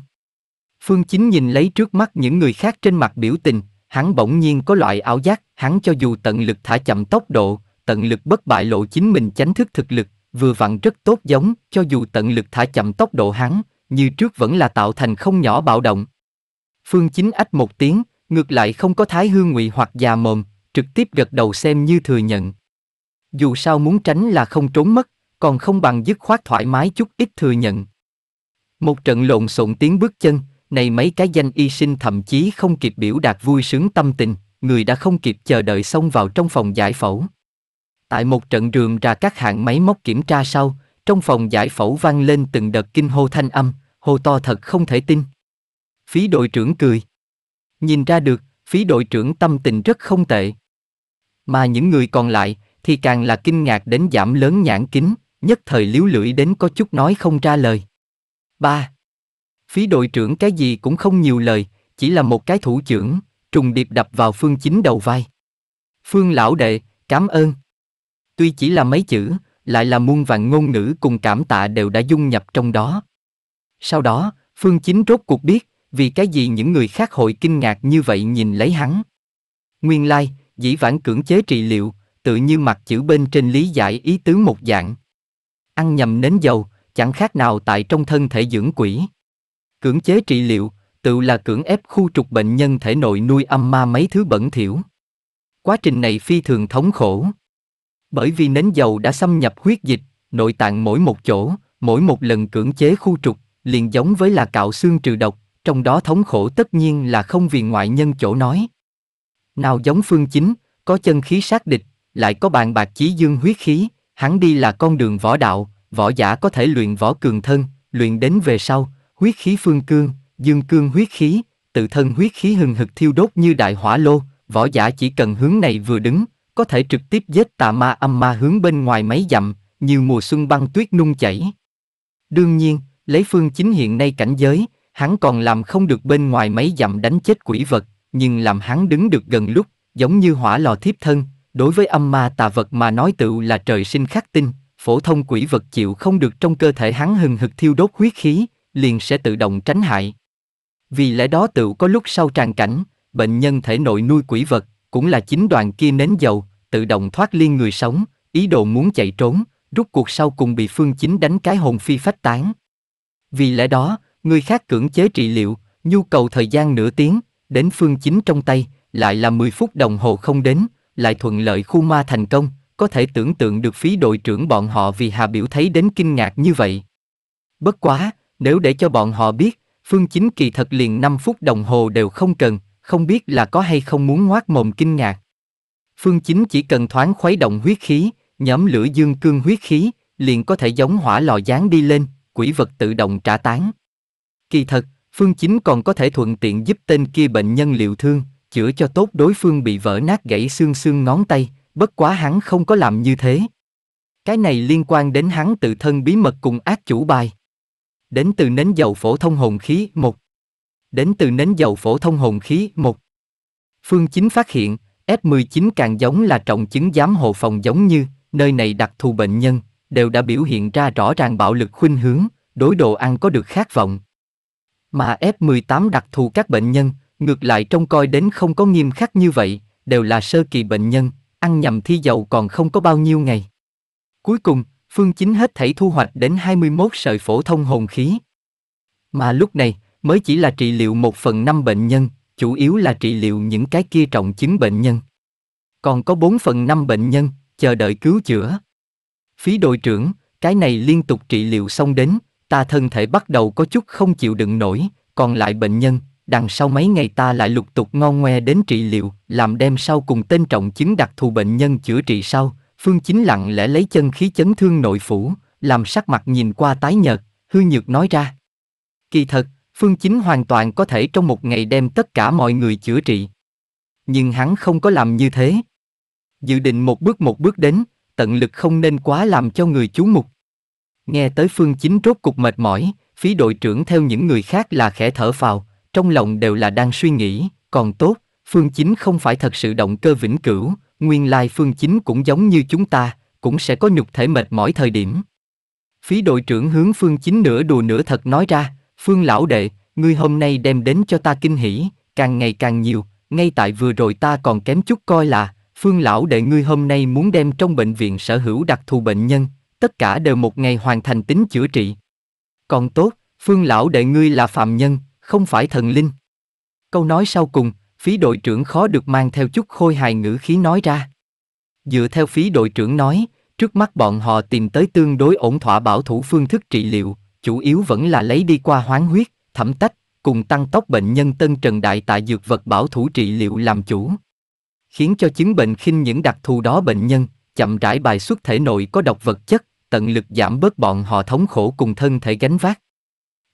Phương Chính nhìn lấy trước mắt những người khác trên mặt biểu tình, hắn bỗng nhiên có loại ảo giác, hắn cho dù tận lực thả chậm tốc độ, tận lực bất bại lộ chính mình chánh thức thực lực, vừa vặn rất tốt giống, cho dù tận lực thả chậm tốc độ hắn, như trước vẫn là tạo thành không nhỏ bạo động. Phương Chính ách một tiếng, ngược lại không có thái hương ngụy hoặc già mồm, trực tiếp gật đầu xem như thừa nhận. Dù sao muốn tránh là không trốn mất, còn không bằng dứt khoát thoải mái chút ít thừa nhận. Một trận lộn xộn tiếng bước chân, này mấy cái danh y sinh thậm chí không kịp biểu đạt vui sướng tâm tình, người đã không kịp chờ đợi xông vào trong phòng giải phẫu. Tại một trận rườm ra các hạng máy móc kiểm tra sau, trong phòng giải phẫu vang lên từng đợt kinh hô thanh âm, hô to thật không thể tin. Phí đội trưởng cười. Nhìn ra được, phí đội trưởng tâm tình rất không tệ. Mà những người còn lại thì càng là kinh ngạc đến giảm lớn nhãn kính, nhất thời liếu lưỡi đến có chút nói không ra lời. 3. Phí đội trưởng cái gì cũng không nhiều lời, chỉ là một cái thủ trưởng, trùng điệp đập vào Phương Chính đầu vai. Phương lão đệ, cảm ơn. Tuy chỉ là mấy chữ, lại là muôn vàng ngôn ngữ cùng cảm tạ đều đã dung nhập trong đó. Sau đó, Phương Chính rốt cuộc biết, vì cái gì những người khác hội kinh ngạc như vậy nhìn lấy hắn. Nguyên lai, like, dĩ vãng cưỡng chế trị liệu, tự như mặt chữ bên trên lý giải ý tứ một dạng. Ăn nhầm nến dầu, chẳng khác nào tại trong thân thể dưỡng quỷ. Cưỡng chế trị liệu, tự là cưỡng ép khu trục bệnh nhân thể nội nuôi âm ma mấy thứ bẩn thỉu. Quá trình này phi thường thống khổ. Bởi vì nến dầu đã xâm nhập huyết dịch, nội tạng mỗi một chỗ, mỗi một lần cưỡng chế khu trục, liền giống với là cạo xương trừ độc, trong đó thống khổ tất nhiên là không vì ngoại nhân chỗ nói. Nào giống phương chính, có chân khí sát địch, lại có bàn bạc chí dương huyết khí, hắn đi là con đường võ đạo, võ giả có thể luyện võ cường thân, luyện đến về sau, huyết khí phương cương, dương cương huyết khí, tự thân huyết khí hừng hực thiêu đốt như đại hỏa lô, võ giả chỉ cần hướng này vừa đứng, có thể trực tiếp giết tà ma âm ma hướng bên ngoài mấy dặm, như mùa xuân băng tuyết nung chảy. Đương nhiên, lấy phương chính hiện nay cảnh giới, hắn còn làm không được bên ngoài mấy dặm đánh chết quỷ vật, nhưng làm hắn đứng được gần lúc, giống như hỏa lò thiếp thân, đối với âm ma tà vật mà nói tựu là trời sinh khắc tinh, phổ thông quỷ vật chịu không được trong cơ thể hắn hừng hực thiêu đốt huyết khí, liền sẽ tự động tránh hại. Vì lẽ đó tự có lúc sau tràn cảnh, bệnh nhân thể nội nuôi quỷ vật, cũng là chính đoàn kia nến dầu, tự động thoát liên người sống, ý đồ muốn chạy trốn, rút cuộc sau cùng bị phương chính đánh cái hồn phi phách tán. Vì lẽ đó, người khác cưỡng chế trị liệu, nhu cầu thời gian nửa tiếng, đến phương chính trong tay, lại là 10 phút đồng hồ không đến, lại thuận lợi khu ma thành công, có thể tưởng tượng được phí đội trưởng bọn họ vì Hà Biểu thấy đến kinh ngạc như vậy. Bất quá, nếu để cho bọn họ biết, Phương Chính kỳ thật liền 5 phút đồng hồ đều không cần, không biết là có hay không muốn ngoác mồm kinh ngạc. Phương Chính chỉ cần thoáng khuấy động huyết khí, nhóm lửa dương cương huyết khí, liền có thể giống hỏa lò dán đi lên, quỷ vật tự động trả tán. Kỳ thật, Phương Chính còn có thể thuận tiện giúp tên kia bệnh nhân liệu thương, chữa cho tốt đối phương bị vỡ nát gãy xương xương ngón tay, bất quá hắn không có làm như thế. Cái này liên quan đến hắn tự thân bí mật cùng ác chủ bài. Đến từ nến dầu phổ thông hồn khí một, Đến từ nến dầu phổ thông hồn khí một. Phương Chính phát hiện, F19 càng giống là trọng chứng giám hộ phòng giống như, nơi này đặc thù bệnh nhân, đều đã biểu hiện ra rõ ràng bạo lực khuynh hướng, đối đồ ăn có được khát vọng. Mà F18 đặc thù các bệnh nhân, ngược lại trông coi đến không có nghiêm khắc như vậy, đều là sơ kỳ bệnh nhân, ăn nhầm thi dầu còn không có bao nhiêu ngày. Cuối cùng, Phương Chính hết thảy thu hoạch đến 21 sợi phổ thông hồn khí. Mà lúc này, mới chỉ là trị liệu một phần năm bệnh nhân, chủ yếu là trị liệu những cái kia trọng chứng bệnh nhân. Còn có 4 phần năm bệnh nhân, chờ đợi cứu chữa. Phí đội trưởng, cái này liên tục trị liệu xong đến, ta thân thể bắt đầu có chút không chịu đựng nổi, còn lại bệnh nhân, đằng sau mấy ngày ta lại lục tục ngon ngoe đến trị liệu, làm đem sau cùng tên trọng chứng đặc thù bệnh nhân chữa trị sau, Phương Chính lặng lẽ lấy chân khí chấn thương nội phủ, làm sắc mặt nhìn qua tái nhợt, hư nhược nói ra. Kỳ thật, Phương Chính hoàn toàn có thể trong một ngày đem tất cả mọi người chữa trị. Nhưng hắn không có làm như thế. Dự định một bước một bước đến, tận lực không nên quá làm cho người chú mục. Nghe tới Phương Chính rốt cục mệt mỏi, phí đội trưởng theo những người khác là khẽ thở phào, trong lòng đều là đang suy nghĩ, còn tốt, Phương Chính không phải thật sự động cơ vĩnh cửu, Nguyên lai phương chính cũng giống như chúng ta, cũng sẽ có nhục thể mệt mỏi thời điểm. Phí đội trưởng hướng phương chính nửa đùa nửa thật nói ra, phương lão đệ, ngươi hôm nay đem đến cho ta kinh hỉ, càng ngày càng nhiều, ngay tại vừa rồi ta còn kém chút coi là, phương lão đệ ngươi hôm nay muốn đem trong bệnh viện sở hữu đặc thù bệnh nhân, tất cả đều một ngày hoàn thành tính chữa trị. Còn tốt, phương lão đệ ngươi là phạm nhân, không phải thần linh. Câu nói sau cùng, phí đội trưởng khó được mang theo chút khôi hài ngữ khí nói ra. Dựa theo phí đội trưởng nói, trước mắt bọn họ tìm tới tương đối ổn thỏa bảo thủ phương thức trị liệu, chủ yếu vẫn là lấy đi qua hoán huyết, thẩm tách, cùng tăng tốc bệnh nhân tân trần đại tại dược vật bảo thủ trị liệu làm chủ. Khiến cho chứng bệnh khinh những đặc thù đó bệnh nhân, chậm rãi bài xuất thể nội có độc vật chất, tận lực giảm bớt bọn họ thống khổ cùng thân thể gánh vác.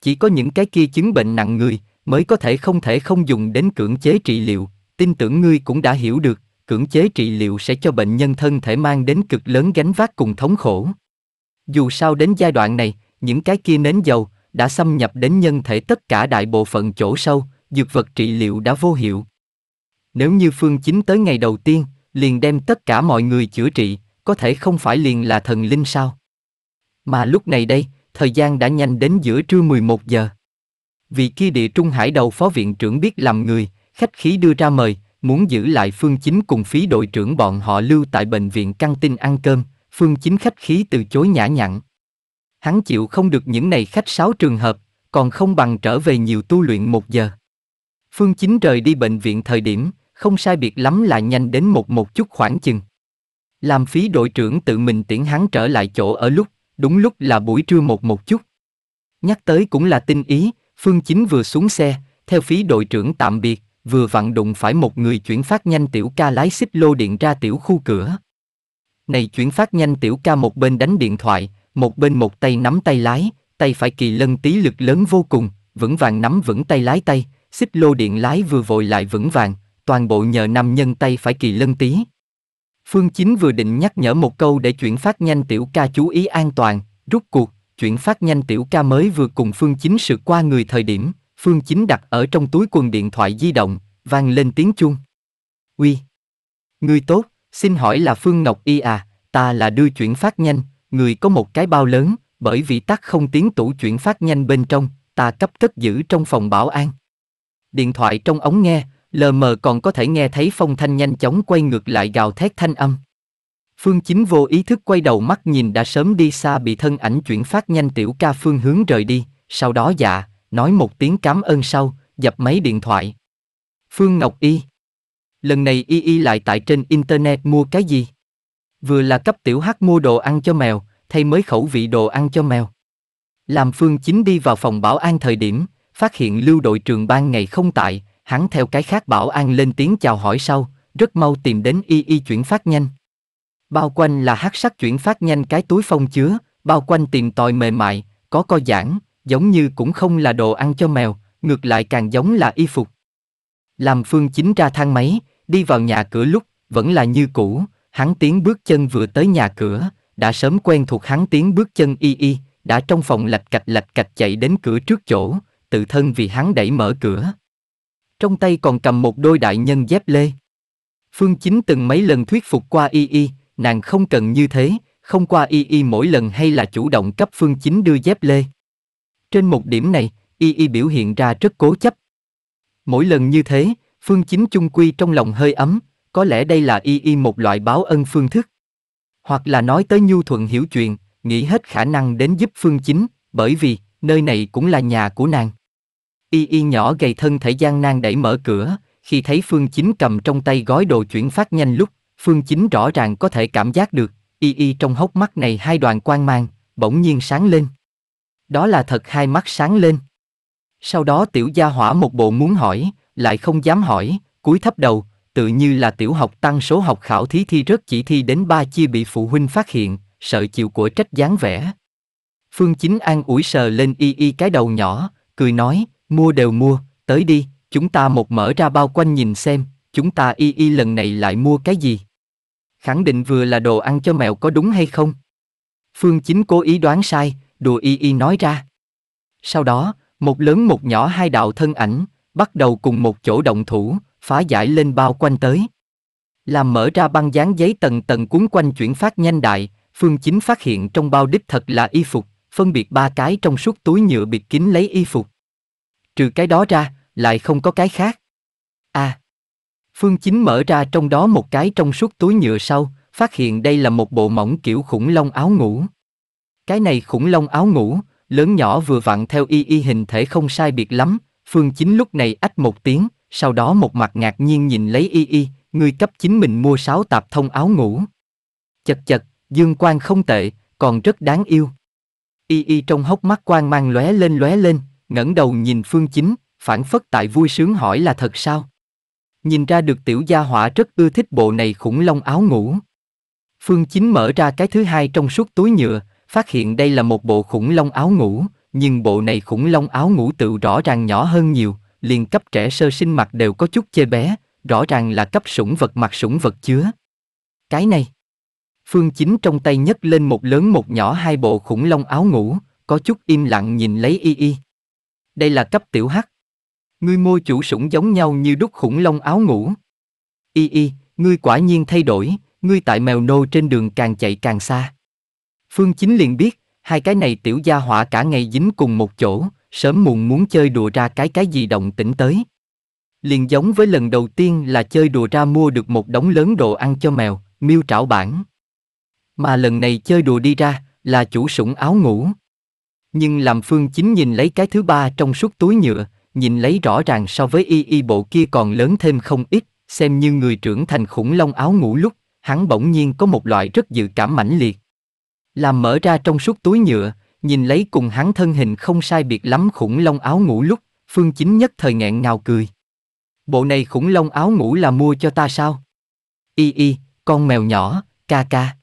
Chỉ có những cái kia chứng bệnh nặng người, mới có thể không thể không dùng đến cưỡng chế trị liệu, tin tưởng ngươi cũng đã hiểu được, cưỡng chế trị liệu sẽ cho bệnh nhân thân thể mang đến cực lớn gánh vác cùng thống khổ. Dù sao đến giai đoạn này, những cái kia nến dầu đã xâm nhập đến nhân thể tất cả đại bộ phận chỗ sâu, dược vật trị liệu đã vô hiệu. Nếu như phương chính tới ngày đầu tiên, liền đem tất cả mọi người chữa trị, có thể không phải liền là thần linh sao? Mà lúc này đây, thời gian đã nhanh đến giữa trưa 11 giờ vị kia địa trung hải đầu phó viện trưởng biết làm người, khách khí đưa ra mời, muốn giữ lại Phương Chính cùng phí đội trưởng bọn họ lưu tại bệnh viện căng tin ăn cơm, Phương Chính khách khí từ chối nhã nhặn. Hắn chịu không được những này khách sáo trường hợp, còn không bằng trở về nhiều tu luyện một giờ. Phương Chính rời đi bệnh viện thời điểm, không sai biệt lắm là nhanh đến một một chút khoảng chừng. Làm phí đội trưởng tự mình tiễn hắn trở lại chỗ ở lúc, đúng lúc là buổi trưa một một chút. Nhắc tới cũng là tinh ý, Phương Chính vừa xuống xe, theo phí đội trưởng tạm biệt, vừa vặn đụng phải một người chuyển phát nhanh tiểu ca lái xích lô điện ra tiểu khu cửa. Này chuyển phát nhanh tiểu ca một bên đánh điện thoại, một bên một tay nắm tay lái, tay phải kỳ lân tí lực lớn vô cùng, vững vàng nắm vững tay lái tay, xích lô điện lái vừa vội lại vững vàng, toàn bộ nhờ nam nhân tay phải kỳ lân tí. Phương Chính vừa định nhắc nhở một câu để chuyển phát nhanh tiểu ca chú ý an toàn, rút cuộc, chuyển phát nhanh tiểu ca mới vừa cùng Phương Chính sự qua người thời điểm, Phương Chính đặt ở trong túi quần điện thoại di động, vang lên tiếng chuông. Uy! Người tốt, xin hỏi là Phương Ngọc Y à, ta là đưa chuyển phát nhanh, người có một cái bao lớn, bởi vì tắt không tiếng tủ chuyển phát nhanh bên trong, ta cấp cất giữ trong phòng bảo an. Điện thoại trong ống nghe, lờ mờ còn có thể nghe thấy phong thanh nhanh chóng quay ngược lại gào thét thanh âm. Phương Chính vô ý thức quay đầu mắt nhìn đã sớm đi xa bị thân ảnh chuyển phát nhanh tiểu ca Phương hướng rời đi, sau đó dạ, nói một tiếng cảm ơn sau, dập máy điện thoại. Phương Ngọc Y Lần này Y Y lại tại trên Internet mua cái gì? Vừa là cấp tiểu hát mua đồ ăn cho mèo, thay mới khẩu vị đồ ăn cho mèo. Làm Phương Chính đi vào phòng bảo an thời điểm, phát hiện lưu đội trường ban ngày không tại, hắn theo cái khác bảo an lên tiếng chào hỏi sau, rất mau tìm đến Y Y chuyển phát nhanh. Bao quanh là hắc sắc chuyển phát nhanh cái túi phong chứa, bao quanh tìm tòi mềm mại, có co giãn, giống như cũng không là đồ ăn cho mèo, ngược lại càng giống là y phục. Làm Phương Chính ra thang máy, đi vào nhà cửa lúc, vẫn là như cũ, hắn tiến bước chân vừa tới nhà cửa, đã sớm quen thuộc hắn tiến bước chân y y, đã trong phòng lạch cạch lạch cạch chạy đến cửa trước chỗ, tự thân vì hắn đẩy mở cửa. Trong tay còn cầm một đôi đại nhân dép lê. Phương Chính từng mấy lần thuyết phục qua y y, nàng không cần như thế, không qua y y mỗi lần hay là chủ động cấp phương chính đưa dép lê. Trên một điểm này, y y biểu hiện ra rất cố chấp. Mỗi lần như thế, phương chính chung quy trong lòng hơi ấm, có lẽ đây là y y một loại báo ân phương thức. Hoặc là nói tới nhu thuận hiểu chuyện, nghĩ hết khả năng đến giúp phương chính, bởi vì, nơi này cũng là nhà của nàng. Y y nhỏ gầy thân thể gian nan đẩy mở cửa, khi thấy phương chính cầm trong tay gói đồ chuyển phát nhanh lúc Phương Chính rõ ràng có thể cảm giác được, y y trong hốc mắt này hai đoàn quang mang, bỗng nhiên sáng lên. Đó là thật hai mắt sáng lên. Sau đó tiểu gia hỏa một bộ muốn hỏi, lại không dám hỏi, cúi thấp đầu, tự như là tiểu học tăng số học khảo thí thi rất chỉ thi đến ba chia bị phụ huynh phát hiện, sợ chịu của trách dáng vẻ. Phương Chính an ủi sờ lên y y cái đầu nhỏ, cười nói, mua đều mua, tới đi, chúng ta một mở ra bao quanh nhìn xem, chúng ta y y lần này lại mua cái gì khẳng định vừa là đồ ăn cho mèo có đúng hay không? Phương Chính cố ý đoán sai, đùa y y nói ra. Sau đó, một lớn một nhỏ hai đạo thân ảnh, bắt đầu cùng một chỗ động thủ, phá giải lên bao quanh tới. Làm mở ra băng dán giấy tầng tầng cuốn quanh chuyển phát nhanh đại, Phương Chính phát hiện trong bao đích thật là y phục, phân biệt ba cái trong suốt túi nhựa bịt kín lấy y phục. Trừ cái đó ra, lại không có cái khác. Phương Chính mở ra trong đó một cái trong suốt túi nhựa sau, phát hiện đây là một bộ mỏng kiểu khủng long áo ngủ. Cái này khủng long áo ngủ, lớn nhỏ vừa vặn theo y y hình thể không sai biệt lắm, Phương Chính lúc này ách một tiếng, sau đó một mặt ngạc nhiên nhìn lấy y y, người cấp chính mình mua sáu tạp thông áo ngủ. Chật chật, dương quan không tệ, còn rất đáng yêu. Y y trong hốc mắt quan mang lóe lên lóe lên, ngẩng đầu nhìn Phương Chính, phản phất tại vui sướng hỏi là thật sao. Nhìn ra được tiểu gia hỏa rất ưa thích bộ này khủng long áo ngủ. Phương Chính mở ra cái thứ hai trong suốt túi nhựa, phát hiện đây là một bộ khủng long áo ngủ, nhưng bộ này khủng long áo ngủ tự rõ ràng nhỏ hơn nhiều, liền cấp trẻ sơ sinh mặc đều có chút chê bé, rõ ràng là cấp sủng vật mặc sủng vật chứa. Cái này. Phương Chính trong tay nhấc lên một lớn một nhỏ hai bộ khủng long áo ngủ, có chút im lặng nhìn lấy y y. Đây là cấp tiểu hắc. Ngươi môi chủ sủng giống nhau như đúc khủng long áo ngủ. Y y, ngươi quả nhiên thay đổi, ngươi tại mèo nô trên đường càng chạy càng xa. Phương Chính liền biết, hai cái này tiểu gia hỏa cả ngày dính cùng một chỗ, sớm muộn muốn chơi đùa ra cái cái gì động tĩnh tới. Liền giống với lần đầu tiên là chơi đùa ra mua được một đống lớn đồ ăn cho mèo, miêu trảo bản. Mà lần này chơi đùa đi ra, là chủ sủng áo ngủ. Nhưng làm Phương Chính nhìn lấy cái thứ ba trong suốt túi nhựa, nhìn lấy rõ ràng so với y y bộ kia còn lớn thêm không ít, xem như người trưởng thành khủng long áo ngủ lúc, hắn bỗng nhiên có một loại rất dự cảm mãnh liệt. Làm mở ra trong suốt túi nhựa, nhìn lấy cùng hắn thân hình không sai biệt lắm khủng long áo ngủ lúc, phương chính nhất thời nghẹn ngào cười. Bộ này khủng long áo ngủ là mua cho ta sao? Y y, con mèo nhỏ, ca ca.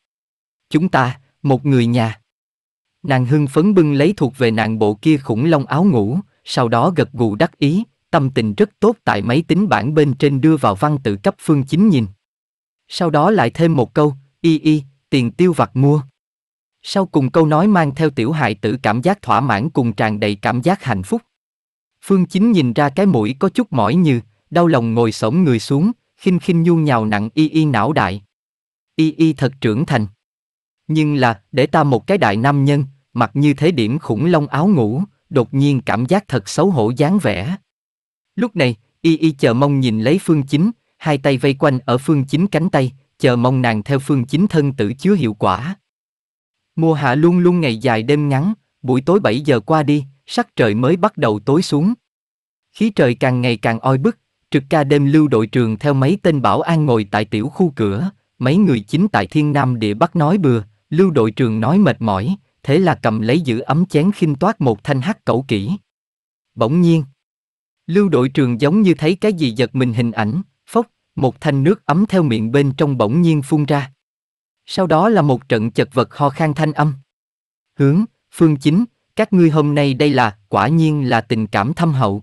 Chúng ta, một người nhà. Nàng hưng phấn bưng lấy thuộc về nàng bộ kia khủng long áo ngủ, sau đó gật gù đắc ý, tâm tình rất tốt tại máy tính bảng bên trên đưa vào văn tự cấp phương chính nhìn. Sau đó lại thêm một câu, y y, tiền tiêu vặt mua. Sau cùng câu nói mang theo tiểu hại tử cảm giác thỏa mãn cùng tràn đầy cảm giác hạnh phúc. Phương Chính nhìn ra cái mũi có chút mỏi như, đau lòng ngồi sổng người xuống, khinh khinh nhu nhào nặng y y não đại. Y y thật trưởng thành. Nhưng là, để ta một cái đại nam nhân, mặc như thế điểm khủng long áo ngủ, đột nhiên cảm giác thật xấu hổ dáng vẻ. Lúc này, y y chờ mong nhìn lấy phương chính, hai tay vây quanh ở phương chính cánh tay, chờ mong nàng theo phương chính thân tử chứa hiệu quả. Mùa hạ luôn luôn ngày dài đêm ngắn, buổi tối 7 giờ qua đi, sắc trời mới bắt đầu tối xuống. Khí trời càng ngày càng oi bức, trực ca đêm lưu đội trường theo mấy tên bảo an ngồi tại tiểu khu cửa, mấy người chính tại thiên nam địa bắc nói bừa, lưu đội trường nói mệt mỏi, thế là cầm lấy giữ ấm chén khinh toát một thanh hắc cẩu kỹ. Bỗng nhiên, lưu đội trường giống như thấy cái gì giật mình hình ảnh, phốc, một thanh nước ấm theo miệng bên trong bỗng nhiên phun ra. Sau đó là một trận chật vật ho khan thanh âm. Hướng, phương chính, các ngươi hôm nay đây là, quả nhiên là tình cảm thâm hậu.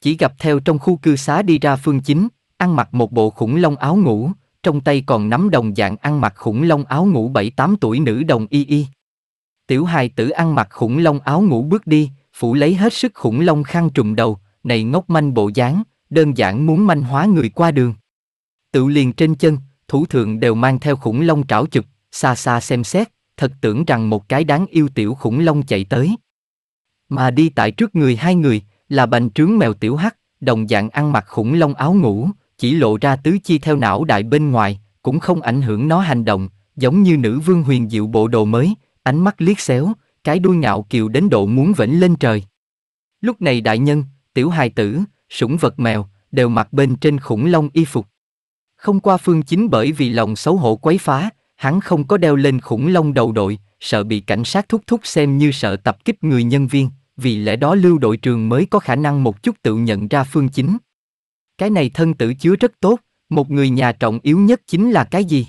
Chỉ gặp theo trong khu cư xá đi ra phương chính, ăn mặc một bộ khủng long áo ngủ, trong tay còn nắm đồng dạng ăn mặc khủng long áo ngủ 7-8 tuổi nữ đồng y y. Tiểu hài tử ăn mặc khủng long áo ngủ bước đi, phủ lấy hết sức khủng long khăn trùm đầu, này ngốc manh bộ dáng, đơn giản muốn manh hóa người qua đường. Tự liền trên chân, thủ thượng đều mang theo khủng long trảo chụp, xa xa xem xét, thật tưởng rằng một cái đáng yêu tiểu khủng long chạy tới. Mà đi tại trước người hai người, là bành trướng mèo tiểu hắc, đồng dạng ăn mặc khủng long áo ngủ, chỉ lộ ra tứ chi theo não đại bên ngoài, cũng không ảnh hưởng nó hành động, giống như nữ vương huyền diệu bộ đồ mới, ánh mắt liếc xéo, cái đuôi ngạo kiều đến độ muốn vểnh lên trời. Lúc này đại nhân, tiểu hài tử, sủng vật mèo, đều mặc bên trên khủng long y phục. Không qua phương chính bởi vì lòng xấu hổ quấy phá, hắn không có đeo lên khủng long đầu đội, sợ bị cảnh sát thúc thúc xem như sợ tập kích người nhân viên, vì lẽ đó lưu đội trường mới có khả năng một chút tự nhận ra phương chính. Cái này thân tử chứa rất tốt, một người nhà trọng yếu nhất chính là cái gì?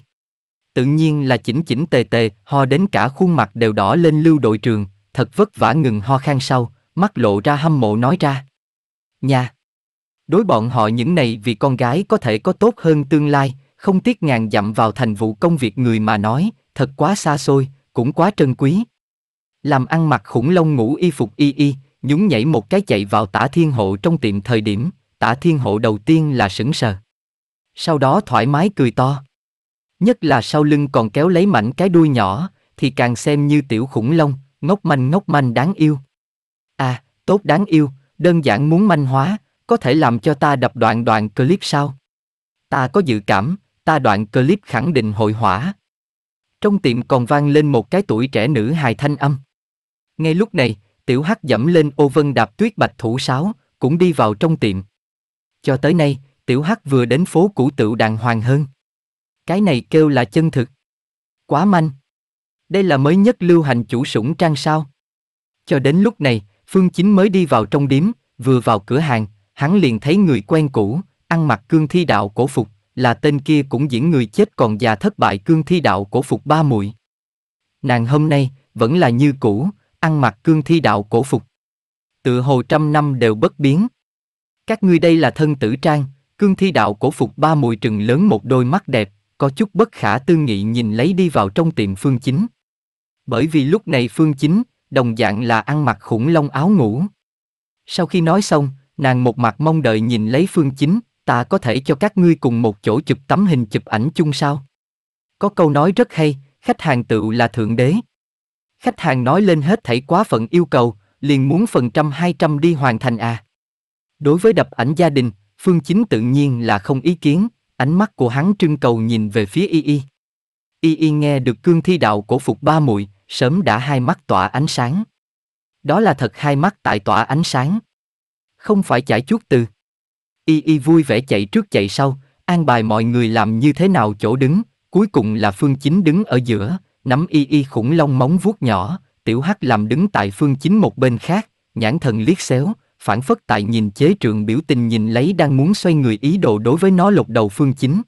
tự nhiên là chỉnh chỉnh tề tề, ho đến cả khuôn mặt đều đỏ lên lưu đội trường, thật vất vả ngừng ho khan sau, mắt lộ ra hâm mộ nói ra. Nhà! Đối bọn họ những này vì con gái có thể có tốt hơn tương lai, không tiếc ngàn dặm vào thành vụ công việc người mà nói, thật quá xa xôi, cũng quá trân quý. Làm ăn mặc khủng long ngủ y phục y y, nhún nhảy một cái chạy vào tả thiên hộ trong tiệm thời điểm, tả thiên hộ đầu tiên là sững sờ. Sau đó thoải mái cười to. Nhất là sau lưng còn kéo lấy mảnh cái đuôi nhỏ, thì càng xem như tiểu khủng long, ngốc manh ngốc manh đáng yêu. À, tốt đáng yêu, đơn giản muốn manh hóa, có thể làm cho ta đập đoạn đoạn clip sao? Ta có dự cảm, ta đoạn clip khẳng định hội hỏa. Trong tiệm còn vang lên một cái tuổi trẻ nữ hài thanh âm. Ngay lúc này, tiểu hắc dẫm lên ô vân đạp tuyết bạch thủ sáo, cũng đi vào trong tiệm. Cho tới nay, tiểu hắc vừa đến phố cũ tựu đàng hoàng hơn. Cái này kêu là chân thực. Quá manh. Đây là mới nhất lưu hành chủ sủng trang sao. Cho đến lúc này, Phương Chính mới đi vào trong điếm, vừa vào cửa hàng, hắn liền thấy người quen cũ, ăn mặc cương thi đạo cổ phục, là tên kia cũng diễn người chết còn già thất bại cương thi đạo cổ phục ba muội. Nàng hôm nay, vẫn là như cũ, ăn mặc cương thi đạo cổ phục. Tự hồ trăm năm đều bất biến. Các ngươi đây là thân tử trang, cương thi đạo cổ phục ba mùi trừng lớn một đôi mắt đẹp, có chút bất khả tư nghị nhìn lấy đi vào trong tiệm phương chính. Bởi vì lúc này phương chính, đồng dạng là ăn mặc khủng long áo ngủ. Sau khi nói xong, nàng một mặt mong đợi nhìn lấy phương chính, ta có thể cho các ngươi cùng một chỗ chụp tấm hình chụp ảnh chung sao? Có câu nói rất hay, khách hàng tự là thượng đế. Khách hàng nói lên hết thảy quá phận yêu cầu, liền muốn phần trăm hai trăm đi hoàn thành à. Đối với đập ảnh gia đình, Phương Chính tự nhiên là không ý kiến, Ánh mắt của hắn trưng cầu nhìn về phía Y Y. Y Y nghe được cương thi đạo cổ phục ba muội, sớm đã hai mắt tỏa ánh sáng. Đó là thật hai mắt tại tỏa ánh sáng. Không phải chải chuốt từ. Y Y vui vẻ chạy trước chạy sau, an bài mọi người làm như thế nào chỗ đứng, cuối cùng là phương chính đứng ở giữa, nắm Y Y khủng long móng vuốt nhỏ, tiểu hắc làm đứng tại phương chính một bên khác, nhãn thần liếc xéo, phản phất tại nhìn chế trượng biểu tình nhìn lấy đang muốn xoay người ý đồ đối với nó lột đầu phương chính.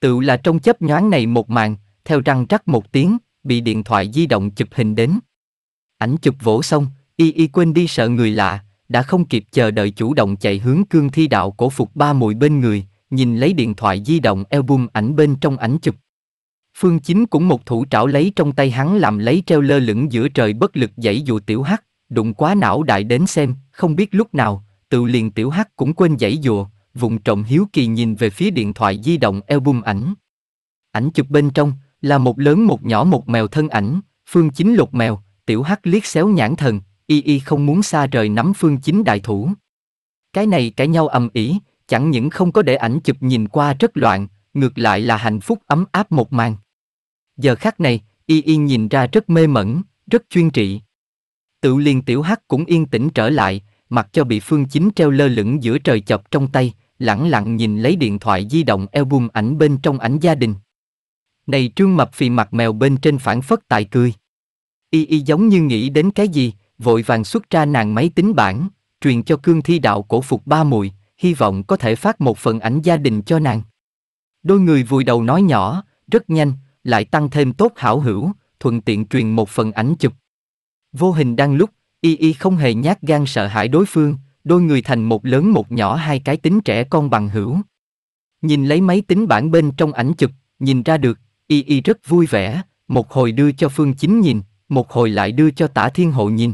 Tự là trong chấp nhoáng này một màn, theo răng rắc một tiếng, bị điện thoại di động chụp hình đến. Ảnh chụp vỗ xong, y y quên đi sợ người lạ, đã không kịp chờ đợi chủ động chạy hướng cương thi đạo cổ phục ba mùi bên người, nhìn lấy điện thoại di động album ảnh bên trong ảnh chụp. Phương Chính cũng một thủ trảo lấy trong tay hắn làm lấy treo lơ lửng giữa trời bất lực dãy dụ tiểu hắc đụng quá não đại đến xem, không biết lúc nào, tự liền tiểu hắc cũng quên dãy dùa, vùng trộm hiếu kỳ nhìn về phía điện thoại di động album ảnh. Ảnh chụp bên trong, là một lớn một nhỏ một mèo thân ảnh, phương chính lục mèo, tiểu hắc liếc xéo nhãn thần, y y không muốn xa rời nắm phương chính đại thủ. Cái này cãi nhau ầm ĩ, chẳng những không có để ảnh chụp nhìn qua rất loạn, ngược lại là hạnh phúc ấm áp một màn. Giờ khắc này, y y nhìn ra rất mê mẩn, rất chuyên trị. Tự liền tiểu hắc cũng yên tĩnh trở lại, mặc cho bị phương chính treo lơ lửng giữa trời chập trong tay, lẳng lặng nhìn lấy điện thoại di động album ảnh bên trong ảnh gia đình. Này trương mập phì mặt mèo bên trên phản phất tài cười. Y y giống như nghĩ đến cái gì, vội vàng xuất ra nàng máy tính bản, truyền cho cương thi đạo cổ phục ba mùi, hy vọng có thể phát một phần ảnh gia đình cho nàng. Đôi người vùi đầu nói nhỏ, rất nhanh, lại tăng thêm tốt hảo hữu, thuận tiện truyền một phần ảnh chụp. Vô hình đang lúc, y y không hề nhát gan sợ hãi đối phương, đôi người thành một lớn một nhỏ hai cái tính trẻ con bằng hữu. Nhìn lấy máy tính bản bên trong ảnh chụp, nhìn ra được, y y rất vui vẻ, một hồi đưa cho Phương Chính nhìn, một hồi lại đưa cho tả thiên hộ nhìn.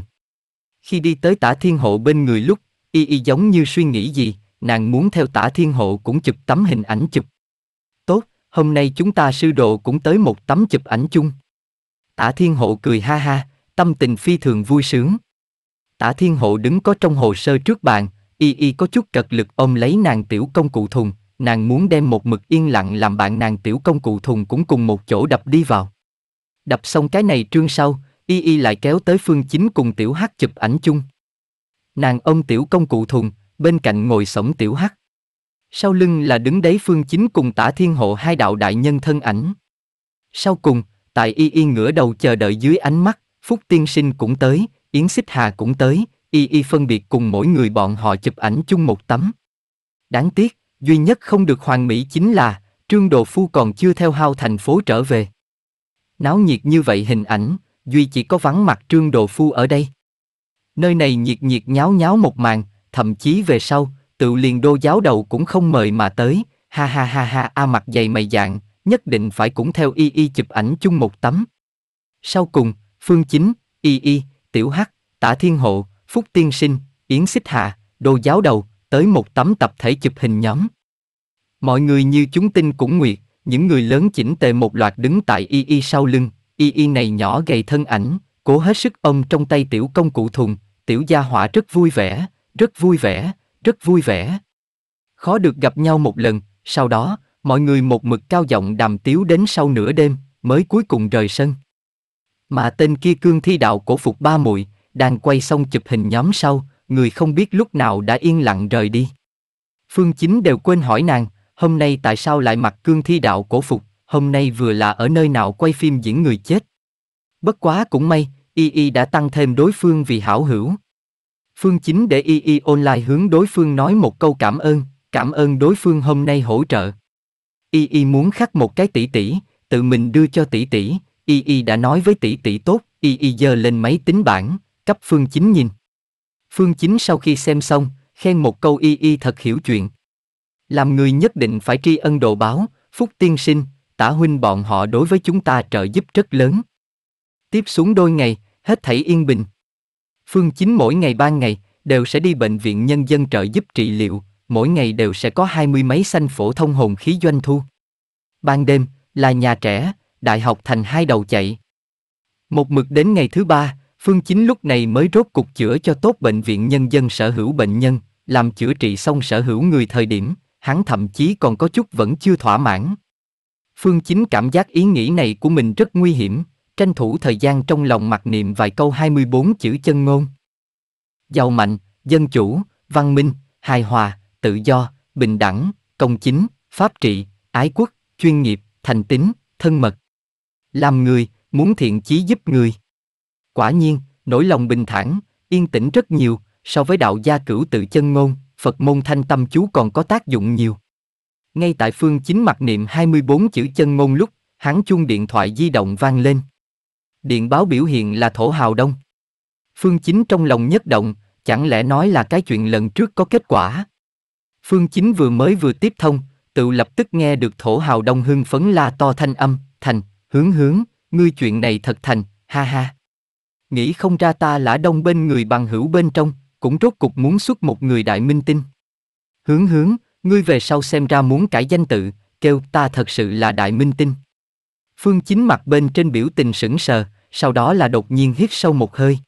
Khi đi tới tả thiên hộ bên người lúc, y y giống như suy nghĩ gì, nàng muốn theo tả thiên hộ cũng chụp tấm hình ảnh chụp. Tốt, hôm nay chúng ta sư đồ cũng tới một tấm chụp ảnh chung. Tả thiên hộ cười ha ha, tâm tình phi thường vui sướng. Tả Thiên Hộ đứng có trong hồ sơ trước bàn, y y có chút cật lực ôm lấy nàng tiểu công cụ thùng, nàng muốn đem một mực yên lặng làm bạn nàng tiểu công cụ thùng cũng cùng một chỗ đập đi vào. Đập xong cái này trương sau, y y lại kéo tới phương chính cùng tiểu hát chụp ảnh chung. Nàng ôm tiểu công cụ thùng, bên cạnh ngồi sổng tiểu hát. Sau lưng là đứng đấy phương chính cùng tả thiên hộ hai đạo đại nhân thân ảnh. Sau cùng, tại y y ngửa đầu chờ đợi dưới ánh mắt, Phúc Tiên Sinh cũng tới, Yến Xích Hà cũng tới, y y phân biệt cùng mỗi người bọn họ chụp ảnh chung một tấm. Đáng tiếc, duy nhất không được hoàn mỹ chính là Trương Đồ Phu còn chưa theo hao thành phố trở về. Náo nhiệt như vậy hình ảnh, duy chỉ có vắng mặt Trương Đồ Phu ở đây. Nơi này nhiệt nhiệt nháo nháo một màn, thậm chí về sau, tự liền đô giáo đầu cũng không mời mà tới, ha ha ha ha a mặt dày mày dạng, nhất định phải cũng theo y y chụp ảnh chung một tấm. Sau cùng, Phương Chính, Y Y, Tiểu Hắc, Tả Thiên Hộ, Phúc Tiên Sinh, Yến Xích Hạ, Đồ Giáo Đầu, tới một tấm tập thể chụp hình nhóm. Mọi người như chúng tinh cũng nguyệt, những người lớn chỉnh tề một loạt đứng tại Y Y sau lưng, Y Y này nhỏ gầy thân ảnh, cố hết sức ôm trong tay tiểu công cụ thùng, tiểu gia hỏa rất vui vẻ, rất vui vẻ, rất vui vẻ. Khó được gặp nhau một lần, sau đó, mọi người một mực cao giọng đàm tiếu đến sau nửa đêm, mới cuối cùng rời sân. Mà tên kia cương thi đạo cổ phục ba muội đang quay xong chụp hình nhóm sau, người không biết lúc nào đã yên lặng rời đi. Phương Chính đều quên hỏi nàng, hôm nay tại sao lại mặc cương thi đạo cổ phục, hôm nay vừa là ở nơi nào quay phim diễn người chết. Bất quá cũng may, Y Y đã tăng thêm đối phương vì hảo hữu. Phương Chính để Y Y online hướng đối phương nói một câu cảm ơn, cảm ơn đối phương hôm nay hỗ trợ. Y Y muốn khắc một cái tỷ tỷ, tự mình đưa cho tỷ tỷ, Y Y đã nói với tỷ tỷ tốt, Y Y giơ lên máy tính bảng, cấp Phương Chính nhìn. Phương Chính sau khi xem xong, khen một câu Y Y thật hiểu chuyện. Làm người nhất định phải tri ân đồ báo, phúc tiên sinh, tả huynh bọn họ đối với chúng ta trợ giúp rất lớn. Tiếp xuống đôi ngày, hết thảy yên bình. Phương Chính mỗi ngày ban ngày, đều sẽ đi bệnh viện nhân dân trợ giúp trị liệu, mỗi ngày đều sẽ có hai mươi mấy xanh phổ thông hồn khí doanh thu. Ban đêm, là nhà trẻ, đại học thành hai đầu chạy. Một mực đến ngày thứ ba, Phương Chính lúc này mới rốt cục chữa cho tốt bệnh viện nhân dân sở hữu bệnh nhân, làm chữa trị xong sở hữu người thời điểm, hắn thậm chí còn có chút vẫn chưa thỏa mãn. Phương Chính cảm giác ý nghĩ này của mình rất nguy hiểm, tranh thủ thời gian trong lòng mặc niệm vài câu 24 chữ chân ngôn. Giàu mạnh, dân chủ, văn minh, hài hòa, tự do, bình đẳng, công chính, pháp trị, ái quốc, chuyên nghiệp, thành tín, thân mật, làm người, muốn thiện chí giúp người. Quả nhiên, nỗi lòng bình thản, yên tĩnh rất nhiều, so với đạo gia cửu tự chân ngôn, Phật môn thanh tâm chú còn có tác dụng nhiều. Ngay tại phương chính mặt niệm 24 chữ chân ngôn lúc, hắn chuông điện thoại di động vang lên. Điện báo biểu hiện là thổ hào đông. Phương chính trong lòng nhất động, chẳng lẽ nói là cái chuyện lần trước có kết quả. Phương chính vừa mới vừa tiếp thông, tự lập tức nghe được thổ hào đông hưng phấn la to thanh âm, thành, hướng hướng, ngươi chuyện này thật thành, ha ha. Nghĩ không ra ta lã đông bên người bằng hữu bên trong, cũng rốt cục muốn xuất một người đại minh tinh. Hướng hướng, ngươi về sau xem ra muốn cải danh tự, kêu ta thật sự là đại minh tinh. Phương chính mặt bên trên biểu tình sững sờ, sau đó là đột nhiên hít sâu một hơi.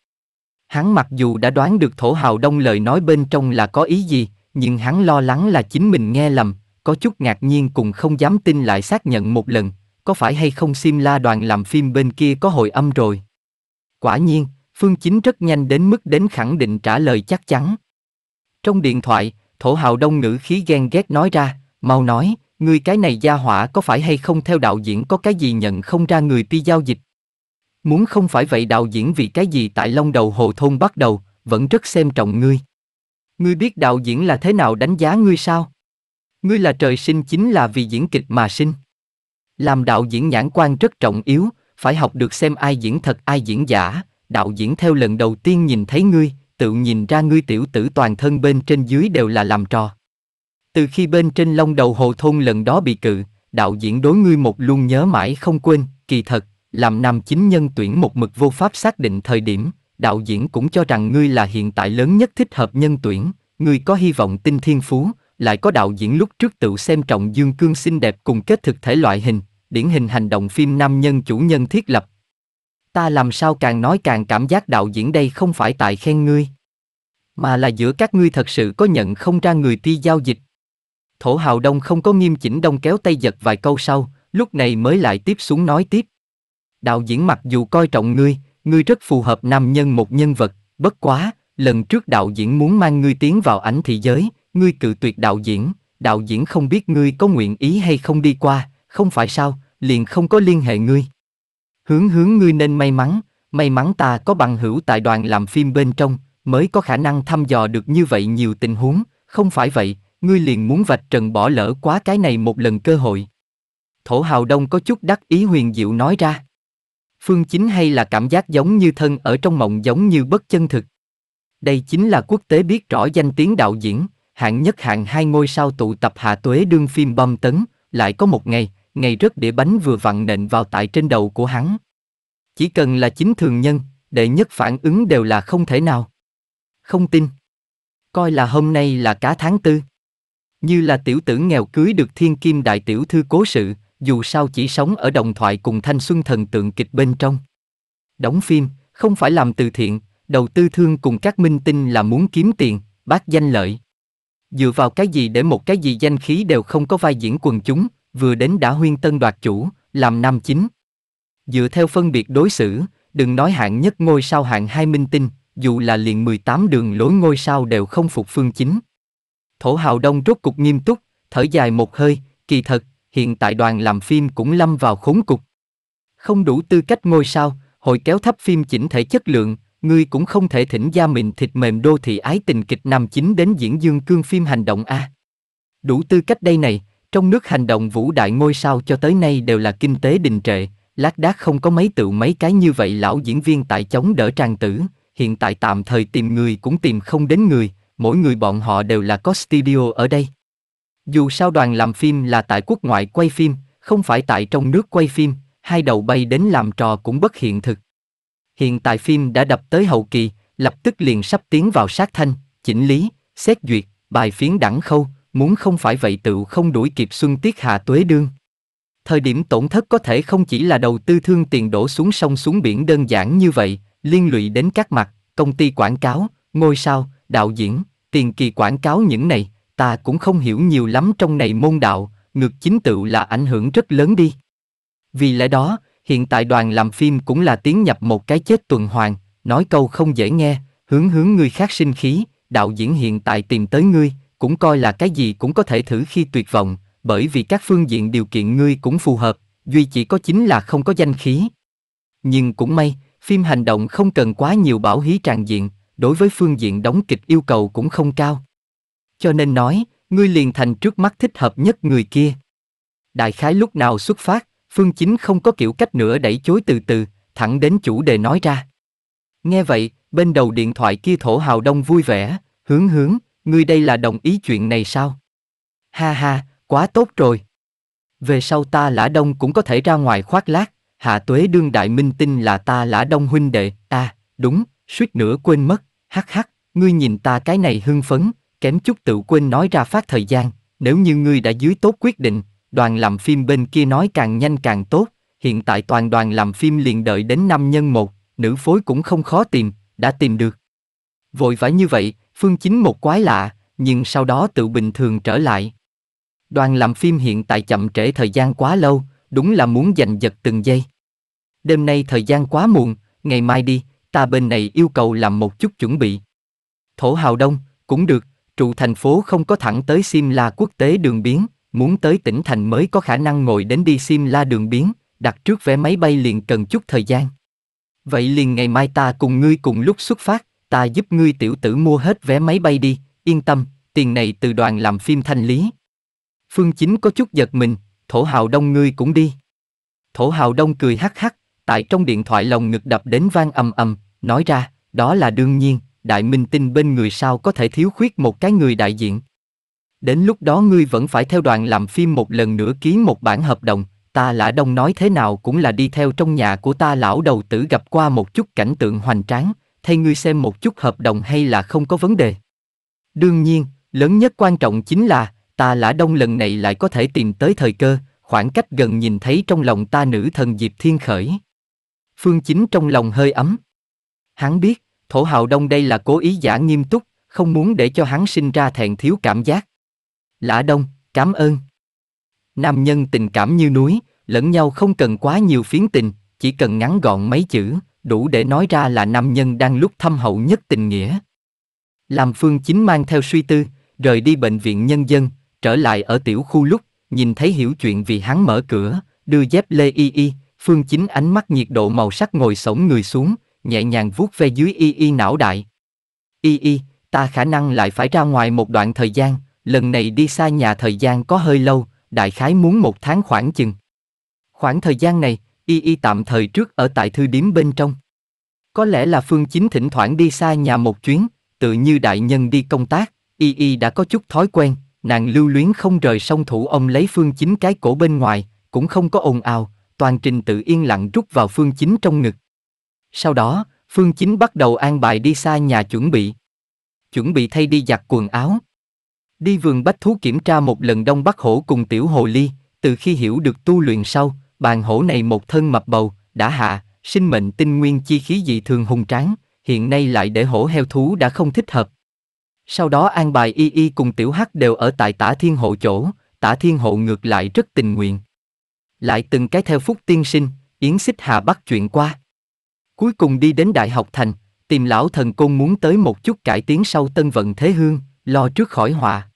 Hắn mặc dù đã đoán được thổ hào đông lời nói bên trong là có ý gì, nhưng hắn lo lắng là chính mình nghe lầm, có chút ngạc nhiên cùng không dám tin lại xác nhận một lần, có phải hay không sim la đoàn làm phim bên kia có hồi âm rồi? Quả nhiên, Phương Chính rất nhanh đến mức đến khẳng định trả lời chắc chắn. Trong điện thoại, Thổ Hào Đông ngữ khí ghen ghét nói ra, mau nói, người cái này gia hỏa có phải hay không theo đạo diễn có cái gì nhận không ra người pi giao dịch. Muốn không phải vậy đạo diễn vì cái gì tại Long Đầu Hồ Thôn bắt đầu, vẫn rất xem trọng ngươi. Ngươi biết đạo diễn là thế nào đánh giá ngươi sao? Ngươi là trời sinh chính là vì diễn kịch mà sinh. Làm đạo diễn nhãn quan rất trọng yếu, phải học được xem ai diễn thật ai diễn giả, đạo diễn theo lần đầu tiên nhìn thấy ngươi, tự nhìn ra ngươi tiểu tử toàn thân bên trên dưới đều là làm trò. Từ khi bên trên long đầu hồ thôn lần đó bị cự, đạo diễn đối ngươi một luôn nhớ mãi không quên, kỳ thật, làm nam chính nhân tuyển một mực vô pháp xác định thời điểm, đạo diễn cũng cho rằng ngươi là hiện tại lớn nhất thích hợp nhân tuyển, ngươi có hy vọng tinh thiên phú, lại có đạo diễn lúc trước tự xem trọng dương cương xinh đẹp cùng kết thực thể loại hình, điển hình hành động phim nam nhân chủ nhân thiết lập. Ta làm sao càng nói càng cảm giác đạo diễn đây không phải tại khen ngươi, mà là giữa các ngươi thật sự có nhận không ra người ti giao dịch. Thổ Hào Đông không có nghiêm chỉnh đông kéo tay giật vài câu sau, lúc này mới lại tiếp xuống nói tiếp. Đạo diễn mặc dù coi trọng ngươi, ngươi rất phù hợp nam nhân một nhân vật, bất quá, lần trước đạo diễn muốn mang ngươi tiến vào ảnh thị giới, ngươi cự tuyệt đạo diễn, đạo diễn không biết ngươi có nguyện ý hay không đi qua, không phải sao, liền không có liên hệ ngươi. Hướng hướng ngươi nên may mắn, may mắn ta có bằng hữu tại đoàn làm phim bên trong, mới có khả năng thăm dò được như vậy nhiều tình huống, không phải vậy, ngươi liền muốn vạch trần bỏ lỡ quá cái này một lần cơ hội. Thổ Hào Đông có chút đắc ý huyền diệu nói ra. Phương chính hay là cảm giác giống như thân ở trong mộng giống như bất chân thực. Đây chính là quốc tế biết rõ danh tiếng đạo diễn, hạng nhất hạng hai ngôi sao tụ tập hạ tuế đương phim băm tấn, lại có một ngày, ngày rớt đĩa bánh vừa vặn nện vào tại trên đầu của hắn. Chỉ cần là chính thường nhân, đệ nhất phản ứng đều là không thể nào. Không tin. Coi là hôm nay là cá tháng tư. Như là tiểu tử nghèo cưới được thiên kim đại tiểu thư cố sự, dù sao chỉ sống ở đồng thoại cùng thanh xuân thần tượng kịch bên trong. Đóng phim, không phải làm từ thiện, đầu tư thương cùng các minh tinh là muốn kiếm tiền, bác danh lợi. Dựa vào cái gì để một cái gì danh khí đều không có vai diễn quần chúng, vừa đến đã huyên tân đoạt chủ, làm nam chính. Dựa theo phân biệt đối xử, đừng nói hạng nhất ngôi sao hạng hai minh tinh, dù là liền 18 đường lối ngôi sao đều không phục phương chính. Thổ Hào Đông rốt cục nghiêm túc, thở dài một hơi, kỳ thật, hiện tại đoàn làm phim cũng lâm vào khốn cục. Không đủ tư cách ngôi sao, hội kéo thấp phim chỉnh thể chất lượng, ngươi cũng không thể thỉnh gia mình thịt mềm đô thị ái tình kịch nam chính đến diễn dương cương phim hành động a. Đủ tư cách đây này, trong nước hành động vũ đại ngôi sao cho tới nay đều là kinh tế đình trệ, lác đác không có mấy tựu mấy cái như vậy lão diễn viên tại chống đỡ trang tử, hiện tại tạm thời tìm người cũng tìm không đến người, mỗi người bọn họ đều là có studio ở đây. Dù sao đoàn làm phim là tại quốc ngoại quay phim, không phải tại trong nước quay phim, hai đầu bay đến làm trò cũng bất hiện thực. Hiện tại phim đã đập tới hậu kỳ, lập tức liền sắp tiến vào sát thanh, chỉnh lý, xét duyệt, bài phiến đẳng khâu, muốn không phải vậy tựu không đuổi kịp Xuân Tiết Hạ Tuế Đương. Thời điểm tổn thất có thể không chỉ là đầu tư thương tiền đổ xuống sông xuống biển đơn giản như vậy, liên lụy đến các mặt, công ty quảng cáo, ngôi sao, đạo diễn, tiền kỳ quảng cáo những này, ta cũng không hiểu nhiều lắm trong này môn đạo, ngược chính tựu là ảnh hưởng rất lớn đi. Vì lẽ đó, hiện tại đoàn làm phim cũng là tiến nhập một cái chết tuần hoàn, nói câu không dễ nghe, hướng hướng người khác sinh khí, đạo diễn hiện tại tìm tới ngươi, cũng coi là cái gì cũng có thể thử khi tuyệt vọng, bởi vì các phương diện điều kiện ngươi cũng phù hợp, duy chỉ có chính là không có danh khí. Nhưng cũng may, phim hành động không cần quá nhiều bảo hí tràn diện, đối với phương diện đóng kịch yêu cầu cũng không cao. Cho nên nói, ngươi liền thành trước mắt thích hợp nhất người kia. Đại khái lúc nào xuất phát, Phương Chính không có kiểu cách nữa đẩy chối từ từ, thẳng đến chủ đề nói ra. Nghe vậy, bên đầu điện thoại kia thổ hào đông vui vẻ, hướng hướng, ngươi đây là đồng ý chuyện này sao? Ha ha, quá tốt rồi. Về sau ta lã đông cũng có thể ra ngoài khoác lác, hạ tuế đương đại minh tinh là ta lã đông huynh đệ, ta à, đúng, suýt nữa quên mất, hắc hắc, ngươi nhìn ta cái này hưng phấn, kém chút tự quên nói ra phát thời gian, nếu như ngươi đã dưới tốt quyết định, đoàn làm phim bên kia nói càng nhanh càng tốt, hiện tại toàn đoàn làm phim liền đợi đến năm nhân một, nữ phối cũng không khó tìm, đã tìm được. Vội vã như vậy, Phương Chính một quái lạ, nhưng sau đó tự bình thường trở lại. Đoàn làm phim hiện tại chậm trễ thời gian quá lâu, đúng là muốn giành giật từng giây. Đêm nay thời gian quá muộn, ngày mai đi, ta bên này yêu cầu làm một chút chuẩn bị. Thổ Hào Đông, cũng được, trụ thành phố không có thẳng tới Sim La quốc tế đường biến, muốn tới tỉnh thành mới có khả năng ngồi đến đi Sim La đường biến, đặt trước vé máy bay liền cần chút thời gian. Vậy liền ngày mai ta cùng ngươi cùng lúc xuất phát ta giúp ngươi tiểu tử mua hết vé máy bay đi, yên tâm, tiền này từ đoàn làm phim thanh lý. Phương Chính có chút giật mình, Thổ Hào Đông ngươi cũng đi. Thổ Hào Đông cười hắc hắc, tại trong điện thoại lòng ngực đập đến vang ầm ầm, nói ra, đó là đương nhiên, đại minh tinh bên người sao có thể thiếu khuyết một cái người đại diện. Đến lúc đó ngươi vẫn phải theo đoàn làm phim một lần nữa ký một bản hợp đồng, ta lã đông nói thế nào cũng là đi theo trong nhà của ta lão đầu tử gặp qua một chút cảnh tượng hoành tráng, thay ngươi xem một chút hợp đồng hay là không có vấn đề. Đương nhiên, lớn nhất quan trọng chính là, ta lã đông lần này lại có thể tìm tới thời cơ, khoảng cách gần nhìn thấy trong lòng ta nữ thần Diệp Thiên Khởi. Phương Chính trong lòng hơi ấm. Hắn biết, thổ hào đông đây là cố ý giả nghiêm túc, không muốn để cho hắn sinh ra thẹn thiếu cảm giác. Lã đông, cảm ơn. Nam nhân tình cảm như núi, lẫn nhau không cần quá nhiều phiến tình, chỉ cần ngắn gọn mấy chữ, đủ để nói ra là nam nhân đang lúc thâm hậu nhất tình nghĩa. Làm Phương Chính mang theo suy tư, rời đi bệnh viện nhân dân, trở lại ở tiểu khu lúc, nhìn thấy hiểu chuyện vì hắn mở cửa, đưa dép lê y y, Phương Chính ánh mắt nhiệt độ màu sắc ngồi sổng người xuống, nhẹ nhàng vuốt ve dưới y y não đại. Y y, ta khả năng lại phải ra ngoài một đoạn thời gian, lần này đi xa nhà thời gian có hơi lâu, đại khái muốn một tháng khoảng chừng. Khoảng thời gian này, y y tạm thời trước ở tại thư điếm bên trong. Có lẽ là Phương Chính thỉnh thoảng đi xa nhà một chuyến, tự như đại nhân đi công tác, y y đã có chút thói quen, nàng lưu luyến không rời song thủ ông lấy Phương Chính cái cổ bên ngoài, cũng không có ồn ào, toàn trình tự yên lặng rút vào Phương Chính trong ngực. Sau đó, Phương Chính bắt đầu an bài đi xa nhà chuẩn bị. Chuẩn bị thay đi giặt quần áo. Đi vườn bách thú kiểm tra một lần Đông Bắc Hổ cùng Tiểu Hồ Ly, từ khi hiểu được tu luyện sau, Bàn hổ này một thân mập bầu, đã hạ, sinh mệnh tinh nguyên chi khí dị thường hùng tráng, hiện nay lại để hổ heo thú đã không thích hợp. Sau đó an bài y y cùng tiểu hắc đều ở tại tả thiên hộ chỗ, tả thiên hộ ngược lại rất tình nguyện. Lại từng cái theo phúc tiên sinh, yến xích hà bắt chuyện qua. Cuối cùng đi đến đại học thành, tìm lão thần côn muốn tới một chút cải tiến sau tân vận thế hương, lo trước khỏi họa.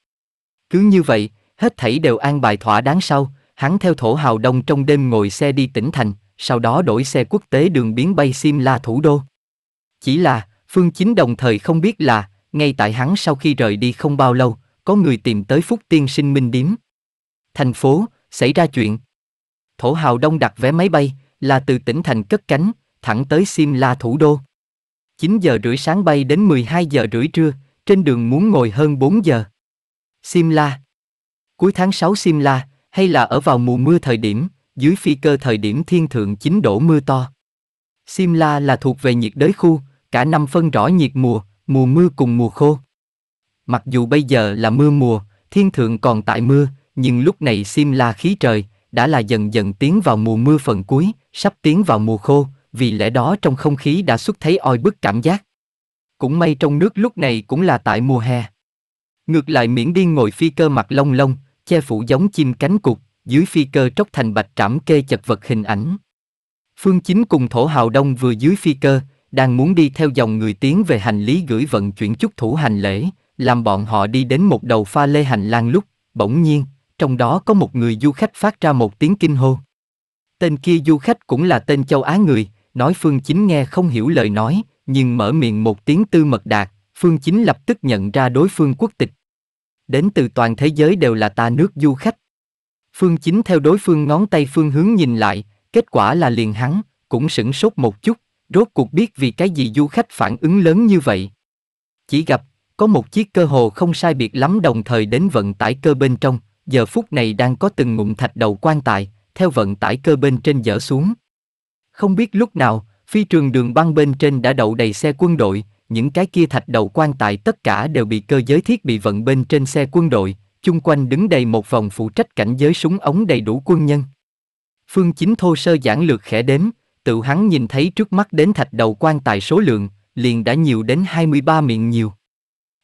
Cứ như vậy, hết thảy đều an bài thỏa đáng sau, hắn theo thổ hào đông trong đêm ngồi xe đi tỉnh thành, sau đó đổi xe quốc tế đường biến bay Simla thủ đô. Chỉ là, Phương Chính đồng thời không biết là, ngay tại hắn sau khi rời đi không bao lâu, có người tìm tới Phúc Tiên Sinh Minh Điếm. Thành phố, xảy ra chuyện. Thổ hào đông đặt vé máy bay, là từ tỉnh thành cất cánh, thẳng tới Simla thủ đô. 9 giờ rưỡi sáng bay đến 12 giờ rưỡi trưa, trên đường muốn ngồi hơn 4 giờ. Simla Cuối tháng 6 Simla, hay là ở vào mùa mưa thời điểm, dưới phi cơ thời điểm thiên thượng chính đổ mưa to. Simla là thuộc về nhiệt đới khu, cả năm phân rõ nhiệt mùa, mùa mưa cùng mùa khô. Mặc dù bây giờ là mưa mùa, thiên thượng còn tại mưa, nhưng lúc này Simla khí trời, đã là dần dần tiến vào mùa mưa phần cuối, sắp tiến vào mùa khô, vì lẽ đó trong không khí đã xuất thấy oi bức cảm giác. Cũng may trong nước lúc này cũng là tại mùa hè. Ngược lại Miễn Điên ngồi phi cơ mặt lông lông che phủ giống chim cánh cụt, dưới phi cơ tróc thành bạch trảm kê chật vật hình ảnh. Phương Chính cùng Thổ Hào Đông vừa dưới phi cơ, đang muốn đi theo dòng người tiến về hành lý gửi vận chuyển chút thủ hành lễ, làm bọn họ đi đến một đầu pha lê hành lang lúc, bỗng nhiên, trong đó có một người du khách phát ra một tiếng kinh hô. Tên kia du khách cũng là tên châu Á người, nói Phương Chính nghe không hiểu lời nói, nhưng mở miệng một tiếng tư mật đạt, Phương Chính lập tức nhận ra đối phương quốc tịch đến từ toàn thế giới đều là ta nước du khách. Phương Chính theo đối phương ngón tay phương hướng nhìn lại, kết quả là liền hắn, cũng sửng sốt một chút, rốt cuộc biết vì cái gì du khách phản ứng lớn như vậy. Chỉ gặp, có một chiếc cơ hồ không sai biệt lắm đồng thời đến vận tải cơ bên trong, giờ phút này đang có từng ngụm thạch đầu quan tài, theo vận tải cơ bên trên dở xuống. Không biết lúc nào, phi trường đường băng bên trên đã đậu đầy xe quân đội, những cái kia thạch đầu quan tài tất cả đều bị cơ giới thiết bị vận bên trên xe quân đội, chung quanh đứng đầy một vòng phụ trách cảnh giới súng ống đầy đủ quân nhân. Phương Chính thô sơ giản lược khẽ đếm, tự hắn nhìn thấy trước mắt đến thạch đầu quan tài số lượng, liền đã nhiều đến 23 miệng nhiều.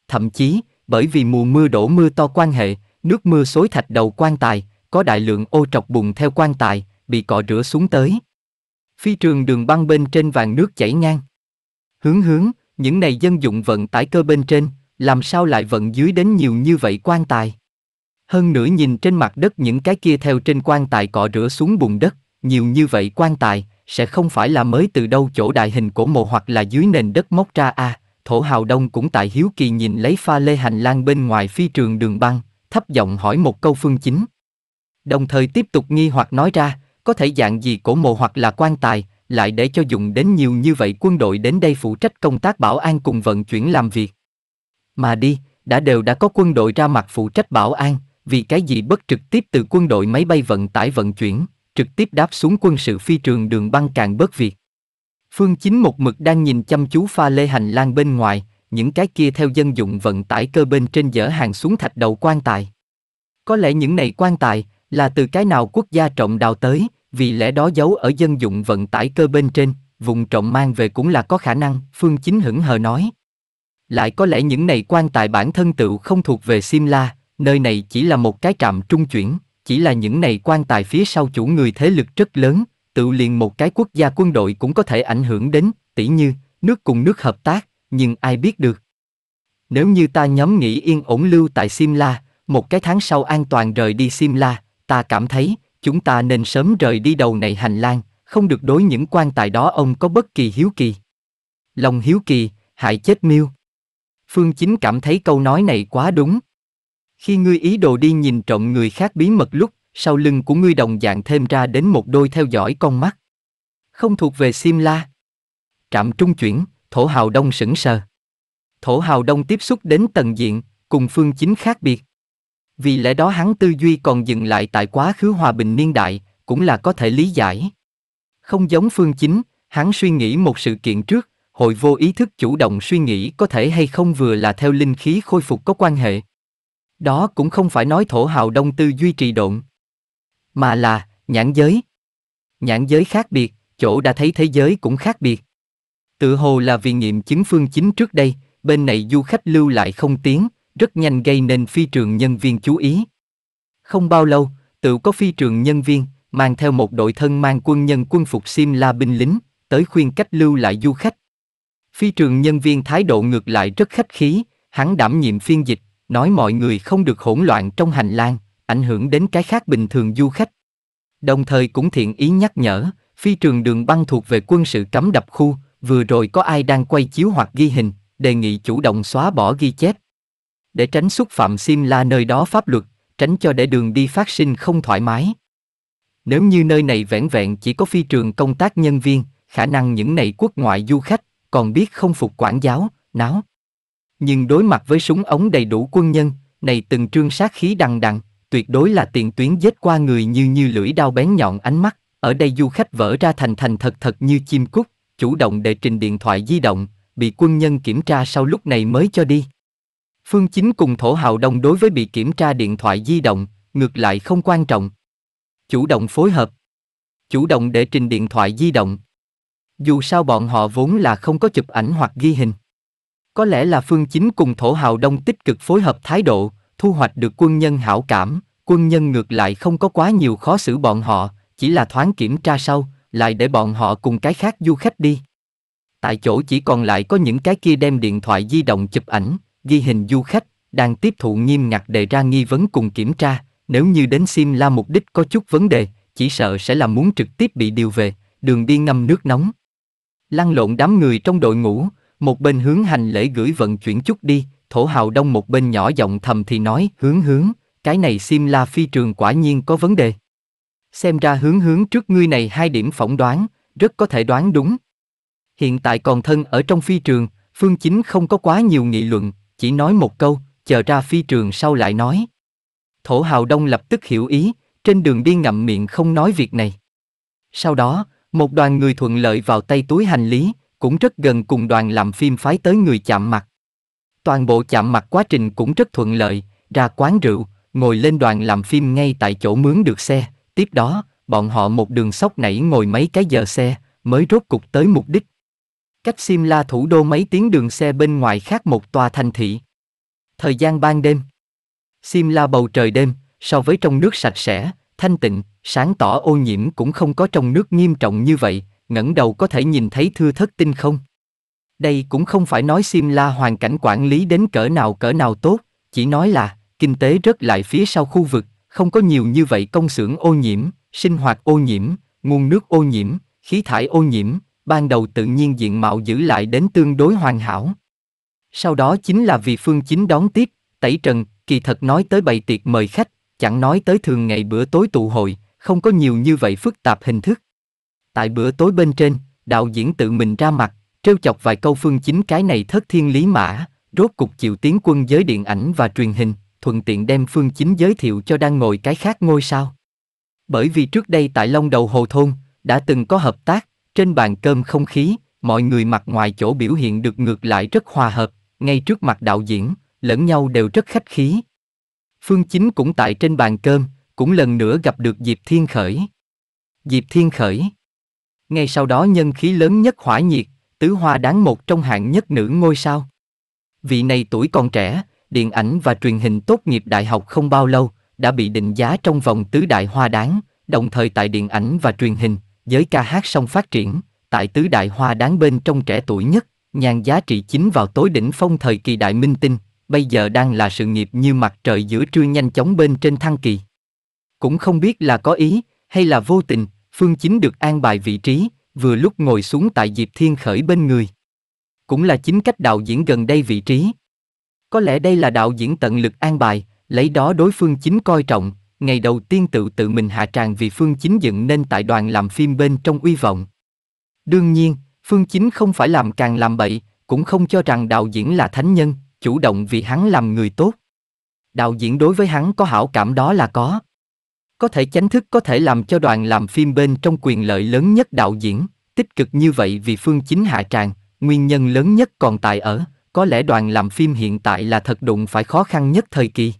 Thậm chí, bởi vì mùa mưa đổ mưa to quan hệ, nước mưa xối thạch đầu quan tài, có đại lượng ô trọc bùng theo quan tài, bị cọ rửa xuống tới. Phi trường đường băng bên trên vàng nước chảy ngang. Hướng hướng, những này dân dụng vận tải cơ bên trên, làm sao lại vận dưới đến nhiều như vậy quan tài. Hơn nữa nhìn trên mặt đất những cái kia theo trên quan tài cọ rửa xuống bùn đất, nhiều như vậy quan tài, sẽ không phải là mới từ đâu chỗ đại hình cổ mộ hoặc là dưới nền đất móc ra a à, thổ hào đông cũng tại hiếu kỳ nhìn lấy pha lê hành lang bên ngoài phi trường đường băng thấp giọng hỏi một câu phương chính đồng thời tiếp tục nghi hoặc nói ra có thể dạng gì cổ mộ hoặc là quan tài lại để cho dùng đến nhiều như vậy quân đội đến đây phụ trách công tác bảo an cùng vận chuyển làm việc. Mà đi, đã đều đã có quân đội ra mặt phụ trách bảo an, vì cái gì bất trực tiếp từ quân đội máy bay vận tải vận chuyển, trực tiếp đáp xuống quân sự phi trường đường băng càng bớt việc. Phương Chính một mực đang nhìn chăm chú pha lê hành lang bên ngoài, những cái kia theo dân dụng vận tải cơ bên trên dở hàng xuống thạch đầu quan tài. Có lẽ những này quan tài là từ cái nào quốc gia trọng đào tới, vì lẽ đó giấu ở dân dụng vận tải cơ bên trên, vùng trộm mang về cũng là có khả năng, Phương Chính hững hờ nói. Lại có lẽ những này quan tài bản thân tựu không thuộc về Simla, nơi này chỉ là một cái trạm trung chuyển, chỉ là những này quan tài phía sau chủ người thế lực rất lớn, tự liền một cái quốc gia quân đội cũng có thể ảnh hưởng đến, tỉ như, nước cùng nước hợp tác, nhưng ai biết được. Nếu như ta nhóm nghĩ yên ổn lưu tại Simla, một cái tháng sau an toàn rời đi Simla, ta cảm thấy, chúng ta nên sớm rời đi đầu này hành lang, không được đối những quan tài đó ông có bất kỳ hiếu kỳ. Lòng hiếu kỳ, hại chết miêu. Phương Chính cảm thấy câu nói này quá đúng. Khi ngươi ý đồ đi nhìn trộm người khác bí mật lúc, sau lưng của ngươi đồng dạng thêm ra đến một đôi theo dõi con mắt. Không thuộc về Sim La. Trạm trung chuyển, Thổ Hào Đông sững sờ. Thổ Hào Đông tiếp xúc đến tầng diện, cùng Phương Chính khác biệt vì lẽ đó hắn tư duy còn dừng lại tại quá khứ hòa bình niên đại, cũng là có thể lý giải. Không giống phương chính, hắn suy nghĩ một sự kiện trước, hội vô ý thức chủ động suy nghĩ có thể hay không vừa là theo linh khí khôi phục có quan hệ. Đó cũng không phải nói thổ hào đông tư duy trì độn, mà là nhãn giới. Nhãn giới khác biệt, chỗ đã thấy thế giới cũng khác biệt. Tự hồ là vì nghiệm chứng phương chính trước đây, bên này du khách lưu lại không tiếng, rất nhanh gây nên phi trường nhân viên chú ý. Không bao lâu, tự có phi trường nhân viên, mang theo một đội thân mang quân nhân quân phục sim la binh lính, tới khuyên cách lưu lại du khách. Phi trường nhân viên thái độ ngược lại rất khách khí, hắn đảm nhiệm phiên dịch, nói mọi người không được hỗn loạn trong hành lang, ảnh hưởng đến cái khác bình thường du khách. Đồng thời cũng thiện ý nhắc nhở, phi trường đường băng thuộc về quân sự cấm đập khu, vừa rồi có ai đang quay chiếu hoặc ghi hình, đề nghị chủ động xóa bỏ ghi chép, để tránh xúc phạm la nơi đó pháp luật, tránh cho để đường đi phát sinh không thoải mái. Nếu như nơi này vẻn vẹn chỉ có phi trường công tác nhân viên, khả năng những này quốc ngoại du khách còn biết không phục quản giáo, náo. Nhưng đối mặt với súng ống đầy đủ quân nhân, này từng trương sát khí đằng đằng, tuyệt đối là tiền tuyến giết qua người như như lưỡi đao bén nhọn ánh mắt, ở đây du khách vỡ ra thành thành thật thật như chim cút, chủ động đệ trình điện thoại di động, bị quân nhân kiểm tra sau lúc này mới cho đi. Phương Chính cùng Thổ Hào Đông đối với bị kiểm tra điện thoại di động, ngược lại không quan trọng. Chủ động phối hợp. Chủ động để trình điện thoại di động. Dù sao bọn họ vốn là không có chụp ảnh hoặc ghi hình. Có lẽ là Phương Chính cùng Thổ Hào Đông tích cực phối hợp thái độ, thu hoạch được quân nhân hảo cảm, quân nhân ngược lại không có quá nhiều khó xử bọn họ, chỉ là thoáng kiểm tra sau, lại để bọn họ cùng cái khác du khách đi. Tại chỗ chỉ còn lại có những cái kia đem điện thoại di động chụp ảnh, ghi hình du khách, đang tiếp thụ nghiêm ngặt đề ra nghi vấn cùng kiểm tra, nếu như đến Sim La mục đích có chút vấn đề, chỉ sợ sẽ là muốn trực tiếp bị điều về, đường đi ngâm nước nóng. Lăn lộn đám người trong đội ngũ, một bên hướng hành lễ gửi vận chuyển chút đi, thổ hào đông một bên nhỏ giọng thầm thì nói hướng hướng, cái này Sim La phi trường quả nhiên có vấn đề. Xem ra hướng hướng trước ngươi này hai điểm phỏng đoán, rất có thể đoán đúng. Hiện tại còn thân ở trong phi trường, Phương Chính không có quá nhiều nghị luận, chỉ nói một câu, chờ ra phi trường sau lại nói. Thổ Hào Đông lập tức hiểu ý, trên đường đi ngậm miệng không nói việc này. Sau đó, một đoàn người thuận lợi vào tay túi hành lý, cũng rất gần cùng đoàn làm phim phái tới người chạm mặt. Toàn bộ chạm mặt quá trình cũng rất thuận lợi, ra quán rượu, ngồi lên đoàn làm phim ngay tại chỗ mướn được xe, tiếp đó, bọn họ một đường sóc nảy ngồi mấy cái giờ xe, mới rốt cục tới mục đích. Cách Simla thủ đô mấy tiếng đường xe bên ngoài khác một tòa thành thị. Thời gian ban đêm. Simla bầu trời đêm, so với trong nước sạch sẽ, thanh tịnh, sáng tỏ ô nhiễm cũng không có trong nước nghiêm trọng như vậy, ngẩng đầu có thể nhìn thấy thưa thất tinh không. Đây cũng không phải nói Simla hoàn cảnh quản lý đến cỡ nào cỡ nào tốt, chỉ nói là kinh tế rất lại phía sau khu vực, không có nhiều như vậy công xưởng ô nhiễm, sinh hoạt ô nhiễm, nguồn nước ô nhiễm, khí thải ô nhiễm, ban đầu tự nhiên diện mạo giữ lại đến tương đối hoàn hảo. Sau đó chính là vì Phương Chính đón tiếp, tẩy trần, kỳ thật nói tới bày tiệc mời khách, chẳng nói tới thường ngày bữa tối tụ hội, không có nhiều như vậy phức tạp hình thức. Tại bữa tối bên trên, đạo diễn tự mình ra mặt, trêu chọc vài câu Phương Chính cái này thất thiên lý mã, rốt cục chịu tiến quân giới điện ảnh và truyền hình, thuận tiện đem Phương Chính giới thiệu cho đang ngồi cái khác ngôi sao. Bởi vì trước đây tại Long Đầu Hồ Thôn, đã từng có hợp tác, trên bàn cơm không khí, mọi người mặt ngoài chỗ biểu hiện được ngược lại rất hòa hợp, ngay trước mặt đạo diễn, lẫn nhau đều rất khách khí. Phương Chính cũng tại trên bàn cơm, cũng lần nữa gặp được Diệp Thiên Khởi. Diệp Thiên Khởi Ngay sau đó nhân khí lớn nhất hỏa nhiệt, tứ hoa đáng một trong hạng nhất nữ ngôi sao. Vị này tuổi còn trẻ, điện ảnh và truyền hình tốt nghiệp đại học không bao lâu, đã bị định giá trong vòng tứ đại hoa đáng, đồng thời tại điện ảnh và truyền hình, giới ca hát song phát triển, tại tứ đại hoa đáng bên trong trẻ tuổi nhất, nhàn giá trị chính vào tối đỉnh phong thời kỳ đại minh tinh, bây giờ đang là sự nghiệp như mặt trời giữa trưa nhanh chóng bên trên thăng kỳ. Cũng không biết là có ý, hay là vô tình, Phương Chính được an bài vị trí, vừa lúc ngồi xuống tại Diệp Thiên Khởi bên người. Cũng là chính cách đạo diễn gần đây vị trí. Có lẽ đây là đạo diễn tận lực an bài, lấy đó đối phương chính coi trọng, ngày đầu tiên tự tự mình hạ tràng vì Phương Chính dựng nên tại đoàn làm phim bên trong uy vọng. Đương nhiên, Phương Chính không phải làm càng làm bậy, cũng không cho rằng đạo diễn là thánh nhân, chủ động vì hắn làm người tốt. Đạo diễn đối với hắn có hảo cảm đó là có. Có thể chánh thức có thể làm cho đoàn làm phim bên trong quyền lợi lớn nhất đạo diễn, tích cực như vậy vì Phương Chính hạ tràng, nguyên nhân lớn nhất còn tại ở, có lẽ đoàn làm phim hiện tại là thật đụng phải khó khăn nhất thời kỳ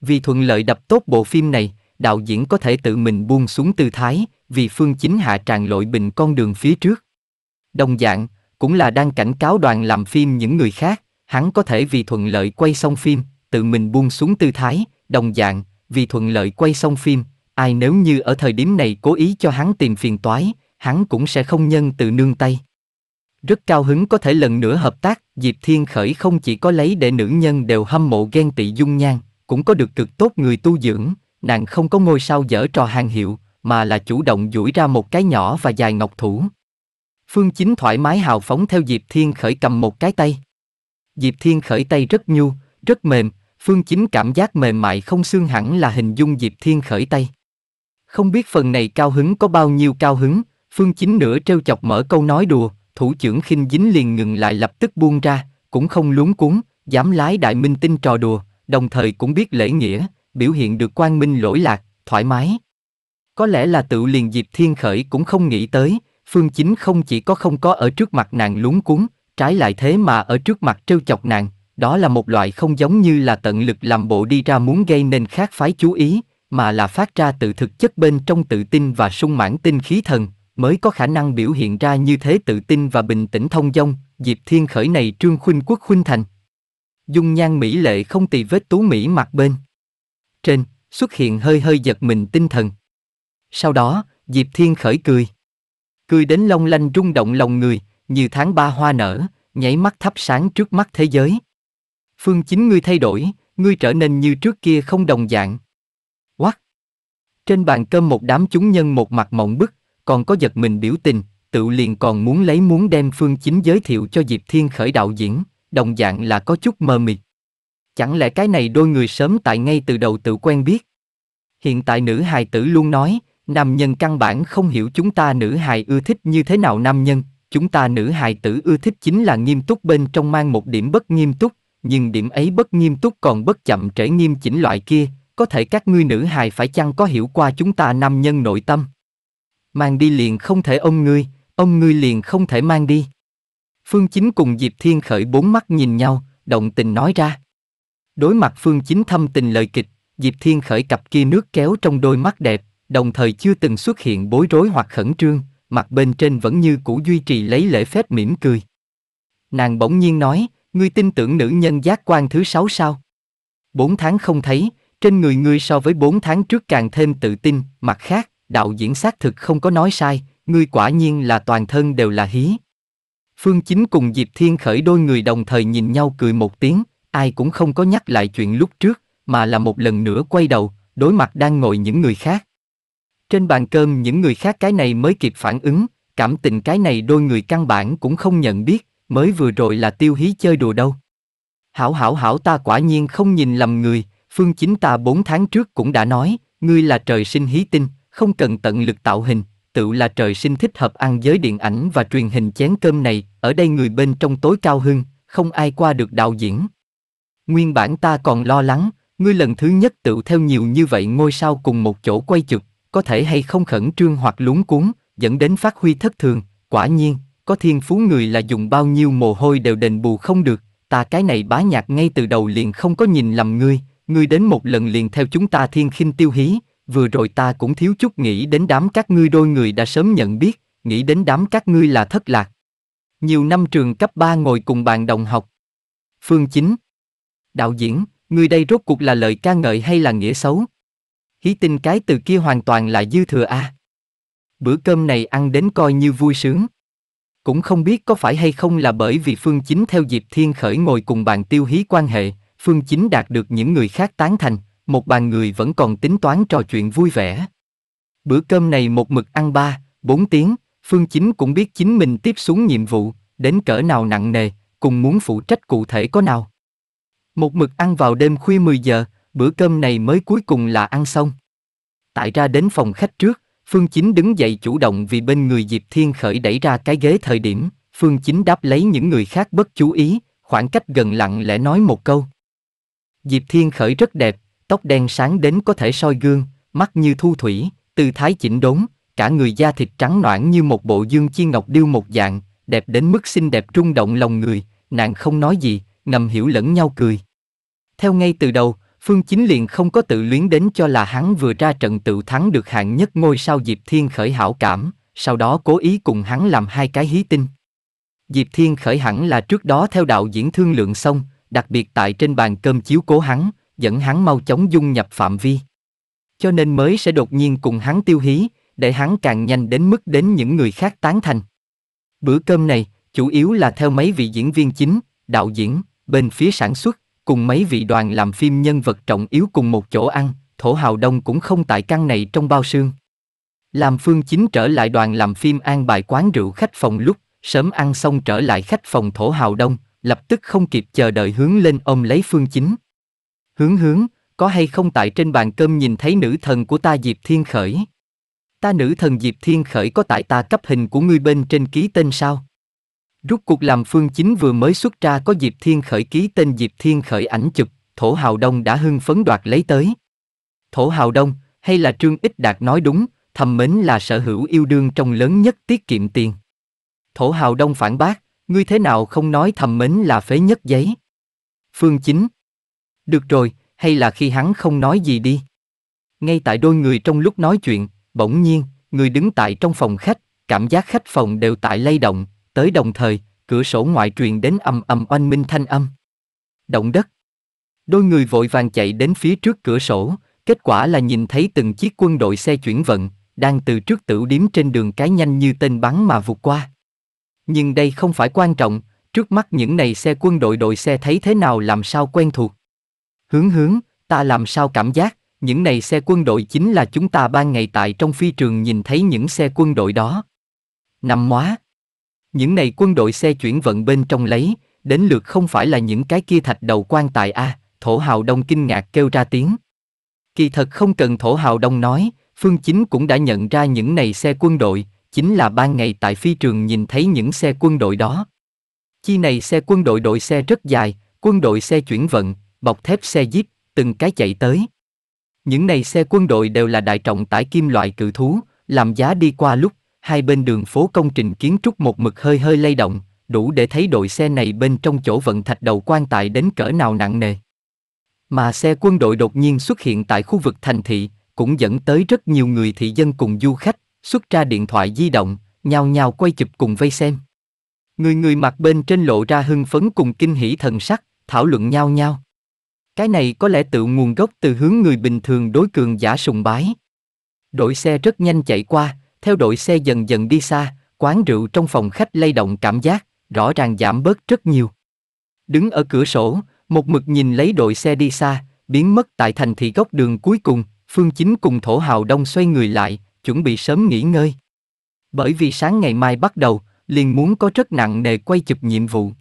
vì thuận lợi đập tốt bộ phim này, đạo diễn có thể tự mình buông xuống tư thái, vì phương chính hạ tràn lội bình con đường phía trước. Đồng dạng, cũng là đang cảnh cáo đoàn làm phim những người khác, hắn có thể vì thuận lợi quay xong phim, tự mình buông xuống tư thái, đồng dạng, vì thuận lợi quay xong phim, ai nếu như ở thời điểm này cố ý cho hắn tìm phiền toái, hắn cũng sẽ không nhân từ nương tay. Rất cao hứng có thể lần nữa hợp tác, Diệp Thiên Khởi không chỉ có lấy để nữ nhân đều hâm mộ ghen tị dung nhan, cũng có được cực tốt người tu dưỡng, nàng không có ngôi sao dở trò hàng hiệu, mà là chủ động duỗi ra một cái nhỏ và dài ngọc thủ. Phương Chính thoải mái hào phóng theo Diệp Thiên Khởi cầm một cái tay. Diệp Thiên Khởi tay rất nhu, rất mềm, Phương Chính cảm giác mềm mại không xương hẳn là hình dung Diệp Thiên Khởi tay. Không biết phần này cao hứng có bao nhiêu cao hứng, Phương Chính nửa trêu chọc mở câu nói đùa, thủ trưởng khinh dính liền ngừng lại lập tức buông ra, cũng không luống cuốn, dám lái đại minh tinh trò đùa, đồng thời cũng biết lễ nghĩa, biểu hiện được quang minh lỗi lạc, thoải mái. Có lẽ là tự liền dịp thiên khởi cũng không nghĩ tới, Phương Chính không chỉ có không có ở trước mặt nàng lúng cuốn, trái lại thế mà ở trước mặt trêu chọc nàng, đó là một loại không giống như là tận lực làm bộ đi ra muốn gây nên khác phái chú ý, mà là phát ra từ thực chất bên trong tự tin và sung mãn tinh khí thần, mới có khả năng biểu hiện ra như thế tự tin và bình tĩnh thông dong, Diệp Thiên Khởi này trương khuynh quốc khuynh thành dung nhan mỹ lệ không tì vết tú mỹ mặt bên. Trên, xuất hiện hơi hơi giật mình tinh thần. Sau đó, Diệp Thiên khởi cười. Cười đến long lanh rung động lòng người, như tháng ba hoa nở, nhảy mắt thắp sáng trước mắt thế giới. Phương chính ngươi thay đổi, ngươi trở nên như trước kia không đồng dạng. Quắc! Trên bàn cơm một đám chúng nhân một mặt mộng bức, còn có giật mình biểu tình, tự liền còn muốn lấy muốn đem phương chính giới thiệu cho Diệp Thiên khởi đạo diễn đồng dạng là có chút mờ mịt. Chẳng lẽ cái này đôi người sớm tại ngay từ đầu tự quen biết? Hiện tại nữ hài tử luôn nói, nam nhân căn bản không hiểu chúng ta nữ hài ưa thích như thế nào nam nhân, chúng ta nữ hài tử ưa thích chính là nghiêm túc bên trong mang một điểm bất nghiêm túc, nhưng điểm ấy bất nghiêm túc còn bất chậm trễ nghiêm chỉnh loại kia, có thể các ngươi nữ hài phải chăng có hiểu qua chúng ta nam nhân nội tâm. Mang đi liền không thể ôm ngươi, ôm ngươi liền không thể mang đi. Phương Chính cùng Diệp Thiên Khởi bốn mắt nhìn nhau, động tình nói ra. Đối mặt Phương Chính thâm tình lời kịch, Diệp Thiên Khởi cặp kia nước kéo trong đôi mắt đẹp, đồng thời chưa từng xuất hiện bối rối hoặc khẩn trương, mặt bên trên vẫn như cũ duy trì lấy lễ phép mỉm cười. Nàng bỗng nhiên nói, ngươi tin tưởng nữ nhân giác quan thứ sáu sao? Bốn tháng không thấy, trên người ngươi so với bốn tháng trước càng thêm tự tin, mặt khác, đạo diễn xác thực không có nói sai, ngươi quả nhiên là toàn thân đều là hí. Phương Chính cùng Diệp Thiên Khởi đôi người đồng thời nhìn nhau cười một tiếng, ai cũng không có nhắc lại chuyện lúc trước, mà là một lần nữa quay đầu, đối mặt đang ngồi những người khác. Trên bàn cơm những người khác cái này mới kịp phản ứng, cảm tình cái này đôi người căn bản cũng không nhận biết, mới vừa rồi là tiêu hí chơi đùa đâu. Hảo hảo hảo ta quả nhiên không nhìn lầm người, phương chính ta 4 tháng trước cũng đã nói, ngươi là trời sinh hí tinh, không cần tận lực tạo hình, tự là trời sinh thích hợp ăn giới điện ảnh và truyền hình chén cơm này, ở đây người bên trong tối cao hưng, không ai qua được đạo diễn. Nguyên bản ta còn lo lắng, ngươi lần thứ nhất tự theo nhiều như vậy ngôi sao cùng một chỗ quay chụp, có thể hay không khẩn trương hoặc lúng cuốn, dẫn đến phát huy thất thường, quả nhiên, có thiên phú người là dùng bao nhiêu mồ hôi đều đền bù không được, ta cái này bá nhạc ngay từ đầu liền không có nhìn lầm ngươi, ngươi đến một lần liền theo chúng ta thiên khinh tiêu hí, vừa rồi ta cũng thiếu chút nghĩ đến đám các ngươi đôi người đã sớm nhận biết, nghĩ đến đám các ngươi là thất lạc. Nhiều năm trường cấp 3 ngồi cùng bàn đồng học. Phương Chính Đạo diễn, người đây rốt cuộc là lời ca ngợi hay là nghĩa xấu? Hí tin cái từ kia hoàn toàn là dư thừa a. Bữa cơm này ăn đến coi như vui sướng. Cũng không biết có phải hay không là bởi vì Phương Chính theo dịp Thiên Khởi ngồi cùng bàn tiêu hí quan hệ, Phương Chính đạt được những người khác tán thành, một bàn người vẫn còn tính toán trò chuyện vui vẻ. Bữa cơm này một mực ăn ba, bốn tiếng, Phương Chính cũng biết chính mình tiếp xuống nhiệm vụ, đến cỡ nào nặng nề, cùng muốn phụ trách cụ thể có nào. Một mực ăn vào đêm khuya 10 giờ, bữa cơm này mới cuối cùng là ăn xong. Tại ra đến phòng khách trước, Phương Chính đứng dậy chủ động vì bên người Diệp Thiên Khởi đẩy ra cái ghế thời điểm, Phương Chính đáp lấy những người khác bất chú ý, khoảng cách gần lặng lẽ nói một câu. Diệp Thiên Khởi rất đẹp, tóc đen sáng đến có thể soi gương, mắt như thu thủy, tư thái chỉnh đốn, cả người da thịt trắng noãn như một bộ dương chi ngọc điêu một dạng, đẹp đến mức xinh đẹp rung động lòng người, nàng không nói gì, ngầm hiểu lẫn nhau cười. Theo ngay từ đầu, Phương Chính liền không có tự luyến đến cho là hắn vừa ra trận tự thắng được hạng nhất ngôi sao Diệp Thiên khởi hảo cảm, sau đó cố ý cùng hắn làm hai cái hí tinh. Diệp Thiên khởi hẳn là trước đó theo đạo diễn thương lượng xong, đặc biệt tại trên bàn cơm chiếu cố hắn, dẫn hắn mau chóng dung nhập phạm vi. Cho nên mới sẽ đột nhiên cùng hắn tiêu hí, để hắn càng nhanh đến mức đến những người khác tán thành. Bữa cơm này, chủ yếu là theo mấy vị diễn viên chính, đạo diễn, bên phía sản xuất, cùng mấy vị đoàn làm phim nhân vật trọng yếu cùng một chỗ ăn, Thổ Hào Đông cũng không tại căn này trong bao xương. Làm Phương Chính trở lại đoàn làm phim an bài quán rượu khách phòng lúc, sớm ăn xong trở lại khách phòng Thổ Hào Đông, lập tức không kịp chờ đợi hướng lên ôm lấy Phương Chính. Hướng hướng, có hay không tại trên bàn cơm nhìn thấy nữ thần của ta Diệp Thiên Khởi? Ta nữ thần Diệp Thiên Khởi có tại ta cấp hình của ngươi bên trên ký tên sao? Rút cuộc làm phương chính vừa mới xuất ra có Diệp Thiên Khởi ký tên Diệp Thiên Khởi ảnh chụp, Thổ Hào Đông đã hưng phấn đoạt lấy tới. Thổ Hào Đông, hay là Trương Ích Đạt nói đúng, thầm mến là sở hữu yêu đương trong lớn nhất tiết kiệm tiền. Thổ Hào Đông phản bác, ngươi thế nào không nói thầm mến là phế nhất giấy? Phương chính, được rồi, hay là khi hắn không nói gì đi. Ngay tại đôi người trong lúc nói chuyện, bỗng nhiên, người đứng tại trong phòng khách, cảm giác khách phòng đều tại lay động, tới đồng thời, cửa sổ ngoại truyền đến ầm ầm oanh minh thanh âm. Động đất. Đôi người vội vàng chạy đến phía trước cửa sổ, kết quả là nhìn thấy từng chiếc quân đội xe chuyển vận, đang từ trước tửu điếm trên đường cái nhanh như tên bắn mà vụt qua. Nhưng đây không phải quan trọng, trước mắt những này xe quân đội đội xe thấy thế nào làm sao quen thuộc. Hướng hướng, ta làm sao cảm giác, những này xe quân đội chính là chúng ta ban ngày tại trong phi trường nhìn thấy những xe quân đội đó. Nằm móa. Những này quân đội xe chuyển vận bên trong lấy, đến lượt không phải là những cái kia thạch đầu quan tài a, thổ hào đông kinh ngạc kêu ra tiếng. Kỳ thật không cần thổ hào đông nói, Phương Chính cũng đã nhận ra những này xe quân đội, chính là ban ngày tại phi trường nhìn thấy những xe quân đội đó. Chi này xe quân đội đội xe rất dài, quân đội xe chuyển vận, bọc thép xe jeep, từng cái chạy tới. Những này xe quân đội đều là đại trọng tải kim loại cự thú, làm giá đi qua lúc, hai bên đường phố công trình kiến trúc một mực hơi hơi lay động, đủ để thấy đội xe này bên trong chỗ vận thạch đầu quan tài đến cỡ nào nặng nề. Mà xe quân đội đột nhiên xuất hiện tại khu vực thành thị, cũng dẫn tới rất nhiều người thị dân cùng du khách, xuất ra điện thoại di động, nhào nhào quay chụp cùng vây xem. Người người mặt bên trên lộ ra hưng phấn cùng kinh hỉ thần sắc, thảo luận nhau nhau. Cái này có lẽ tự nguồn gốc từ hướng người bình thường đối cường giả sùng bái. Đội xe rất nhanh chạy qua, theo đội xe dần dần đi xa, quán rượu trong phòng khách lay động cảm giác, rõ ràng giảm bớt rất nhiều. Đứng ở cửa sổ, một mực nhìn lấy đội xe đi xa, biến mất tại thành thị góc đường cuối cùng, Phương Chính cùng Thổ Hào Đông xoay người lại, chuẩn bị sớm nghỉ ngơi. Bởi vì sáng ngày mai bắt đầu, liền muốn có rất nặng nề quay chụp nhiệm vụ,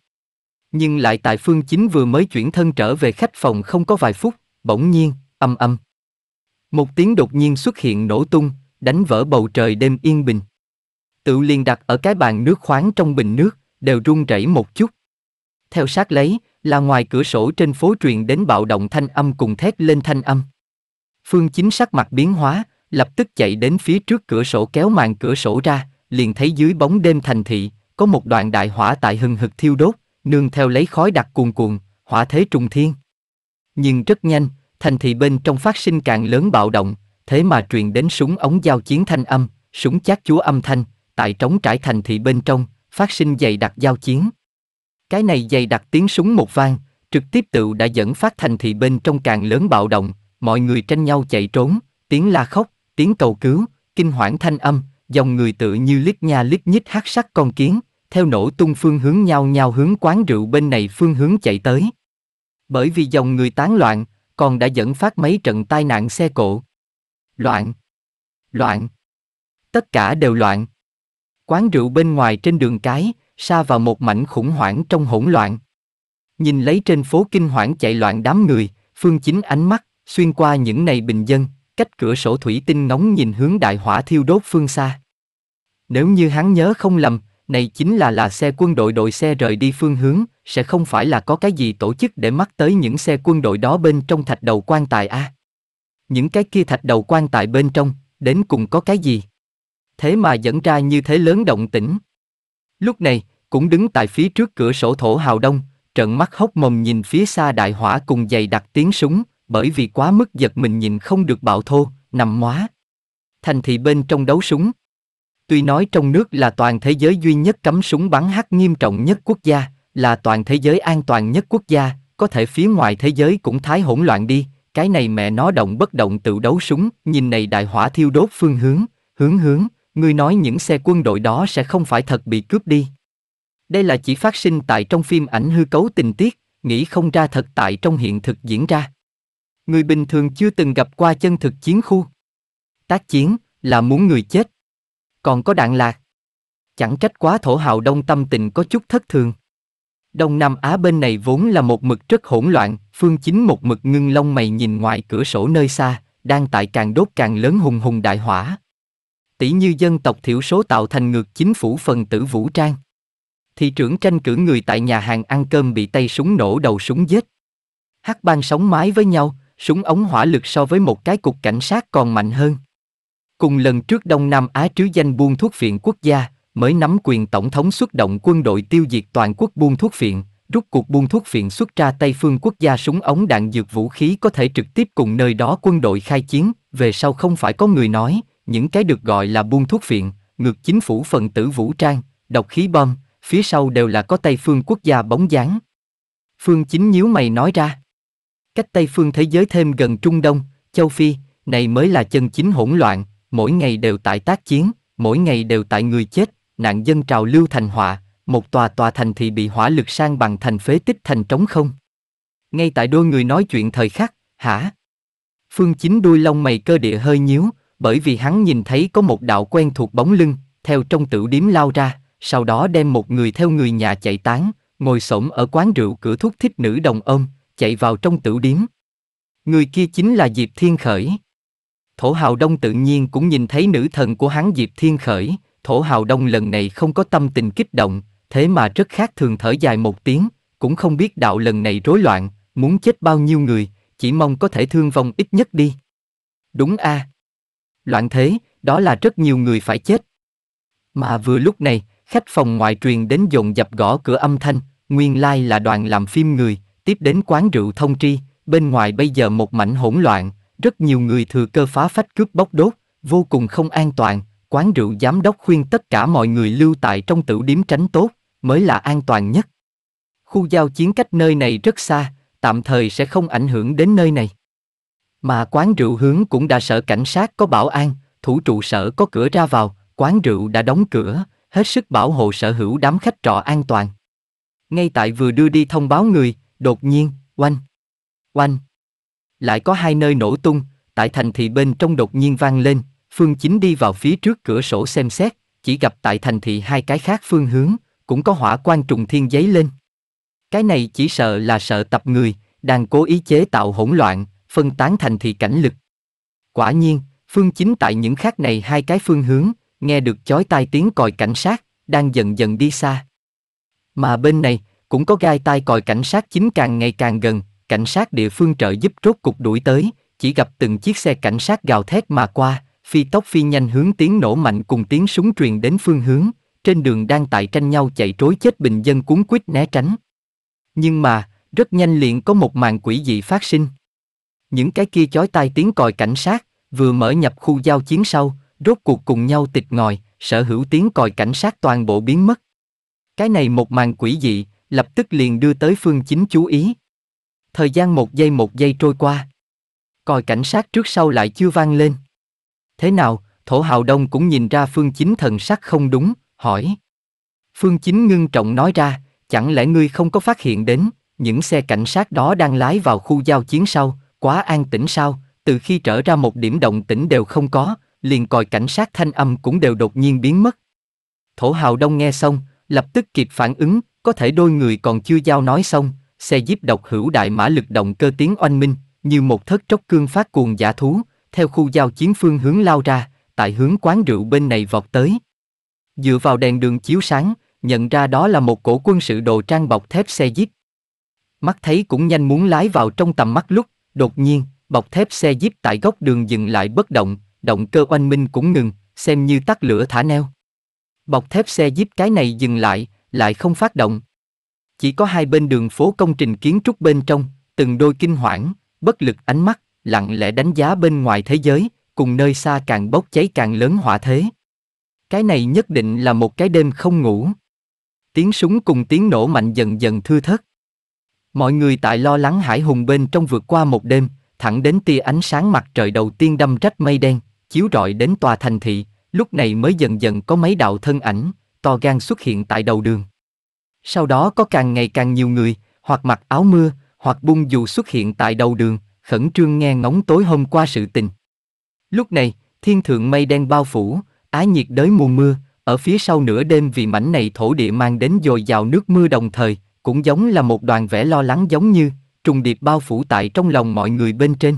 nhưng lại tại Phương Chính vừa mới chuyển thân trở về khách phòng không có vài phút, bỗng nhiên, âm âm. Một tiếng đột nhiên xuất hiện nổ tung, đánh vỡ bầu trời đêm yên bình. Tự liền đặt ở cái bàn nước khoáng trong bình nước, đều rung rẩy một chút. Theo sát lấy, là ngoài cửa sổ trên phố truyền đến bạo động thanh âm cùng thét lên thanh âm. Phương Chính sắc mặt biến hóa, lập tức chạy đến phía trước cửa sổ kéo màn cửa sổ ra, liền thấy dưới bóng đêm thành thị, có một đoạn đại hỏa tại hừng hực thiêu đốt, nương theo lấy khói đặc cuồn cuộn, hỏa thế trùng thiên. Nhưng rất nhanh, thành thị bên trong phát sinh càng lớn bạo động, thế mà truyền đến súng ống giao chiến thanh âm, súng chát chúa âm thanh, tại trống trải thành thị bên trong, phát sinh dày đặc giao chiến. Cái này dày đặc tiếng súng một vang, trực tiếp tự đã dẫn phát thành thị bên trong càng lớn bạo động, mọi người tranh nhau chạy trốn, tiếng la khóc, tiếng cầu cứu, kinh hoảng thanh âm, dòng người tự như lít nha lít nhít hát sắc con kiến, theo nổ tung phương hướng nhau nhau hướng quán rượu bên này phương hướng chạy tới. Bởi vì dòng người tán loạn, còn đã dẫn phát mấy trận tai nạn xe cộ. Loạn. Loạn. Tất cả đều loạn. Quán rượu bên ngoài trên đường cái, xa vào một mảnh khủng hoảng trong hỗn loạn. Nhìn lấy trên phố kinh hoảng chạy loạn đám người, Phương Chính ánh mắt, xuyên qua những này bình dân, cách cửa sổ thủy tinh ngóng nhìn hướng đại hỏa thiêu đốt phương xa. Nếu như hắn nhớ không lầm, này chính là là xe quân đội đội xe rời đi phương hướng, sẽ không phải là có cái gì tổ chức để mắc tới những xe quân đội đó bên trong thạch đầu quan tài a. À? Những cái kia thạch đầu quan tài bên trong, đến cùng có cái gì? Thế mà dẫn ra như thế lớn động tĩnh. Lúc này, cũng đứng tại phía trước cửa sổ thổ hào đông, trợn mắt hốc mồm nhìn phía xa đại hỏa cùng dày đặc tiếng súng, bởi vì quá mức giật mình nhìn không được bạo thô, nằm móa. Thành thị bên trong đấu súng, Tuy nói trong nước là toàn thế giới duy nhất cấm súng bắn hắc nghiêm trọng nhất quốc gia, là toàn thế giới an toàn nhất quốc gia, có thể phía ngoài thế giới cũng thái hỗn loạn đi, cái này mẹ nó động bất động tự đấu súng, nhìn này đại hỏa thiêu đốt phương hướng, hướng hướng, ngươi nói những xe quân đội đó sẽ không phải thật bị cướp đi. Đây là chỉ phát sinh tại trong phim ảnh hư cấu tình tiết, nghĩ không ra thật tại trong hiện thực diễn ra. Người bình thường chưa từng gặp qua chân thực chiến khu. Tác chiến là muốn người chết còn có đạn lạc. Chẳng trách quá thổ hào đông tâm tình có chút thất thường. Đông Nam Á bên này vốn là một mực rất hỗn loạn, Phương Chính một mực ngưng lông mày nhìn ngoài cửa sổ nơi xa, đang tại càng đốt càng lớn hùng hùng đại hỏa. Tỷ như dân tộc thiểu số tạo thành ngược chính phủ phần tử vũ trang. Thị trưởng tranh cử người tại nhà hàng ăn cơm bị tay súng nổ đầu súng giết. Hắc bang sống mái với nhau, súng ống hỏa lực so với một cái cục cảnh sát còn mạnh hơn. Cùng lần trước Đông Nam Á trứ danh buôn thuốc phiện quốc gia, mới nắm quyền tổng thống xuất động quân đội tiêu diệt toàn quốc buôn thuốc phiện, rút cuộc buôn thuốc phiện xuất ra Tây phương quốc gia súng ống đạn dược vũ khí có thể trực tiếp cùng nơi đó quân đội khai chiến, về sau không phải có người nói, những cái được gọi là buôn thuốc phiện, ngược chính phủ phần tử vũ trang, độc khí bom, phía sau đều là có Tây phương quốc gia bóng dáng. Phương Chính nhíu mày nói ra. Cách Tây phương thế giới thêm gần Trung Đông, Châu Phi, này mới là chân chính hỗn loạn, mỗi ngày đều tại tác chiến, mỗi ngày đều tại người chết, nạn dân trào lưu thành họa, một tòa tòa thành thì bị hỏa lực sang bằng thành phế tích thành trống không. Ngay tại đôi người nói chuyện thời khắc, hả? Phương Chính đuôi lông mày cơ địa hơi nhíu, bởi vì hắn nhìn thấy có một đạo quen thuộc bóng lưng, theo trong tửu điếm lao ra, sau đó đem một người theo người nhà chạy tán, ngồi xổm ở quán rượu cửa thuốc thích nữ đồng ôm, chạy vào trong tửu điếm. Người kia chính là Diệp Thiên Khởi. Thổ Hào Đông tự nhiên cũng nhìn thấy nữ thần của hắn Diệp Thiên Khởi, Thổ Hào Đông lần này không có tâm tình kích động, thế mà rất khác thường thở dài một tiếng, cũng không biết đạo lần này rối loạn, muốn chết bao nhiêu người, chỉ mong có thể thương vong ít nhất đi. Đúng a. Loạn thế, đó là rất nhiều người phải chết. Mà vừa lúc này, khách phòng ngoại truyền đến dồn dập gõ cửa âm thanh, nguyên lai like là đoàn làm phim người, tiếp đến quán rượu thông tri, bên ngoài bây giờ một mảnh hỗn loạn, rất nhiều người thừa cơ phá phách cướp bóc đốt, vô cùng không an toàn, quán rượu giám đốc khuyên tất cả mọi người lưu tại trong tửu điếm tránh tốt, mới là an toàn nhất. Khu giao chiến cách nơi này rất xa, tạm thời sẽ không ảnh hưởng đến nơi này. Mà quán rượu hướng cũng đã sợ cảnh sát có bảo an, thủ trụ sở có cửa ra vào, quán rượu đã đóng cửa, hết sức bảo hộ sở hữu đám khách trọ an toàn. Ngay tại vừa đưa đi thông báo người, đột nhiên, oanh, oanh, lại có hai nơi nổ tung, tại thành thị bên trong đột nhiên vang lên, Phương Chính đi vào phía trước cửa sổ xem xét, chỉ gặp tại thành thị hai cái khác phương hướng, cũng có hỏa quan trùng thiên giấy lên. Cái này chỉ sợ là sợ tập người, đang cố ý chế tạo hỗn loạn, phân tán thành thị cảnh lực. Quả nhiên, Phương Chính tại những khác này hai cái phương hướng, nghe được chói tai tiếng còi cảnh sát, đang dần dần đi xa. Mà bên này, cũng có gai tai còi cảnh sát chính càng ngày càng gần, cảnh sát địa phương trợ giúp rốt cục đuổi tới, chỉ gặp từng chiếc xe cảnh sát gào thét mà qua, phi tốc phi nhanh hướng tiếng nổ mạnh cùng tiếng súng truyền đến phương hướng, trên đường đang tại tranh nhau chạy trối chết bình dân cuốn quýt né tránh. Nhưng mà, rất nhanh liền có một màn quỷ dị phát sinh. Những cái kia chói tai tiếng còi cảnh sát, vừa mở nhập khu giao chiến sau, rốt cuộc cùng nhau tịch ngòi, sở hữu tiếng còi cảnh sát toàn bộ biến mất. Cái này một màn quỷ dị, lập tức liền đưa tới phương chính chú ý, Thời gian một giây một giây trôi qua. Còi cảnh sát trước sau lại chưa vang lên. Thế nào, thổ hào đông cũng nhìn ra phương chính thần sắc không đúng, hỏi. Phương chính ngưng trọng nói ra, chẳng lẽ ngươi không có phát hiện đến, những xe cảnh sát đó đang lái vào khu giao chiến sau, quá an tĩnh sao, từ khi trở ra một điểm động tĩnh đều không có, liền còi cảnh sát thanh âm cũng đều đột nhiên biến mất. Thổ hào đông nghe xong, lập tức kịp phản ứng, có thể đôi người còn chưa giao nói xong, xe jeep độc hữu đại mã lực động cơ tiếng oanh minh, như một thất tróc cương phát cuồng giả thú, theo khu giao chiến phương hướng lao ra, tại hướng quán rượu bên này vọt tới. Dựa vào đèn đường chiếu sáng, nhận ra đó là một cổ quân sự đồ trang bọc thép xe jeep. Mắt thấy cũng nhanh muốn lái vào trong tầm mắt lúc, đột nhiên, bọc thép xe jeep tại góc đường dừng lại bất động, động cơ oanh minh cũng ngừng, xem như tắt lửa thả neo. Bọc thép xe jeep cái này dừng lại, lại không phát động, chỉ có hai bên đường phố công trình kiến trúc bên trong, từng đôi kinh hoảng, bất lực ánh mắt, lặng lẽ đánh giá bên ngoài thế giới, cùng nơi xa càng bốc cháy càng lớn hỏa thế. Cái này nhất định là một cái đêm không ngủ. Tiếng súng cùng tiếng nổ mạnh dần dần thưa thớt. Mọi người tại lo lắng hải hùng bên trong vượt qua một đêm, thẳng đến tia ánh sáng mặt trời đầu tiên đâm rách mây đen, chiếu rọi đến tòa thành thị, lúc này mới dần dần có mấy đạo thân ảnh, to gan xuất hiện tại đầu đường. Sau đó có càng ngày càng nhiều người, hoặc mặc áo mưa, hoặc bung dù xuất hiện tại đầu đường, khẩn trương nghe ngóng tối hôm qua sự tình. Lúc này, thiên thượng mây đen bao phủ, ái nhiệt đới mùa mưa, ở phía sau nửa đêm vì mảnh này thổ địa mang đến dồi dào nước mưa đồng thời, cũng giống là một đoàn vẽ lo lắng giống như, trùng điệp bao phủ tại trong lòng mọi người bên trên.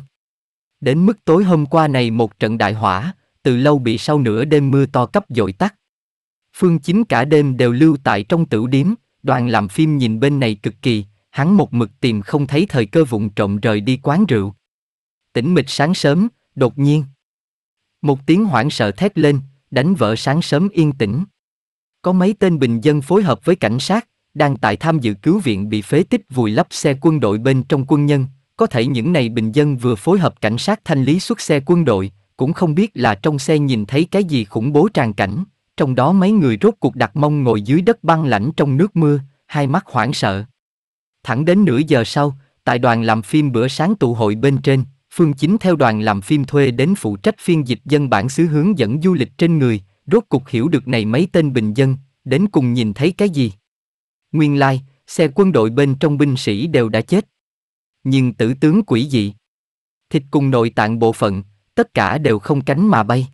Đến mức tối hôm qua này một trận đại hỏa, từ lâu bị sau nửa đêm mưa to cấp dội tắt. Phương chính cả đêm đều lưu tại trong tử điếm, đoàn làm phim nhìn bên này cực kỳ, hắn một mực tìm không thấy thời cơ vụng trộm rời đi quán rượu. tỉnh mịch sáng sớm, đột nhiên. Một tiếng hoảng sợ thét lên, đánh vỡ sáng sớm yên tĩnh. Có mấy tên bình dân phối hợp với cảnh sát, đang tại tham dự cứu viện bị phế tích vùi lấp xe quân đội bên trong quân nhân, có thể những này bình dân vừa phối hợp cảnh sát thanh lý xuất xe quân đội, cũng không biết là trong xe nhìn thấy cái gì khủng bố tràn cảnh, trong đó mấy người rốt cuộc đặt mông ngồi dưới đất băng lãnh trong nước mưa, hai mắt hoảng sợ. Thẳng đến nửa giờ sau, tại đoàn làm phim bữa sáng tụ hội bên trên, Phương Chính theo đoàn làm phim thuê đến phụ trách phiên dịch dân bản xứ hướng dẫn du lịch trên người, rốt cục hiểu được này mấy tên bình dân, đến cùng nhìn thấy cái gì. Nguyên lai, like, xe quân đội bên trong binh sĩ đều đã chết. Nhưng tử tướng quỷ dị. Thịt cùng nội tạng bộ phận, tất cả đều không cánh mà bay.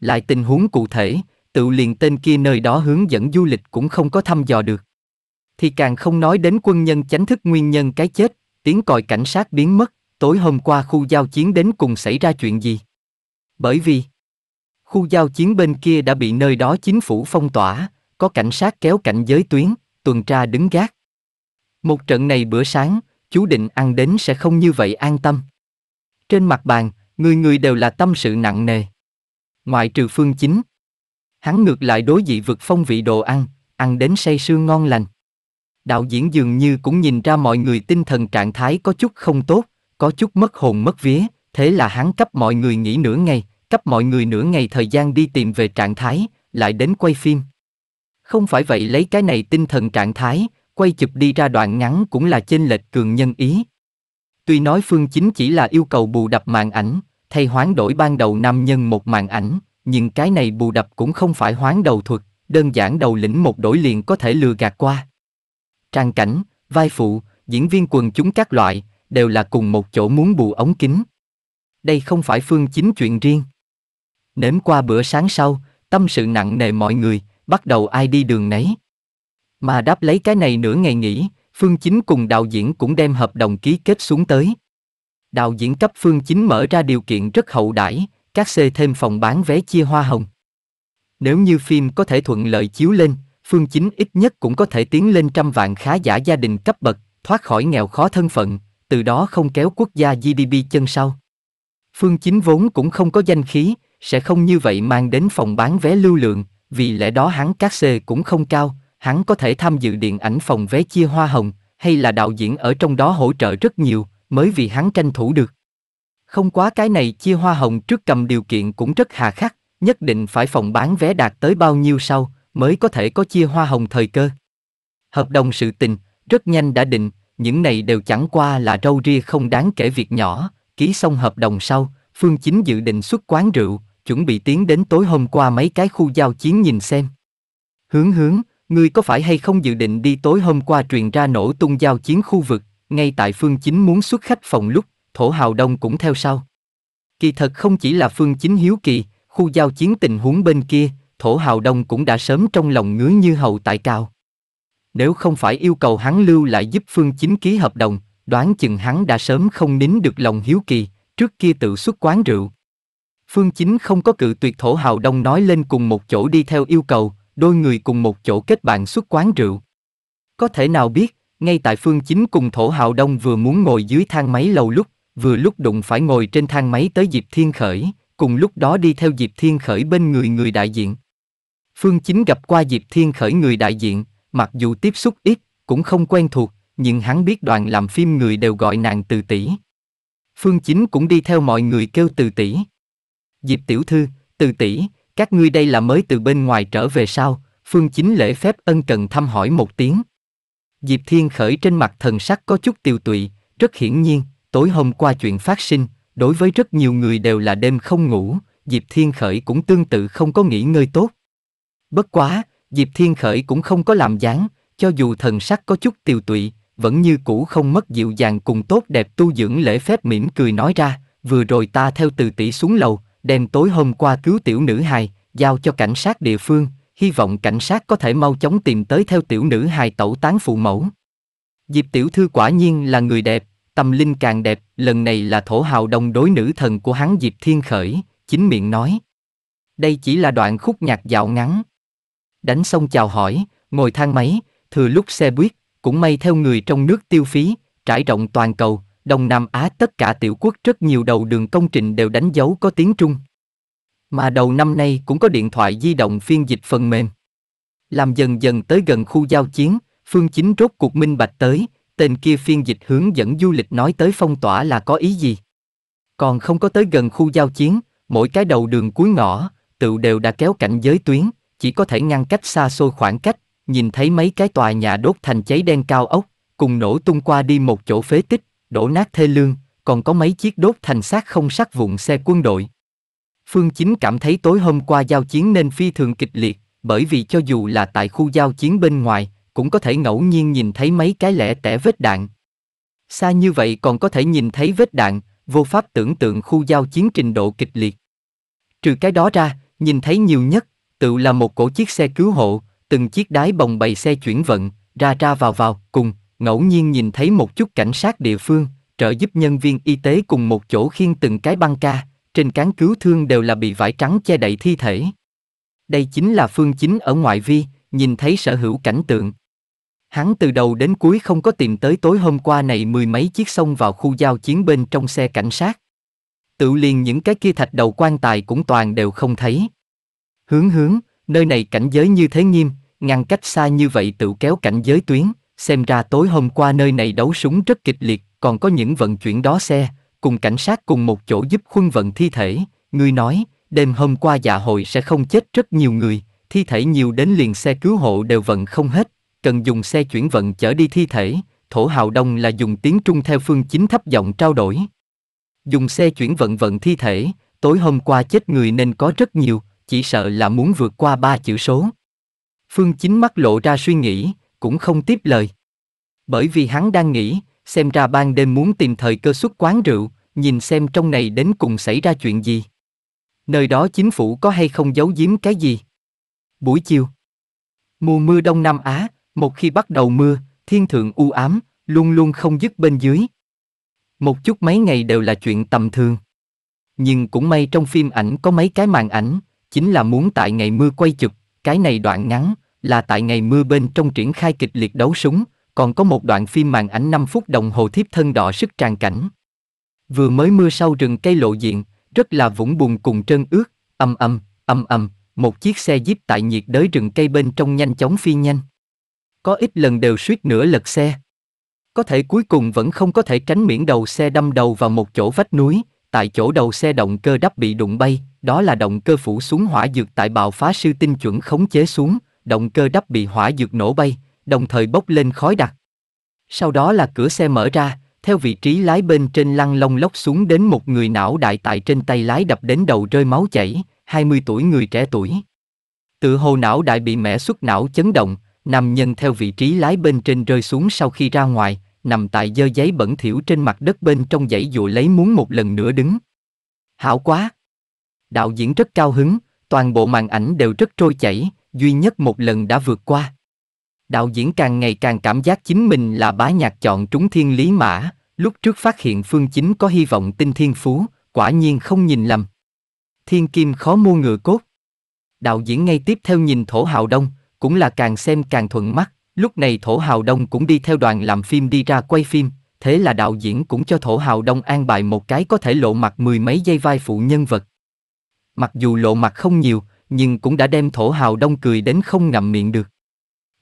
Lại tình huống cụ thể, tự liền tên kia nơi đó hướng dẫn du lịch cũng không có thăm dò được. Thì càng không nói đến quân nhân chánh thức nguyên nhân cái chết, tiếng còi cảnh sát biến mất, tối hôm qua khu giao chiến đến cùng xảy ra chuyện gì. Bởi vì, khu giao chiến bên kia đã bị nơi đó chính phủ phong tỏa, có cảnh sát kéo cảnh giới tuyến, tuần tra đứng gác. Một trận này bữa sáng, chú định ăn đến sẽ không như vậy an tâm. Trên mặt bàn, người người đều là tâm sự nặng nề. Ngoại trừ phương chính, Hắn ngược lại đối dị vực phong vị đồ ăn, ăn đến say sương ngon lành. Đạo diễn dường như cũng nhìn ra mọi người tinh thần trạng thái có chút không tốt, có chút mất hồn mất vía, thế là hắn cấp mọi người nghỉ nửa ngày, cấp mọi người nửa ngày thời gian đi tìm về trạng thái, lại đến quay phim. Không phải vậy lấy cái này tinh thần trạng thái, quay chụp đi ra đoạn ngắn cũng là chênh lệch cường nhân ý. Tuy nói phương chính chỉ là yêu cầu bù đập màn ảnh, thay hoán đổi ban đầu nam nhân một màn ảnh, nhưng cái này bù đập cũng không phải hoán đầu thuật, đơn giản đầu lĩnh một đổi liền có thể lừa gạt qua. Trang cảnh, vai phụ, diễn viên quần chúng các loại, đều là cùng một chỗ muốn bù ống kính. Đây không phải phương chính chuyện riêng. Nếm qua bữa sáng sau, tâm sự nặng nề mọi người, bắt đầu ai đi đường nấy. Mà đáp lấy cái này nửa ngày nghỉ, Phương Chính cùng đạo diễn cũng đem hợp đồng ký kết xuống tới. Đạo diễn cấp Phương Chính mở ra điều kiện rất hậu đãi, các xe thêm phòng bán vé chia hoa hồng. Nếu như phim có thể thuận lợi chiếu lên, Phương Chính ít nhất cũng có thể tiến lên trăm vạn khá giả gia đình cấp bậc, thoát khỏi nghèo khó thân phận, từ đó không kéo quốc gia GDP chân sau. Phương Chính vốn cũng không có danh khí, sẽ không như vậy mang đến phòng bán vé lưu lượng, vì lẽ đó hắn các xê cũng không cao, hắn có thể tham dự điện ảnh phòng vé chia hoa hồng, hay là đạo diễn ở trong đó hỗ trợ rất nhiều, mới vì hắn tranh thủ được. Không quá cái này chia hoa hồng trước cầm điều kiện cũng rất hà khắc, nhất định phải phòng bán vé đạt tới bao nhiêu sau mới có thể có chia hoa hồng thời cơ. Hợp đồng sự tình, rất nhanh đã định, những này đều chẳng qua là râu ria không đáng kể việc nhỏ, ký xong hợp đồng sau, Phương Chính dự định xuất quán rượu, chuẩn bị tiến đến tối hôm qua mấy cái khu giao chiến nhìn xem. Hướng hướng, ngươi có phải hay không dự định đi tối hôm qua truyền ra nổ tung giao chiến khu vực, ngay tại Phương Chính muốn xuất khách phòng lúc, Thổ Hào Đông cũng theo sau. Kỳ thật không chỉ là Phương Chính hiếu kỳ, khu giao chiến tình huống bên kia, Thổ Hào Đông cũng đã sớm trong lòng ngứa như hầu tại cao. Nếu không phải yêu cầu hắn lưu lại giúp Phương Chính ký hợp đồng, đoán chừng hắn đã sớm không nín được lòng hiếu kỳ, trước kia tự xuất quán rượu. Phương Chính không có cự tuyệt Thổ Hào Đông nói lên cùng một chỗ đi theo yêu cầu, đôi người cùng một chỗ kết bạn xuất quán rượu. Có thể nào biết, ngay tại Phương Chính cùng Thổ Hào Đông vừa muốn ngồi dưới thang máy lầu lúc, vừa lúc đụng phải ngồi trên thang máy tới Diệp Thiên Khởi, cùng lúc đó đi theo Diệp Thiên Khởi bên người người đại diện. Phương Chính gặp qua Diệp Thiên Khởi người đại diện, mặc dù tiếp xúc ít, cũng không quen thuộc, nhưng hắn biết đoàn làm phim người đều gọi nàng từ tỷ. Phương Chính cũng đi theo mọi người kêu từ tỷ. Diệp Tiểu Thư, từ tỷ, các ngươi đây là mới từ bên ngoài trở về sao? Phương Chính lễ phép ân cần thăm hỏi một tiếng. Diệp Thiên Khởi trên mặt thần sắc có chút tiều tụy, rất hiển nhiên, Tối hôm qua chuyện phát sinh, đối với rất nhiều người đều là đêm không ngủ, Diệp Thiên Khởi cũng tương tự không có nghỉ ngơi tốt. Bất quá, Diệp Thiên Khởi cũng không có làm dáng, cho dù thần sắc có chút tiều tụy, vẫn như cũ không mất dịu dàng cùng tốt đẹp tu dưỡng lễ phép mỉm cười nói ra, vừa rồi ta theo từ tỷ xuống lầu, đem tối hôm qua cứu tiểu nữ hài, giao cho cảnh sát địa phương, hy vọng cảnh sát có thể mau chóng tìm tới theo tiểu nữ hài tẩu tán phụ mẫu. Diệp tiểu thư quả nhiên là người đẹp, tâm linh càng đẹp, lần này là thổ hào đồng đối nữ thần của hắn Diệp Thiên Khởi, chính miệng nói. Đây chỉ là đoạn khúc nhạc dạo ngắn. Đánh xong chào hỏi, ngồi thang máy, thừa lúc xe buýt, cũng may theo người trong nước tiêu phí, trải rộng toàn cầu, Đông Nam Á tất cả tiểu quốc rất nhiều đầu đường công trình đều đánh dấu có tiếng Trung. Mà đầu năm nay cũng có điện thoại di động phiên dịch phần mềm. Làm dần dần tới gần khu giao chiến, Phương Chính rốt cuộc minh bạch tới, Tên kia phiên dịch hướng dẫn du lịch nói tới phong tỏa là có ý gì? Còn không có tới gần khu giao chiến, mỗi cái đầu đường cuối ngõ, tự đều đã kéo cảnh giới tuyến, chỉ có thể ngăn cách xa xôi khoảng cách, nhìn thấy mấy cái tòa nhà đốt thành cháy đen cao ốc, cùng nổ tung qua đi một chỗ phế tích, đổ nát thê lương, còn có mấy chiếc đốt thành xác không sắt vụn xe quân đội. Phương Chính cảm thấy tối hôm qua giao chiến nên phi thường kịch liệt, bởi vì cho dù là tại khu giao chiến bên ngoài, cũng có thể ngẫu nhiên nhìn thấy mấy cái lẻ tẻ vết đạn. Xa như vậy còn có thể nhìn thấy vết đạn, vô pháp tưởng tượng khu giao chiến trình độ kịch liệt. Trừ cái đó ra, nhìn thấy nhiều nhất, tự là một cổ chiếc xe cứu hộ, từng chiếc đái bồng bày xe chuyển vận, ra ra vào vào, cùng, ngẫu nhiên nhìn thấy một chút cảnh sát địa phương, trợ giúp nhân viên y tế cùng một chỗ khiên từng cái băng ca, trên cán cứu thương đều là bị vải trắng che đậy thi thể. Đây chính là phương chính ở ngoại vi, nhìn thấy sở hữu cảnh tượng. Hắn từ đầu đến cuối không có tìm tới tối hôm qua này mười mấy chiếc sông vào khu giao chiến bên trong xe cảnh sát. Tự liền những cái kia thạch đầu quan tài cũng toàn đều không thấy. Hướng hướng, nơi này cảnh giới như thế nghiêm, ngăn cách xa như vậy tự kéo cảnh giới tuyến, xem ra tối hôm qua nơi này đấu súng rất kịch liệt, còn có những vận chuyển đó xe, cùng cảnh sát cùng một chỗ giúp khuân vận thi thể, người nói, đêm hôm qua dạ hội sẽ không chết rất nhiều người, thi thể nhiều đến liền xe cứu hộ đều vận không hết, cần dùng xe chuyển vận chở đi thi thể, thổ hào đông là dùng tiếng Trung theo phương chính thấp giọng trao đổi. Dùng xe chuyển vận vận thi thể, tối hôm qua chết người nên có rất nhiều, chỉ sợ là muốn vượt qua ba chữ số. Phương chính mắt lộ ra suy nghĩ, cũng không tiếp lời. Bởi vì hắn đang nghĩ, xem ra ban đêm muốn tìm thời cơ xuất quán rượu, nhìn xem trong này đến cùng xảy ra chuyện gì. Nơi đó chính phủ có hay không giấu giếm cái gì. Buổi chiều. Mùa mưa Đông Nam Á, một khi bắt đầu mưa, thiên thượng u ám, luôn luôn không dứt bên dưới. Một chút mấy ngày đều là chuyện tầm thường. Nhưng cũng may trong phim ảnh có mấy cái màn ảnh, chính là muốn tại ngày mưa quay chụp, cái này đoạn ngắn, là tại ngày mưa bên trong triển khai kịch liệt đấu súng, còn có một đoạn phim màn ảnh 5 phút đồng hồ thiếp thân đỏ sức tràn cảnh. Vừa mới mưa sau rừng cây lộ diện, rất là vũng bùn cùng trơn ướt, âm âm, âm âm, một chiếc xe jeep tại nhiệt đới rừng cây bên trong nhanh chóng phi nhanh có ít lần đều suýt nửa lật xe. Có thể cuối cùng vẫn không có thể tránh miễn đầu xe đâm đầu vào một chỗ vách núi, tại chỗ đầu xe động cơ đắp bị đụng bay, đó là động cơ phủ xuống hỏa dược tại bạo phá sư tinh chuẩn khống chế xuống, động cơ đắp bị hỏa dược nổ bay, đồng thời bốc lên khói đặc. Sau đó là cửa xe mở ra, theo vị trí lái bên trên lăn lông lốc xuống đến một người não đại tại trên tay lái đập đến đầu rơi máu chảy, 20 tuổi người trẻ tuổi. Tự hồ não đại bị mẻ xuất não chấn động, Nam nhân theo vị trí lái bên trên rơi xuống sau khi ra ngoài, nằm tại dơ giấy bẩn thỉu trên mặt đất bên trong dãy dụ lấy muốn một lần nữa đứng. Hảo quá! Đạo diễn rất cao hứng, toàn bộ màn ảnh đều rất trôi chảy, duy nhất một lần đã vượt qua. Đạo diễn càng ngày càng cảm giác chính mình là bá nhạc chọn trúng thiên lý mã, lúc trước phát hiện phương chính có hy vọng tinh thiên phú, quả nhiên không nhìn lầm. Thiên kim khó mua ngựa cốt. Đạo diễn ngay tiếp theo nhìn thổ hào đông, cũng là càng xem càng thuận mắt. Lúc này Thổ Hào Đông cũng đi theo đoàn làm phim đi ra quay phim, thế là đạo diễn cũng cho Thổ Hào Đông an bài một cái có thể lộ mặt mười mấy giây vai phụ nhân vật. Mặc dù lộ mặt không nhiều, nhưng cũng đã đem Thổ Hào Đông cười đến không ngậm miệng được.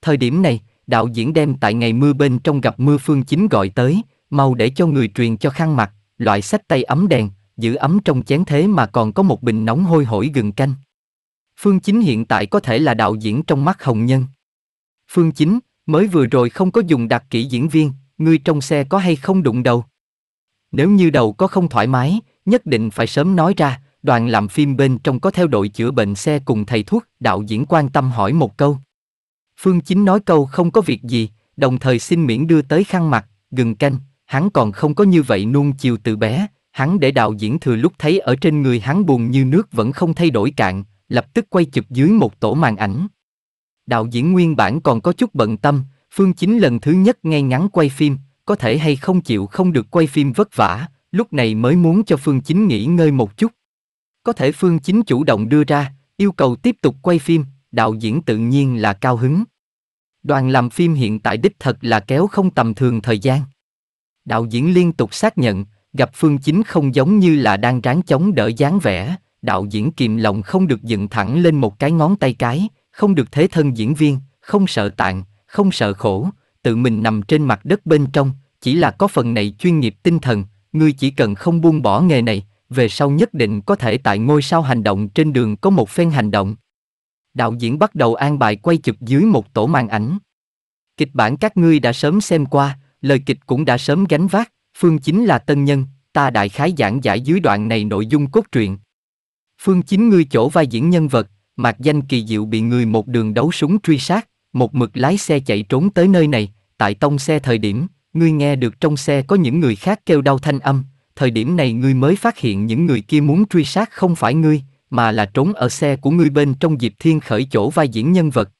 Thời điểm này, đạo diễn đem tại ngày mưa bên trong gặp mưa phương chính gọi tới, mau để cho người truyền cho khăn mặt, loại sách tay ấm đèn, giữ ấm trong chén thế mà còn có một bình nóng hôi hổi gừng canh. Phương Chính hiện tại có thể là đạo diễn trong mắt Hồng Nhân. Phương Chính, mới vừa rồi không có dùng đặc kỹ diễn viên, người trong xe có hay không đụng đầu? Nếu như đầu có không thoải mái, nhất định phải sớm nói ra, đoàn làm phim bên trong có theo đội chữa bệnh xe cùng thầy thuốc, đạo diễn quan tâm hỏi một câu. Phương Chính nói câu không có việc gì, đồng thời xin miễn đưa tới khăn mặt, gừng canh, hắn còn không có như vậy nuông chiều từ bé, hắn để đạo diễn thừa lúc thấy ở trên người hắn buồn như nước vẫn không thay đổi cạn, lập tức quay chụp dưới một tổ màn ảnh. Đạo diễn nguyên bản còn có chút bận tâm, Phương Chính lần thứ nhất ngay ngắn quay phim, có thể hay không chịu không được quay phim vất vả, lúc này mới muốn cho Phương Chính nghỉ ngơi một chút. Có thể Phương Chính chủ động đưa ra, yêu cầu tiếp tục quay phim, đạo diễn tự nhiên là cao hứng. Đoàn làm phim hiện tại đích thật là kéo không tầm thường thời gian. Đạo diễn liên tục xác nhận, gặp Phương Chính không giống như là đang ráng chống đỡ dáng vẻ, đạo diễn kìm lòng không được dựng thẳng lên một cái ngón tay cái, không được thế thân diễn viên, không sợ tạng, không sợ khổ, tự mình nằm trên mặt đất bên trong, chỉ là có phần này chuyên nghiệp tinh thần, ngươi chỉ cần không buông bỏ nghề này, về sau nhất định có thể tại ngôi sao hành động trên đường có một phen hành động. Đạo diễn bắt đầu an bài quay chụp dưới một tổ màn ảnh. Kịch bản các ngươi đã sớm xem qua, lời kịch cũng đã sớm gánh vác, phương chính là tân nhân, ta đại khái giảng giải dưới đoạn này nội dung cốt truyện. Phương chính ngươi chỗ vai diễn nhân vật, mạc danh kỳ diệu bị người một đường đấu súng truy sát, một mực lái xe chạy trốn tới nơi này, tại tông xe thời điểm, ngươi nghe được trong xe có những người khác kêu đau thanh âm, thời điểm này ngươi mới phát hiện những người kia muốn truy sát không phải ngươi, mà là trốn ở xe của ngươi bên trong dịp thiên khởi chỗ vai diễn nhân vật.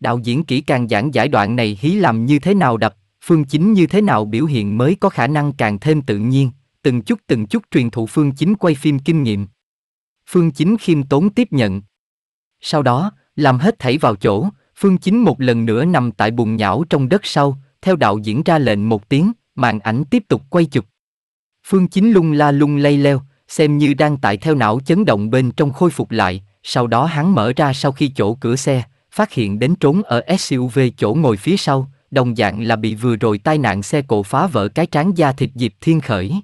Đạo diễn kỹ càng giảng giải đoạn này hí làm như thế nào đập, phương chính như thế nào biểu hiện mới có khả năng càng thêm tự nhiên, từng chút từng chút truyền thụ phương chính quay phim kinh nghiệm, Phương Chính khiêm tốn tiếp nhận. Sau đó, làm hết thảy vào chỗ, Phương Chính một lần nữa nằm tại bùn nhão trong đất sau, theo đạo diễn ra lệnh một tiếng, màn ảnh tiếp tục quay chụp. Phương Chính lung la lung lay leo, xem như đang tại theo não chấn động bên trong khôi phục lại, sau đó hắn mở ra sau khi chỗ cửa xe, phát hiện đến trốn ở SUV chỗ ngồi phía sau, đồng dạng là bị vừa rồi tai nạn xe cộ phá vỡ cái trán da thịt Diệp Thiên Khởi.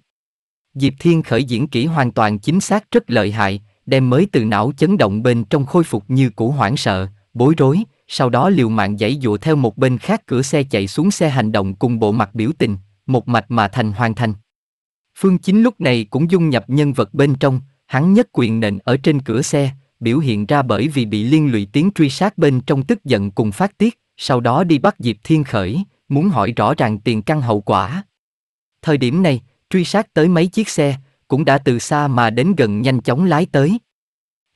Diệp Thiên Khởi diễn kỹ hoàn toàn chính xác rất lợi hại, đem mới từ não chấn động bên trong khôi phục như cũ hoảng sợ, bối rối, sau đó liều mạng giãy dụa theo một bên khác cửa xe chạy xuống xe hành động cùng bộ mặt biểu tình, một mạch mà thành hoàn thành. Phương Chính lúc này cũng dung nhập nhân vật bên trong, hắn nhất quyền nện ở trên cửa xe, biểu hiện ra bởi vì bị liên lụy tiếng truy sát bên trong tức giận cùng phát tiết, sau đó đi bắt Diệp Thiên Khởi, muốn hỏi rõ ràng tiền căn hậu quả. Thời điểm này, truy sát tới mấy chiếc xe, cũng đã từ xa mà đến gần nhanh chóng lái tới.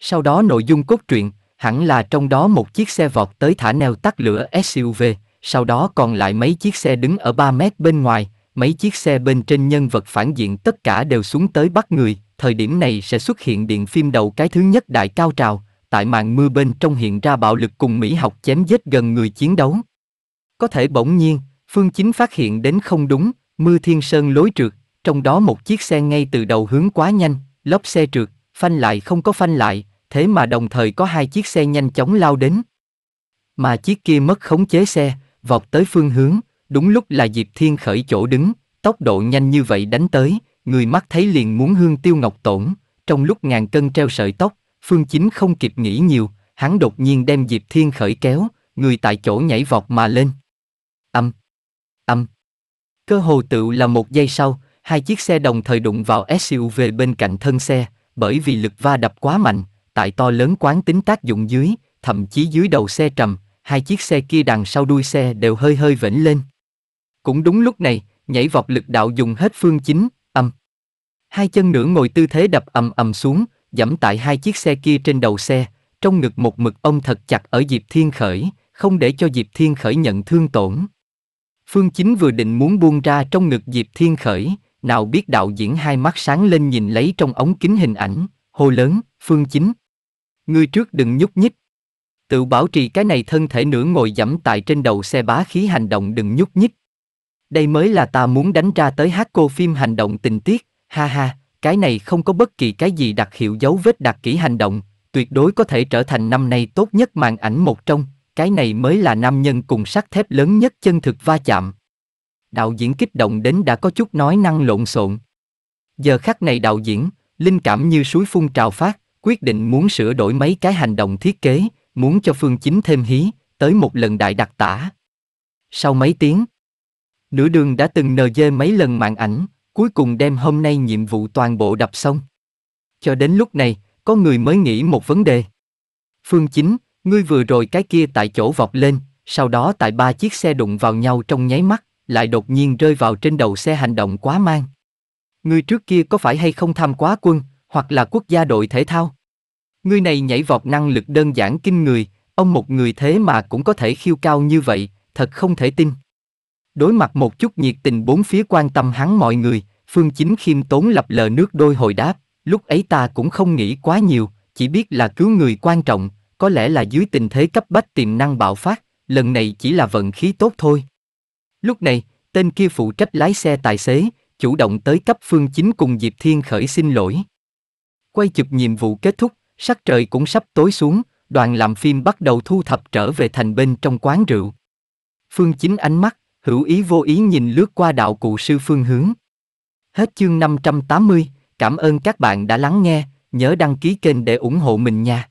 Sau đó nội dung cốt truyện, hẳn là trong đó một chiếc xe vọt tới thả neo tắt lửa SUV, sau đó còn lại mấy chiếc xe đứng ở 3 mét bên ngoài, mấy chiếc xe bên trên nhân vật phản diện tất cả đều xuống tới bắt người, thời điểm này sẽ xuất hiện điện phim đầu cái thứ nhất đại cao trào, tại màn mưa bên trong hiện ra bạo lực cùng Mỹ học chém giết gần người chiến đấu. Có thể bỗng nhiên, Phương Chính phát hiện đến không đúng, mưa thiên sơn lối trượt, trong đó một chiếc xe ngay từ đầu hướng quá nhanh, lốp xe trượt, phanh lại không có phanh lại, thế mà đồng thời có hai chiếc xe nhanh chóng lao đến. Mà chiếc kia mất khống chế xe, vọt tới phương hướng, đúng lúc là Diệp Thiên khởi chỗ đứng, tốc độ nhanh như vậy đánh tới, người mắt thấy liền muốn hương tiêu ngọc tổn, trong lúc ngàn cân treo sợi tóc, Phương Chính không kịp nghĩ nhiều, hắn đột nhiên đem Diệp Thiên khởi kéo, người tại chỗ nhảy vọt mà lên. Âm, âm. Cơ hồ tự là một giây sau, Hai chiếc xe đồng thời đụng vào SUV bên cạnh thân xe, bởi vì lực va đập quá mạnh, tại to lớn quán tính tác dụng dưới, thậm chí dưới đầu xe trầm, hai chiếc xe kia đằng sau đuôi xe đều hơi hơi vểnh lên. Cũng đúng lúc này, nhảy vọt lực đạo dùng hết phương chính, âm. Hai chân nửa ngồi tư thế đập ầm ầm xuống, dẫm tại hai chiếc xe kia trên đầu xe, trong ngực một mực ông thật chặt ở Diệp Thiên Khởi, không để cho Diệp Thiên Khởi nhận thương tổn. Phương Chính vừa định muốn buông ra trong ngực Diệp Thiên Khởi, nào biết đạo diễn hai mắt sáng lên nhìn lấy trong ống kính hình ảnh, hô lớn, phương chính. Ngươi trước đừng nhúc nhích. Tự bảo trì cái này thân thể nửa ngồi dẫm tại trên đầu xe bá khí hành động đừng nhúc nhích. Đây mới là ta muốn đánh ra tới hát cô phim hành động tình tiết, ha ha, cái này không có bất kỳ cái gì đặc hiệu dấu vết đặc kỹ hành động, tuyệt đối có thể trở thành năm nay tốt nhất màn ảnh một trong, cái này mới là nam nhân cùng sắt thép lớn nhất chân thực va chạm đạo diễn kích động đến đã có chút nói năng lộn xộn. Giờ khắc này đạo diễn, linh cảm như suối phun trào phát, quyết định muốn sửa đổi mấy cái hành động thiết kế, muốn cho Phương Chính thêm hí, tới một lần đại đặc tả. Sau mấy tiếng, nửa đường đã từng nờ dê mấy lần mạng ảnh, cuối cùng đem hôm nay nhiệm vụ toàn bộ đập xong. Cho đến lúc này, có người mới nghĩ một vấn đề. Phương Chính, ngươi vừa rồi cái kia tại chỗ vọt lên, sau đó tại ba chiếc xe đụng vào nhau trong nháy mắt, lại đột nhiên rơi vào trên đầu xe hành động quá mang. Ngươi trước kia có phải hay không tham quá quân, hoặc là quốc gia đội thể thao? Ngươi này nhảy vọt năng lực đơn giản kinh người, ông một người thế mà cũng có thể khiêu cao như vậy, thật không thể tin. Đối mặt một chút nhiệt tình bốn phía quan tâm hắn mọi người, Phương Chính khiêm tốn lập lờ nước đôi hồi đáp, lúc ấy ta cũng không nghĩ quá nhiều, chỉ biết là cứu người quan trọng, có lẽ là dưới tình thế cấp bách tiềm năng bạo phát, lần này chỉ là vận khí tốt thôi. Lúc này, tên kia phụ trách lái xe tài xế, chủ động tới cấp Phương Chính cùng Diệp Thiên Khởi xin lỗi. Quay chụp nhiệm vụ kết thúc, sắc trời cũng sắp tối xuống, đoàn làm phim bắt đầu thu thập trở về thành bên trong quán rượu. Phương Chính ánh mắt, hữu ý vô ý nhìn lướt qua đạo cụ sư phương hướng. Hết chương 580, cảm ơn các bạn đã lắng nghe, nhớ đăng ký kênh để ủng hộ mình nha.